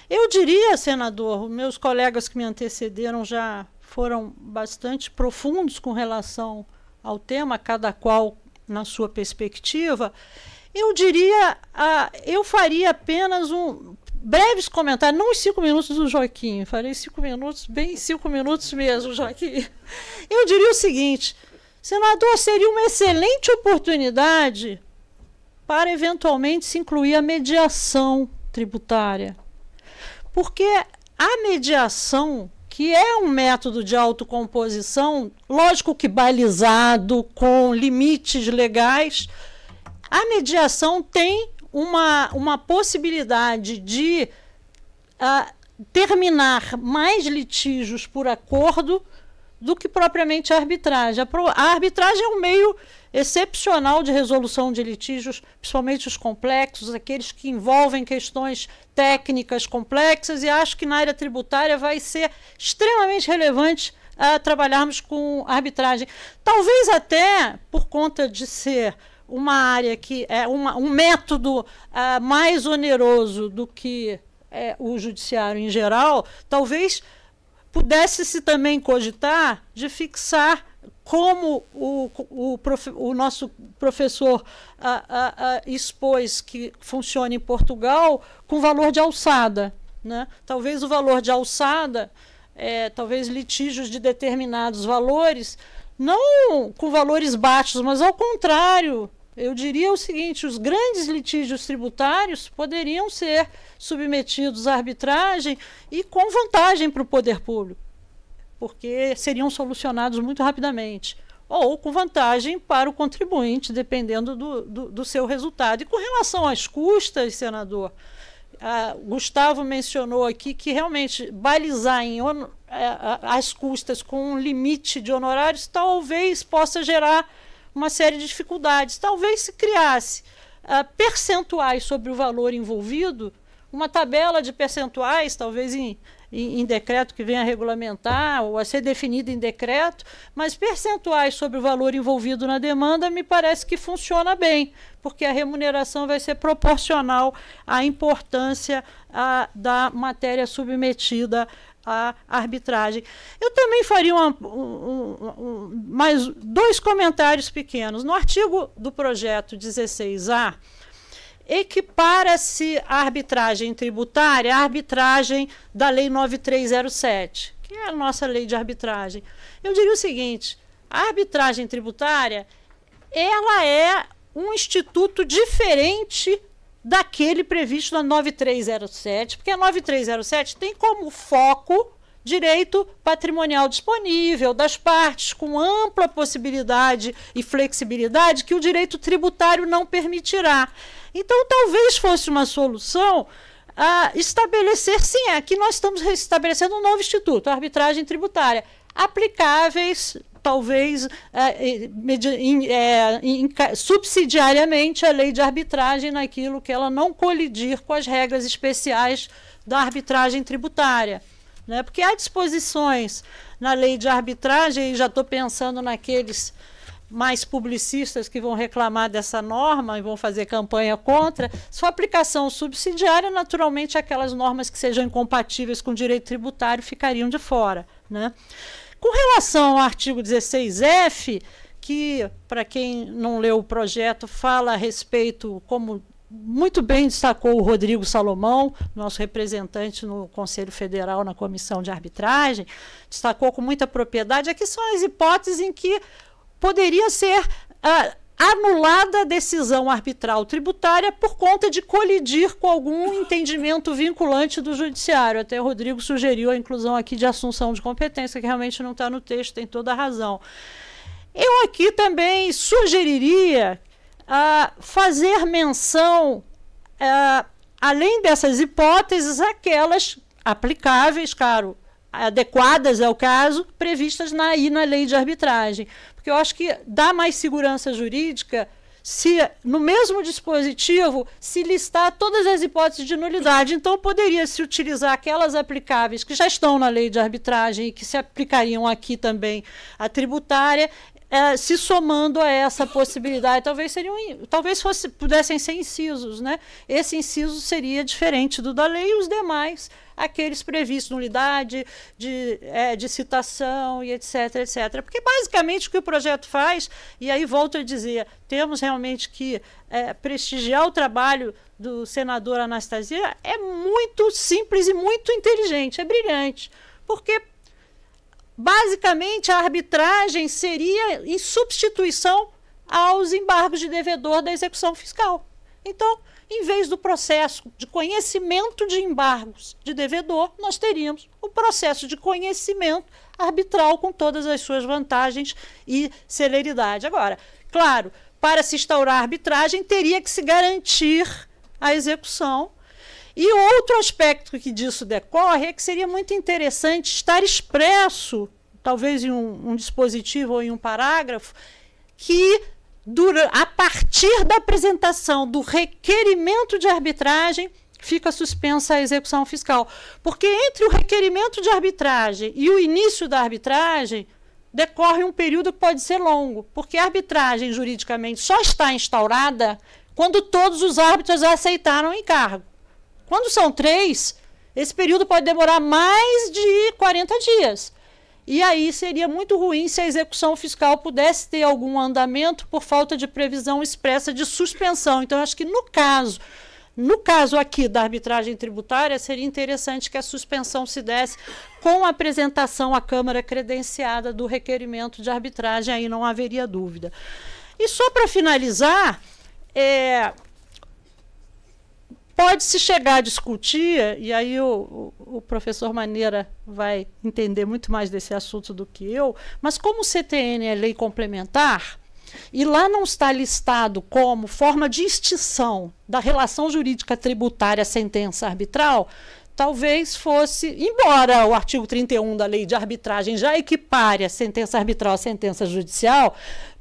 Eu diria, senador, meus colegas que me antecederam já foram bastante profundos com relação ao tema, cada qual na sua perspectiva. Eu diria, ah, eu faria apenas um breves comentários, não os cinco minutos do Joaquim, farei cinco minutos, bem cinco minutos mesmo, Joaquim. Eu diria o seguinte, senador, seria uma excelente oportunidade para eventualmente se incluir a mediação tributária. Porque a mediação, que é um método de autocomposição, lógico que balizado com limites legais, a mediação tem uma, uma possibilidade de uh, terminar mais litígios por acordo do que propriamente a arbitragem. A arbitragem é um meio excepcional de resolução de litígios, principalmente os complexos, aqueles que envolvem questões técnicas complexas, e acho que na área tributária vai ser extremamente relevante a ah, trabalharmos com arbitragem. Talvez até por conta de ser uma área que é uma, um método uh, mais oneroso do que eh, o judiciário em geral, talvez pudesse-se também cogitar de fixar como o, o, prof, o nosso professor expôs que funciona em Portugal, com valor de alçada. Né? Talvez o valor de alçada, é, talvez litígios de determinados valores, não com valores baixos, mas ao contrário, eu diria o seguinte: os grandes litígios tributários poderiam ser submetidos à arbitragem e com vantagem para o poder público, porque seriam solucionados muito rapidamente. Ou com vantagem para o contribuinte, dependendo do, do, do seu resultado. E com relação às custas, senador, Gustavo mencionou aqui que realmente balizar em é, as custas com um limite de honorários talvez possa gerar uma série de dificuldades. Talvez se criasse uh, percentuais sobre o valor envolvido, uma tabela de percentuais, talvez em em, em decreto que venha regulamentar ou a ser definida em decreto, mas percentuais sobre o valor envolvido na demanda me parece que funciona bem, porque a remuneração vai ser proporcional à importância a, da matéria submetida à arbitragem. Eu também faria uma, um, um, mais dois comentários pequenos. No artigo do projeto 16A, equipara-se a arbitragem tributária à arbitragem da Lei 9307, que é a nossa lei de arbitragem. Eu diria o seguinte: a arbitragem tributária ela é um instituto diferente daquele previsto na 9307, porque a 9307 tem como foco direito patrimonial disponível das partes, com ampla possibilidade e flexibilidade que o direito tributário não permitirá. Então, talvez fosse uma solução estabelecer, sim, aqui nós estamos estabelecendo um novo instituto, arbitragem tributária, aplicáveis talvez eh, eh, em, eh, em, subsidiariamente a lei de arbitragem naquilo que ela não colidir com as regras especiais da arbitragem tributária. Né? Porque há disposições na lei de arbitragem, e já estou pensando naqueles mais publicistas que vão reclamar dessa norma e vão fazer campanha contra, sua aplicação subsidiária, naturalmente, aquelas normas que sejam incompatíveis com o direito tributário ficariam de fora. Né? Com relação ao artigo 16F, que, para quem não leu o projeto, fala a respeito, como muito bem destacou o Rodrigo Salomão, nosso representante no Conselho Federal na Comissão de Arbitragem, destacou com muita propriedade, aqui é são as hipóteses em que poderia ser ah, anulada a decisão arbitral tributária por conta de colidir com algum entendimento vinculante do judiciário. Até o Rodrigo sugeriu a inclusão aqui de assunção de competência, que realmente não está no texto, tem toda a razão. Eu aqui também sugeriria ah, fazer menção, ah, além dessas hipóteses, aquelas aplicáveis, claro, adequadas ao caso, previstas na, aí na lei de arbitragem. Porque eu acho que dá mais segurança jurídica se no mesmo dispositivo se listar todas as hipóteses de nulidade. Então, poderia se utilizar aquelas aplicáveis que já estão na lei de arbitragem e que se aplicariam aqui também à tributária, é, se somando a essa possibilidade. Talvez seriam, talvez fosse, pudessem ser incisos. Né? Esse inciso seria diferente do da lei e os demais aqueles previstos na de, é, de citação e etc, etc. Porque basicamente o que o projeto faz, e aí volto a dizer, temos realmente que é, prestigiar o trabalho do senador Anastasia, é muito simples e muito inteligente, é brilhante. Porque basicamente a arbitragem seria em substituição aos embargos de devedor da execução fiscal. Então, em vez do processo de conhecimento de embargos de devedor, nós teríamos o processo de conhecimento arbitral com todas as suas vantagens e celeridade. Agora, claro, para se instaurar a arbitragem, teria que se garantir a execução. E outro aspecto que disso decorre é que seria muito interessante estar expresso, talvez em um, um dispositivo ou em um parágrafo, que a partir da apresentação do requerimento de arbitragem, fica suspensa a execução fiscal. Porque entre o requerimento de arbitragem e o início da arbitragem, decorre um período que pode ser longo, porque a arbitragem juridicamente só está instaurada quando todos os árbitros aceitaram o encargo. Quando são três, esse período pode demorar mais de 40 dias. E aí seria muito ruim se a execução fiscal pudesse ter algum andamento por falta de previsão expressa de suspensão. Então, acho que no caso no caso aqui da arbitragem tributária, seria interessante que a suspensão se desse com a apresentação à Câmara credenciada do requerimento de arbitragem, aí não haveria dúvida. E só para finalizar, é, Pode-se chegar a discutir, e aí o, o, professor Maneira vai entender muito mais desse assunto do que eu, mas como o CTN é lei complementar, e lá não está listado como forma de extinção da relação jurídica tributária sentença arbitral, talvez fosse, embora o artigo 31 da lei de arbitragem já equipare a sentença arbitral à sentença judicial,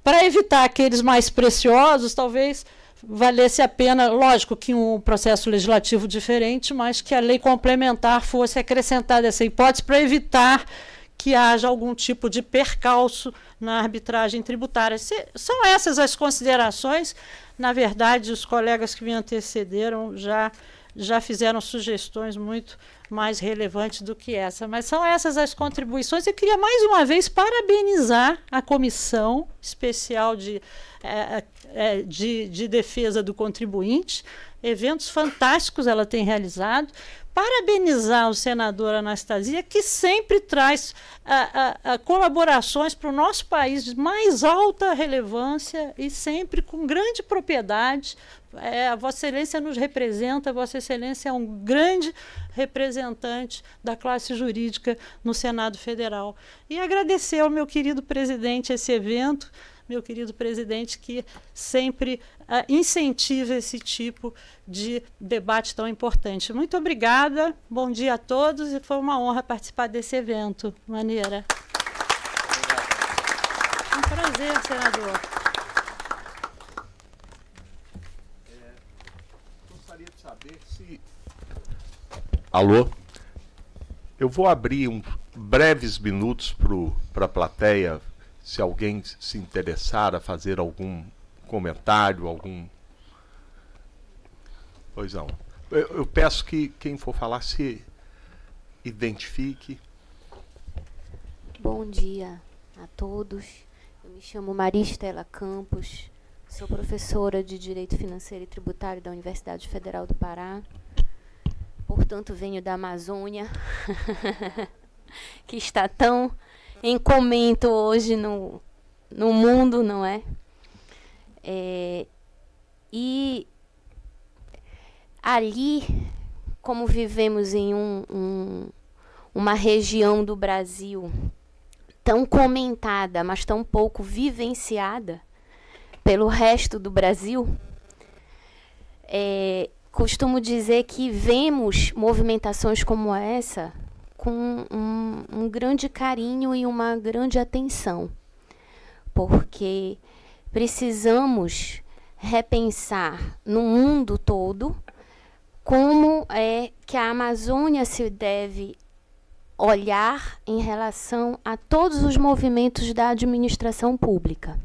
para evitar aqueles mais preciosos, talvez valesse a pena, lógico que um processo legislativo diferente, mas que a lei complementar fosse acrescentada essa hipótese para evitar que haja algum tipo de percalço na arbitragem tributária. Se, são essas as considerações. Na verdade, os colegas que me antecederam já, já fizeram sugestões muito mais relevantes do que essa. Mas são essas as contribuições. Eu queria mais uma vez parabenizar a comissão especial de eh, é, de, de defesa do contribuinte, eventos fantásticos ela tem realizado. Parabenizar o senador Anastasia, que sempre traz a, a, a colaborações para o nosso país de mais alta relevância e sempre com grande propriedade. É, a Vossa Excelência nos representa, a Vossa Excelência é um grande representante da classe jurídica no Senado Federal. E agradecer ao meu querido presidente esse evento meu querido presidente, que sempre uh, incentiva esse tipo de debate tão importante. Muito obrigada, bom dia a todos e foi uma honra participar desse evento. Maneira. Um prazer, senador. É, Alô? Eu vou abrir um, breves minutos para a plateia se alguém se interessar a fazer algum comentário, algum. Pois não. Eu, eu peço que quem for falar se identifique. Bom dia a todos. Eu me chamo Maristela Campos, sou professora de Direito Financeiro e Tributário da Universidade Federal do Pará. Portanto, venho da Amazônia, que está tão em comento hoje no, no mundo, não é? é e ali, como vivemos em um, um, uma região do Brasil tão comentada, mas tão pouco vivenciada pelo resto do Brasil, é, costumo dizer que vemos movimentações como essa com um, um grande carinho e uma grande atenção, porque precisamos repensar no mundo todo como é que a Amazônia se deve olhar em relação a todos os movimentos da administração pública.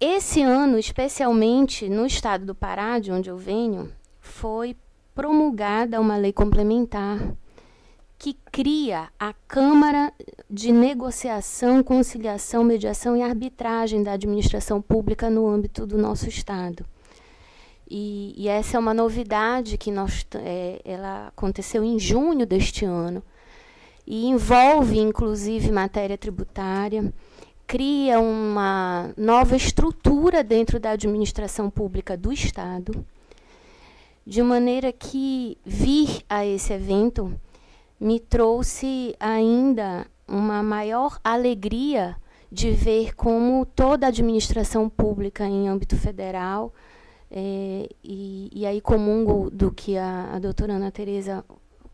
Esse ano, especialmente no estado do Pará, de onde eu venho, foi promulgada uma lei complementar que cria a Câmara de Negociação, Conciliação, Mediação e Arbitragem da Administração Pública no âmbito do nosso Estado. E, e essa é uma novidade que nós, é, ela aconteceu em junho deste ano e envolve, inclusive, matéria tributária, cria uma nova estrutura dentro da administração pública do Estado de maneira que vir a esse evento me trouxe ainda uma maior alegria de ver como toda a administração pública em âmbito federal, é, e, e, aí comungo do que a, a doutora Ana Tereza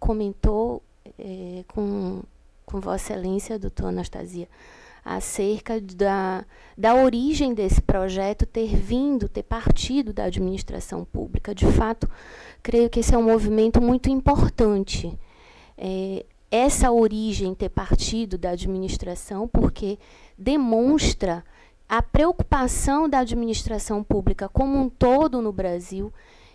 comentou é, com, com Vossa Excelência, doutora Anastasia, acerca da, da origem desse projeto ter vindo, ter partido da administração pública. De fato, creio que esse é um movimento muito importante. É, essa origem ter partido da administração, porque demonstra a preocupação da administração pública como um todo no Brasil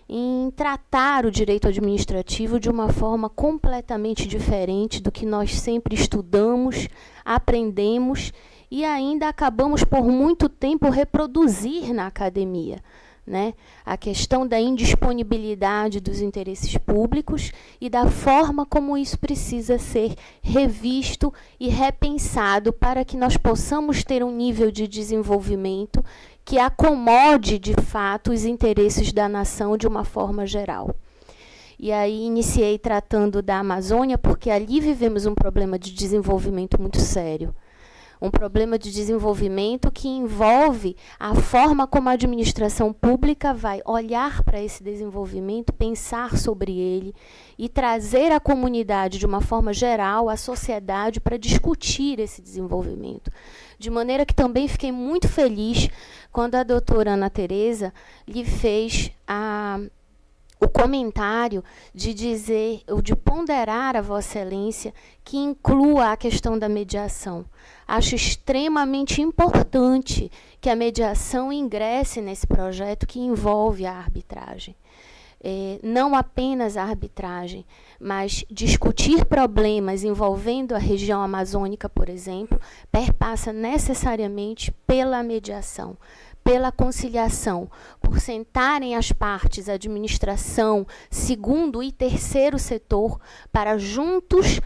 em tratar o direito administrativo de uma forma completamente diferente do que nós sempre estudamos, aprendemos e ainda acabamos por muito tempo reproduzir na academia. Né? A questão da indisponibilidade dos interesses públicos e da forma como isso precisa ser revisto e repensado para que nós possamos ter um nível de desenvolvimento que acomode de fato os interesses da nação de uma forma geral. E aí iniciei tratando da Amazônia, porque ali vivemos um problema de desenvolvimento muito sério. Um problema de desenvolvimento que envolve a forma como a administração pública vai olhar para esse desenvolvimento, pensar sobre ele e trazer a comunidade, de uma forma geral, a sociedade, para discutir esse desenvolvimento. De maneira que também fiquei muito feliz quando a doutora Ana Tereza lhe fez a, o comentário de dizer, ou de ponderar a Vossa Excelência, que inclua a questão da mediação. Acho extremamente importante que a mediação ingresse nesse projeto que envolve a arbitragem. É, não apenas a arbitragem, mas discutir problemas envolvendo a região amazônica, por exemplo, perpassa necessariamente pela mediação, pela conciliação, por sentarem as partes, administração, segundo e terceiro setor, para juntos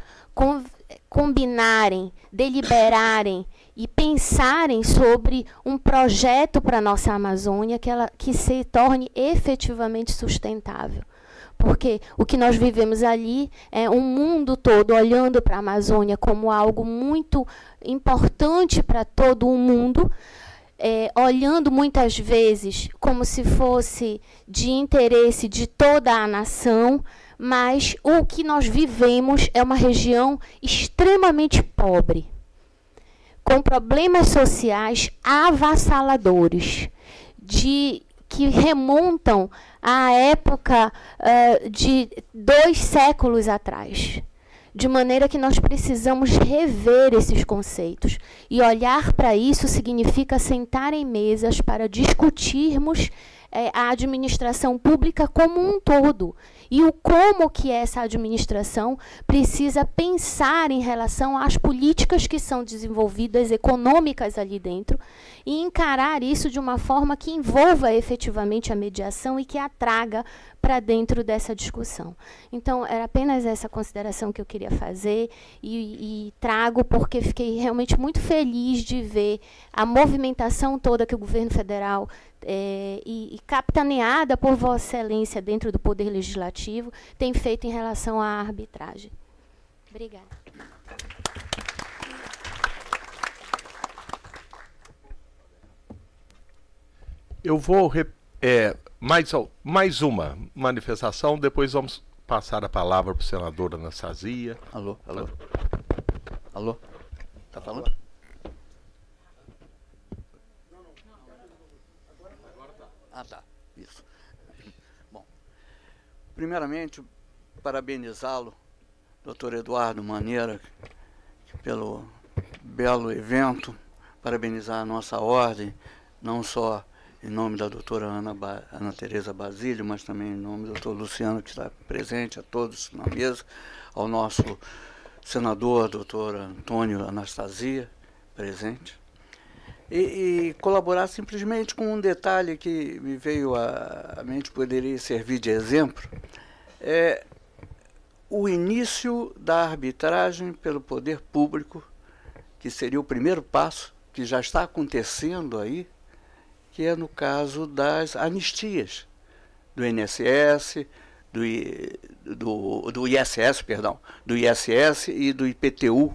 combinarem, deliberarem e pensarem sobre um projeto para a nossa Amazônia que, ela, que se torne efetivamente sustentável. Porque o que nós vivemos ali é um mundo todo olhando para a Amazônia como algo muito importante para todo o mundo, é, olhando muitas vezes como se fosse de interesse de toda a nação, mas o que nós vivemos é uma região extremamente pobre com problemas sociais avassaladores, de que remontam à época uh, de dois séculos atrás. De maneira que nós precisamos rever esses conceitos. E olhar para isso significa sentar em mesas para discutirmos eh, a administração pública como um todo e o como que é essa administração precisa pensar em relação às políticas que são desenvolvidas econômicas ali dentro e encarar isso de uma forma que envolva efetivamente a mediação e que atraga para dentro dessa discussão. Então, era apenas essa consideração que eu queria fazer e, e, trago porque fiquei realmente muito feliz de ver a movimentação toda que o governo federal é, e, e capitaneada por Vossa Excelência dentro do Poder Legislativo tem feito em relação à arbitragem. Obrigada. Eu vou é, mais, mais uma manifestação, depois vamos passar a palavra para o senador Anastasia. Alô, alô. Alô? Tá falando? Primeiramente, parabenizá-lo, doutor Eduardo Maneira, pelo belo evento, parabenizar a nossa ordem, não só em nome da doutora Ana, ba Ana Tereza Basílio, mas também em nome do doutor Luciano, que está presente, a todos na mesa, ao nosso senador, doutor Antônio Anastasia, presente, e, e, colaborar simplesmente com um detalhe que me veio à mente, poderia servir de exemplo, é o início da arbitragem pelo poder público, que seria o primeiro passo, que já está acontecendo aí, que é no caso das anistias do INSS, do, do, do ISS, perdão, do ISS e do IPTU,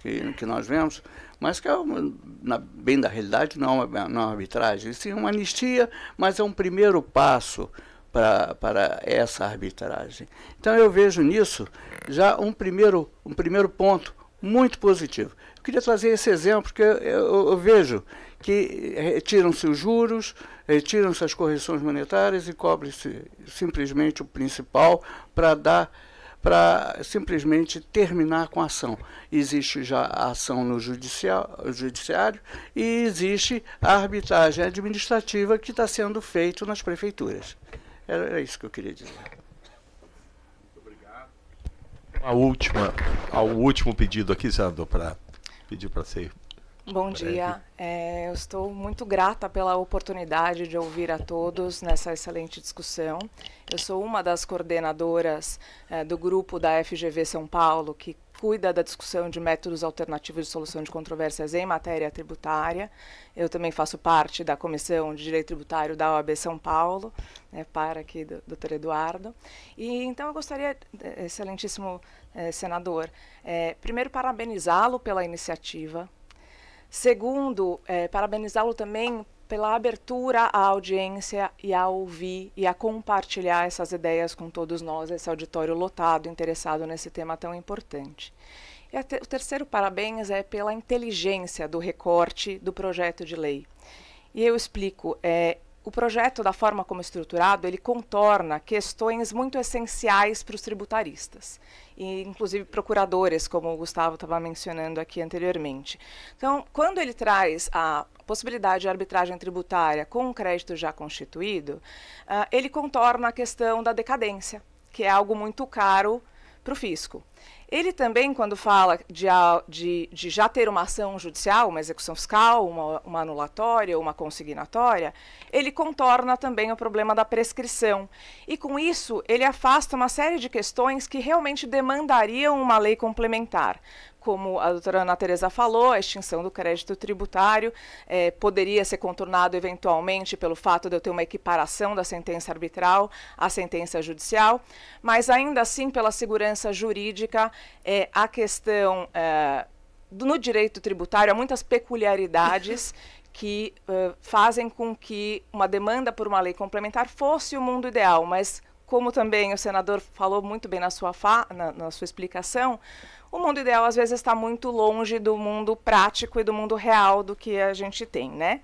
que, que nós vemos, mas que é uma, na, bem da realidade não é uma, é uma arbitragem, sim uma anistia, mas é um primeiro passo para, para essa arbitragem. Então eu vejo nisso já um primeiro, um primeiro ponto muito positivo. Eu queria trazer esse exemplo, porque eu, eu, eu vejo que retiram-se os juros, retiram-se as correções monetárias e cobre-se simplesmente o principal para dar para simplesmente terminar com a ação. Existe já a ação no judiciário e existe a arbitragem administrativa que está sendo feita nas prefeituras. Era isso que eu queria dizer. Muito obrigado. A última, o último pedido aqui, Sandro, para pedir para ser Bom Breve. dia. É, eu estou muito grata pela oportunidade de ouvir a todos nessa excelente discussão. Eu sou uma das coordenadoras é, do grupo da FGV São Paulo, que cuida da discussão de métodos alternativos de solução de controvérsias em matéria tributária. Eu também faço parte da Comissão de Direito Tributário da OAB São Paulo, né, para aqui, do, doutor Eduardo. E então eu gostaria, é, excelentíssimo eh, senador, eh, primeiro parabenizá-lo pela iniciativa, Segundo, é, parabenizá-lo também pela abertura à audiência e a ouvir e a compartilhar essas ideias com todos nós, esse auditório lotado, interessado nesse tema tão importante. E o terceiro parabéns é pela inteligência do recorte do projeto de lei. E eu explico, é, o projeto, da forma como estruturado, ele contorna questões muito essenciais para os tributaristas e inclusive procuradores, como o Gustavo estava mencionando aqui anteriormente. Então, quando ele traz a possibilidade de arbitragem tributária com o crédito já constituído, uh, ele contorna a questão da decadência, que é algo muito caro para o fisco. Ele também, quando fala de, de, de já ter uma ação judicial, uma execução fiscal, uma, uma anulatória, uma consignatória, ele contorna também o problema da prescrição. E com isso, ele afasta uma série de questões que realmente demandariam uma lei complementar como a doutora Ana Tereza falou, a extinção do crédito tributário é, poderia ser contornado eventualmente pelo fato de eu ter uma equiparação da sentença arbitral à sentença judicial, mas ainda assim, pela segurança jurídica, é, a questão é, no direito tributário há muitas peculiaridades que uh, fazem com que uma demanda por uma lei complementar fosse o mundo ideal, mas como também o senador falou muito bem na sua, na, na sua explicação, o mundo ideal às vezes está muito longe do mundo prático e do mundo real do que a gente tem, né?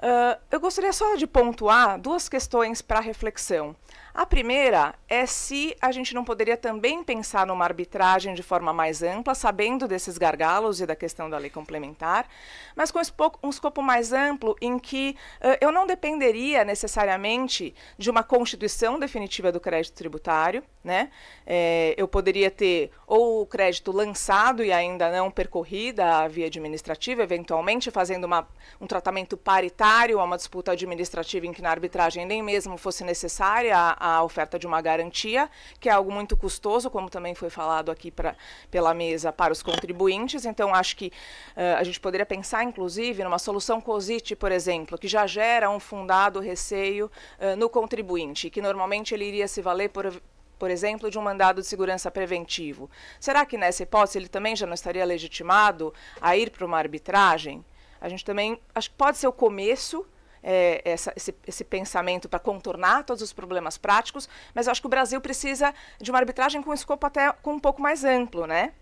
Uh, eu gostaria só de pontuar duas questões para reflexão. A primeira é se a gente não poderia também pensar numa arbitragem de forma mais ampla, sabendo desses gargalos e da questão da lei complementar, mas com um escopo mais amplo em que uh, eu não dependeria necessariamente de uma constituição definitiva do crédito tributário, né? É, eu poderia ter ou o crédito lançado e ainda não percorrida a via administrativa, eventualmente fazendo uma, um tratamento paritário a uma disputa administrativa em que na arbitragem nem mesmo fosse necessária a oferta de uma garantia, que é algo muito custoso, como também foi falado aqui pra, pela mesa, para os contribuintes. Então, acho que uh, a gente poderia pensar, inclusive, numa solução COSIT, por exemplo, que já gera um fundado receio uh, no contribuinte, que normalmente ele iria se valer por, por exemplo, de um mandado de segurança preventivo. Será que nessa hipótese ele também já não estaria legitimado a ir para uma arbitragem? A gente também acho que pode ser o começo é, essa, esse, esse, pensamento para contornar todos os problemas práticos, mas eu acho que o Brasil precisa de uma arbitragem com um escopo até com um pouco mais amplo, né?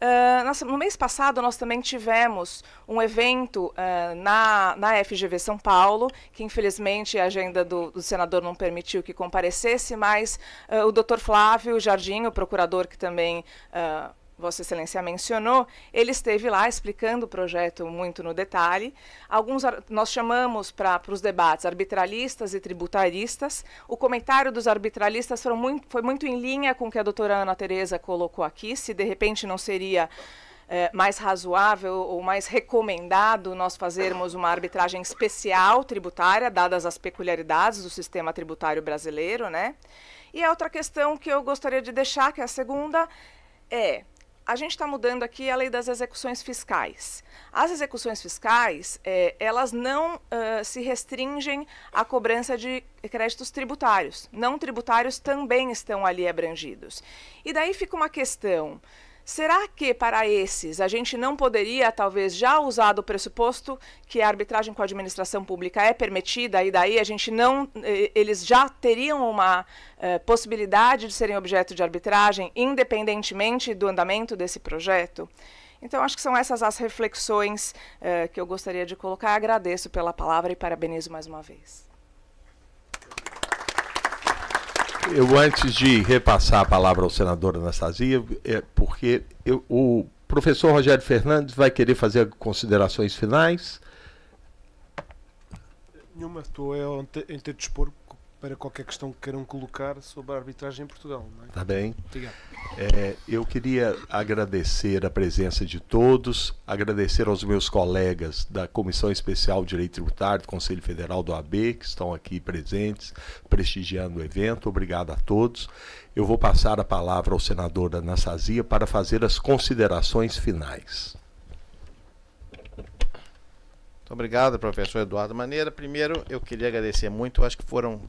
Uh, nós, no mês passado, nós também tivemos um evento uh, na, na FGV São Paulo, que infelizmente a agenda do, do senador não permitiu que comparecesse, mas uh, o doutor Flávio Jardim, o procurador que também Vossa Excelência mencionou, ele esteve lá explicando o projeto muito no detalhe. Alguns nós chamamos para os debates arbitralistas e tributaristas. O comentário dos arbitralistas foi muito, foi muito em linha com o que a doutora Ana Tereza colocou aqui, se de repente não seria é, mais razoável ou mais recomendado nós fazermos uma arbitragem especial tributária, dadas as peculiaridades do sistema tributário brasileiro, né? E a outra questão que eu gostaria de deixar, que é a segunda, é a gente está mudando aqui a lei das execuções fiscais. As execuções fiscais, é, elas não uh, se restringem à cobrança de créditos tributários. Não tributários também estão ali abrangidos. E daí fica uma questão. Será que para esses a gente não poderia talvez já usar do pressuposto que a arbitragem com a administração pública é permitida e daí a gente não eh, eles já teriam uma eh, possibilidade de serem objeto de arbitragem independentemente do andamento desse projeto? Então acho que são essas as reflexões eh, que eu gostaria de colocar. Agradeço pela palavra e parabenizo mais uma vez. Eu, antes de repassar a palavra ao senador Anastasia, é porque eu, o professor Rogério Fernandes vai querer fazer considerações finais. Nenhuma, estou é a interdispor para qualquer questão que queiram colocar sobre a arbitragem em Portugal. Não é? Tá bem. Obrigado. É, eu queria agradecer a presença de todos, agradecer aos meus colegas da Comissão Especial de Direito Tributário do Conselho Federal do AB, que estão aqui presentes, prestigiando o evento. Obrigado a todos. Eu vou passar a palavra ao senador Anastasia para fazer as considerações finais. Muito obrigado, professor Eduardo Maneira. Primeiro, eu queria agradecer muito, acho que foram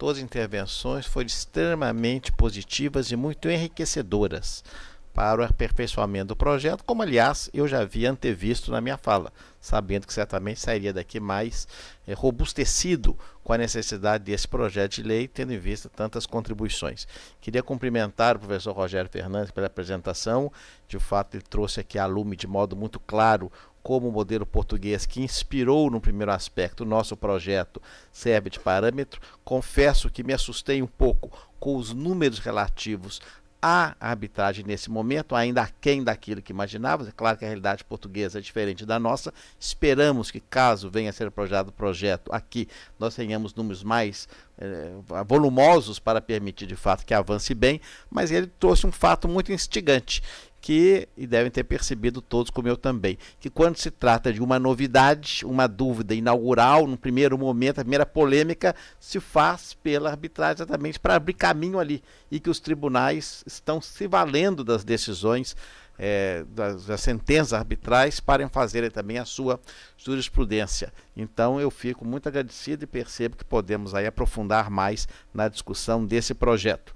Todas as intervenções foram extremamente positivas e muito enriquecedoras para o aperfeiçoamento do projeto, como aliás eu já havia antevisto na minha fala, sabendo que certamente sairia daqui mais é, robustecido com a necessidade desse projeto de lei, tendo em vista tantas contribuições. Queria cumprimentar o professor Rogério Fernandes pela apresentação, de fato ele trouxe aqui a lume de modo muito claro como o modelo português que inspirou no primeiro aspecto o nosso projeto serve de parâmetro, confesso que me assustei um pouco com os números relativos à arbitragem nesse momento, ainda aquém daquilo que imaginávamos. É claro que a realidade portuguesa é diferente da nossa. Esperamos que, caso venha a ser projetado o projeto aqui, nós tenhamos números mais eh, volumosos para permitir de fato que avance bem, mas ele trouxe um fato muito instigante que, e devem ter percebido todos como eu também, que quando se trata de uma novidade, uma dúvida inaugural, no primeiro momento, a primeira polêmica, se faz pela arbitragem exatamente para abrir caminho ali e que os tribunais estão se valendo das decisões, é, das, das sentenças arbitrais para fazerem também a sua jurisprudência. Então eu fico muito agradecido e percebo que podemos aí aprofundar mais na discussão desse projeto.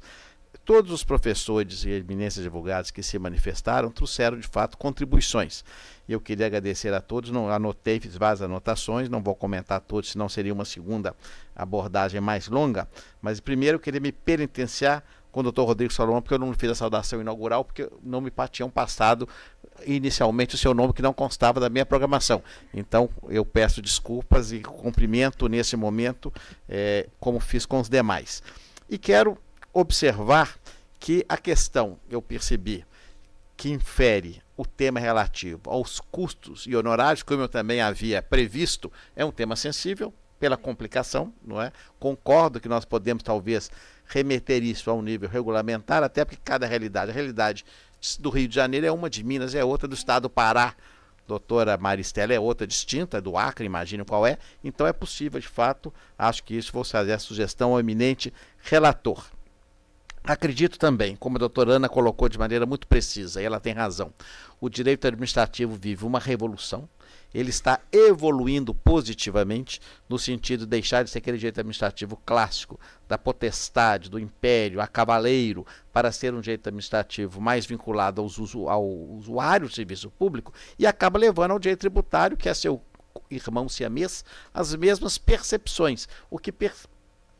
Todos os professores e eminências advogados que se manifestaram trouxeram, de fato, contribuições. E eu queria agradecer a todos, não anotei, fiz várias anotações, não vou comentar todos, senão seria uma segunda abordagem mais longa. Mas primeiro eu queria me penitenciar com o doutor Rodrigo Salomão, porque eu não fiz a saudação inaugural, porque não me tinham passado inicialmente o seu nome, que não constava da minha programação. Então, eu peço desculpas e cumprimento nesse momento, é, como fiz com os demais. E quero observar que a questão, eu percebi, que infere o tema relativo aos custos e honorários, como eu também havia previsto, é um tema sensível pela complicação, não é? Concordo que nós podemos talvez remeter isso a um nível regulamentar, até porque cada realidade, a realidade do Rio de Janeiro é uma, de Minas é outra, do estado do Pará, doutora Maristela, é outra distinta, do Acre, imagino qual é. Então é possível, de fato, acho que isso vou fazer a sugestão ao eminente relator. Acredito também, como a doutora Ana colocou de maneira muito precisa, e ela tem razão, o direito administrativo vive uma revolução, ele está evoluindo positivamente no sentido de deixar de ser aquele direito administrativo clássico da potestade, do império, a cavaleiro, para ser um direito administrativo mais vinculado aos usu ao usuário do serviço público e acaba levando ao direito tributário, que é seu irmão siamês, as mesmas percepções, o que per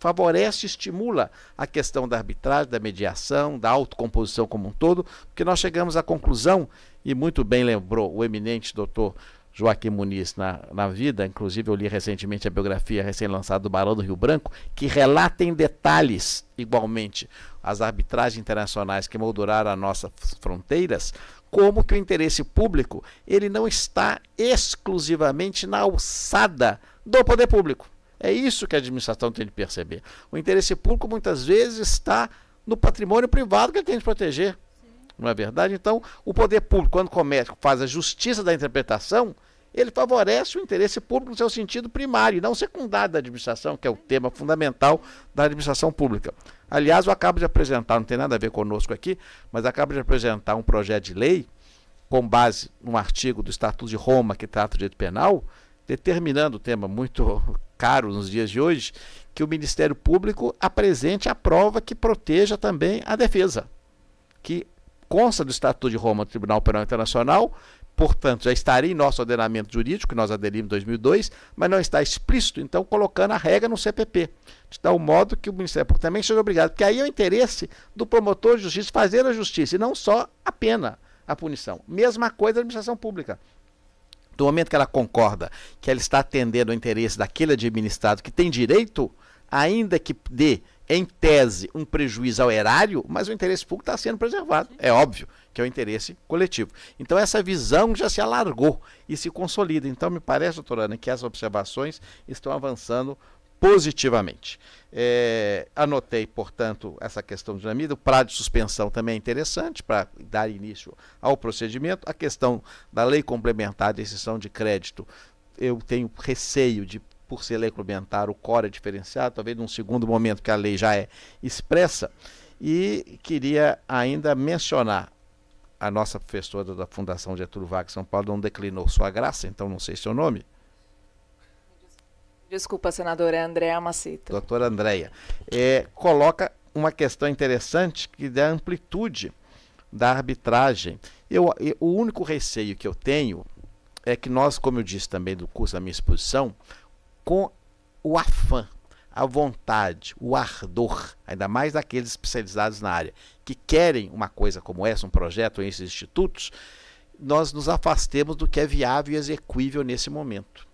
favorece, estimula a questão da arbitragem, da mediação, da autocomposição como um todo, porque nós chegamos à conclusão, e muito bem lembrou o eminente doutor Joaquim Muniz na, na vida, inclusive eu li recentemente a biografia recém-lançada do Barão do Rio Branco, que relata em detalhes, igualmente, as arbitragens internacionais que molduraram as nossas fronteiras, como que o interesse público ele não está exclusivamente na alçada do poder público. É isso que a administração tem de perceber. O interesse público muitas vezes está no patrimônio privado que ele tem de proteger. Sim. Não é verdade? Então, o poder público, quando comete, faz a justiça da interpretação, ele favorece o interesse público no seu sentido primário, e não secundário da administração, que é o tema fundamental da administração pública. Aliás, eu acabo de apresentar, não tem nada a ver conosco aqui, mas acabo de apresentar um projeto de lei com base num artigo do Estatuto de Roma que trata o direito penal, determinando o tema muito caro nos dias de hoje que o Ministério Público apresente a prova que proteja também a defesa, que consta do Estatuto de Roma do Tribunal Penal Internacional, portanto, já estaria em nosso ordenamento jurídico, que nós aderimos em 2002, mas não está explícito, então colocando a regra no CPP, de tal modo que o Ministério Público também seja obrigado, porque aí é o interesse do promotor de justiça fazer a justiça, e não só a pena, a punição. Mesma coisa da administração pública. Do momento que ela concorda que ela está atendendo o interesse daquele administrado que tem direito, ainda que dê, em tese, um prejuízo ao erário, mas o interesse público está sendo preservado. É óbvio que é o interesse coletivo. Então, essa visão já se alargou e se consolida. Então, me parece, doutora Ana, que as observações estão avançando positivamente. É, anotei, portanto, essa questão do dinamida. O prazo de suspensão também é interessante para dar início ao procedimento. A questão da lei complementar de exceção de crédito, eu tenho receio de, por ser lei complementar, o CORE é diferenciado, talvez num segundo momento que a lei já é expressa. E queria ainda mencionar a nossa professora da Fundação Getúlio Vargas São Paulo, não declinou sua graça, então não sei seu nome, Desculpa, senadora é Andréa Macita. Doutora Andréa. É, coloca uma questão interessante que da amplitude da arbitragem. Eu, eu, o único receio que eu tenho é que nós, como eu disse também do curso da minha exposição, com o afã, a vontade, o ardor, ainda mais daqueles especializados na área, que querem uma coisa como essa, um projeto esses institutos, nós nos afastemos do que é viável e execuível nesse momento.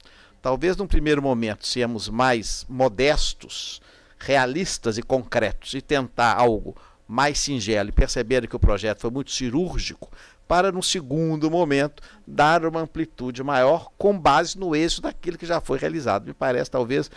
Talvez num primeiro momento sejamos mais modestos, realistas e concretos e tentar algo mais singelo e perceber que o projeto foi muito cirúrgico, para no segundo momento dar uma amplitude maior com base no êxito daquilo que já foi realizado. Me parece talvez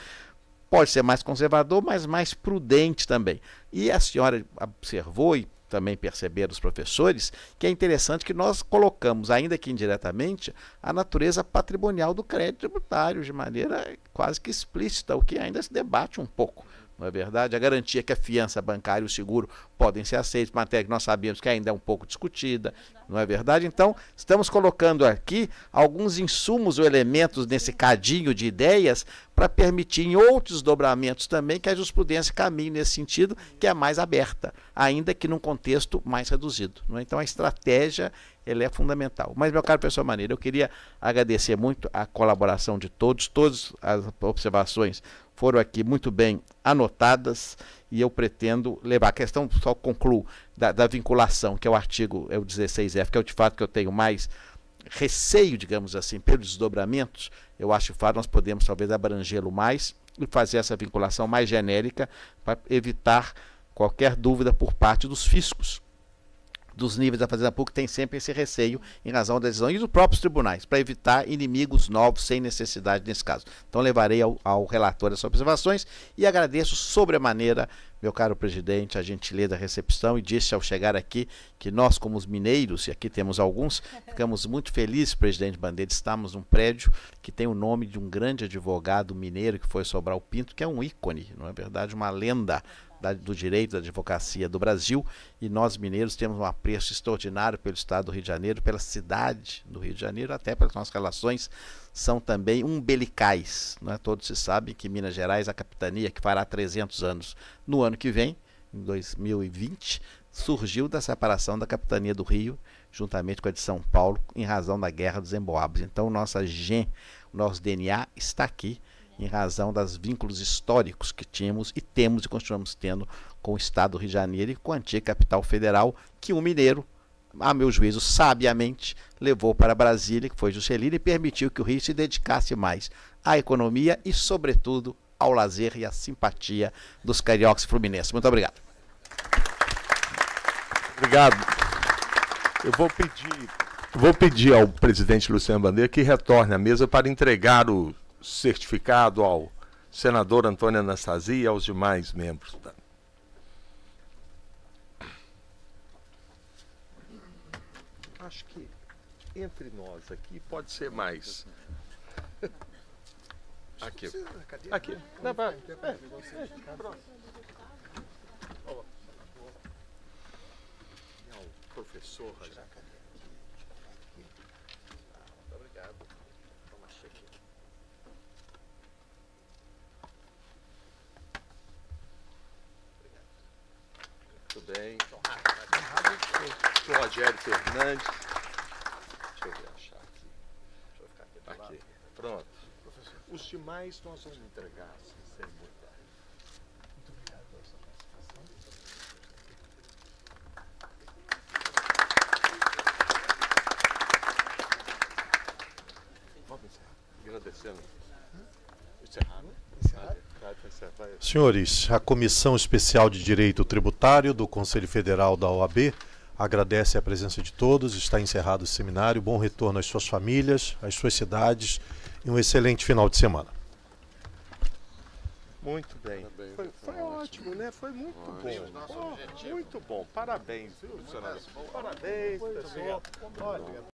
pode ser mais conservador, mas mais prudente também. E a senhora observou e também perceber os professores, que é interessante que nós colocamos, ainda que indiretamente, a natureza patrimonial do crédito tributário de maneira quase que explícita, o que ainda se debate um pouco não é verdade? A garantia é que a fiança bancária e o seguro podem ser aceitos, matéria que nós sabemos que ainda é um pouco discutida, não é verdade? Então, estamos colocando aqui alguns insumos ou elementos nesse cadinho de ideias para permitir em outros dobramentos também que a jurisprudência caminhe nesse sentido, que é mais aberta, ainda que num contexto mais reduzido. É? Então, a estratégia ela é fundamental. Mas, meu caro professor Maneiro, eu queria agradecer muito a colaboração de todos, todas as observações foram aqui muito bem anotadas e eu pretendo levar. A questão, só concluo, da, da vinculação, que é o artigo é o 16F, que é o de fato que eu tenho mais receio, digamos assim, pelos desdobramentos, eu acho que fato nós podemos talvez abrangê-lo mais e fazer essa vinculação mais genérica para evitar qualquer dúvida por parte dos fiscos dos níveis da Fazenda Pública tem sempre esse receio em razão da decisão e dos próprios tribunais, para evitar inimigos novos sem necessidade nesse caso. Então levarei ao, ao relator essas observações e agradeço sobremaneira, meu caro presidente, a gentileza da recepção e disse ao chegar aqui que nós, como os mineiros, e aqui temos alguns, ficamos muito felizes, presidente Bandeira, estamos num prédio que tem o nome de um grande advogado mineiro que foi Sobral Pinto, que é um ícone, não é verdade, uma lenda da, do Direito da Advocacia do Brasil e nós mineiros temos um apreço extraordinário pelo Estado do Rio de Janeiro, pela cidade do Rio de Janeiro, até pelas nossas relações são também umbelicais. é? Todos se sabem que Minas Gerais, a capitania que fará 300 anos no ano que vem, em 2020, surgiu da separação da capitania do Rio, juntamente com a de São Paulo, em razão da Guerra dos Emboabos. Então, nossa gen, nosso DNA está aqui em razão dos vínculos históricos que tínhamos e temos e continuamos tendo com o Estado do Rio de Janeiro e com a antiga capital federal, que um mineiro, a meu juízo, sabiamente levou para Brasília, que foi Juscelino, e permitiu que o Rio se dedicasse mais à economia e, sobretudo, ao lazer e à simpatia dos cariocas fluminenses. Muito obrigado. Obrigado. Eu vou pedir, vou pedir ao presidente Luciano Bandeira que retorne à mesa para entregar o certificado ao senador Antônio Anastasia e aos demais membros. Da... Acho que entre nós aqui pode ser mais. Aqui. Aqui. Né? Não, vai. É, é, professor Muito bem. Então, ah, Sou tá Rogério Fernandes. Deixa eu ver, achar aqui. Deixa eu ficar aqui. aqui. Pronto. Professor. Os demais nós vamos entregar assim, sem Muito obrigado pela sua participação. Vamos encerrar. Agradecendo. Tá Senhores, a Comissão Especial de Direito Tributário do Conselho Federal da OAB agradece a presença de todos. Está encerrado o seminário. Bom retorno às suas famílias, às suas cidades e um excelente final de semana. Muito bem. Foi, tá foi ótimo, né? Foi muito bom. muito bom. Parabéns, viu, Parabéns, pessoal.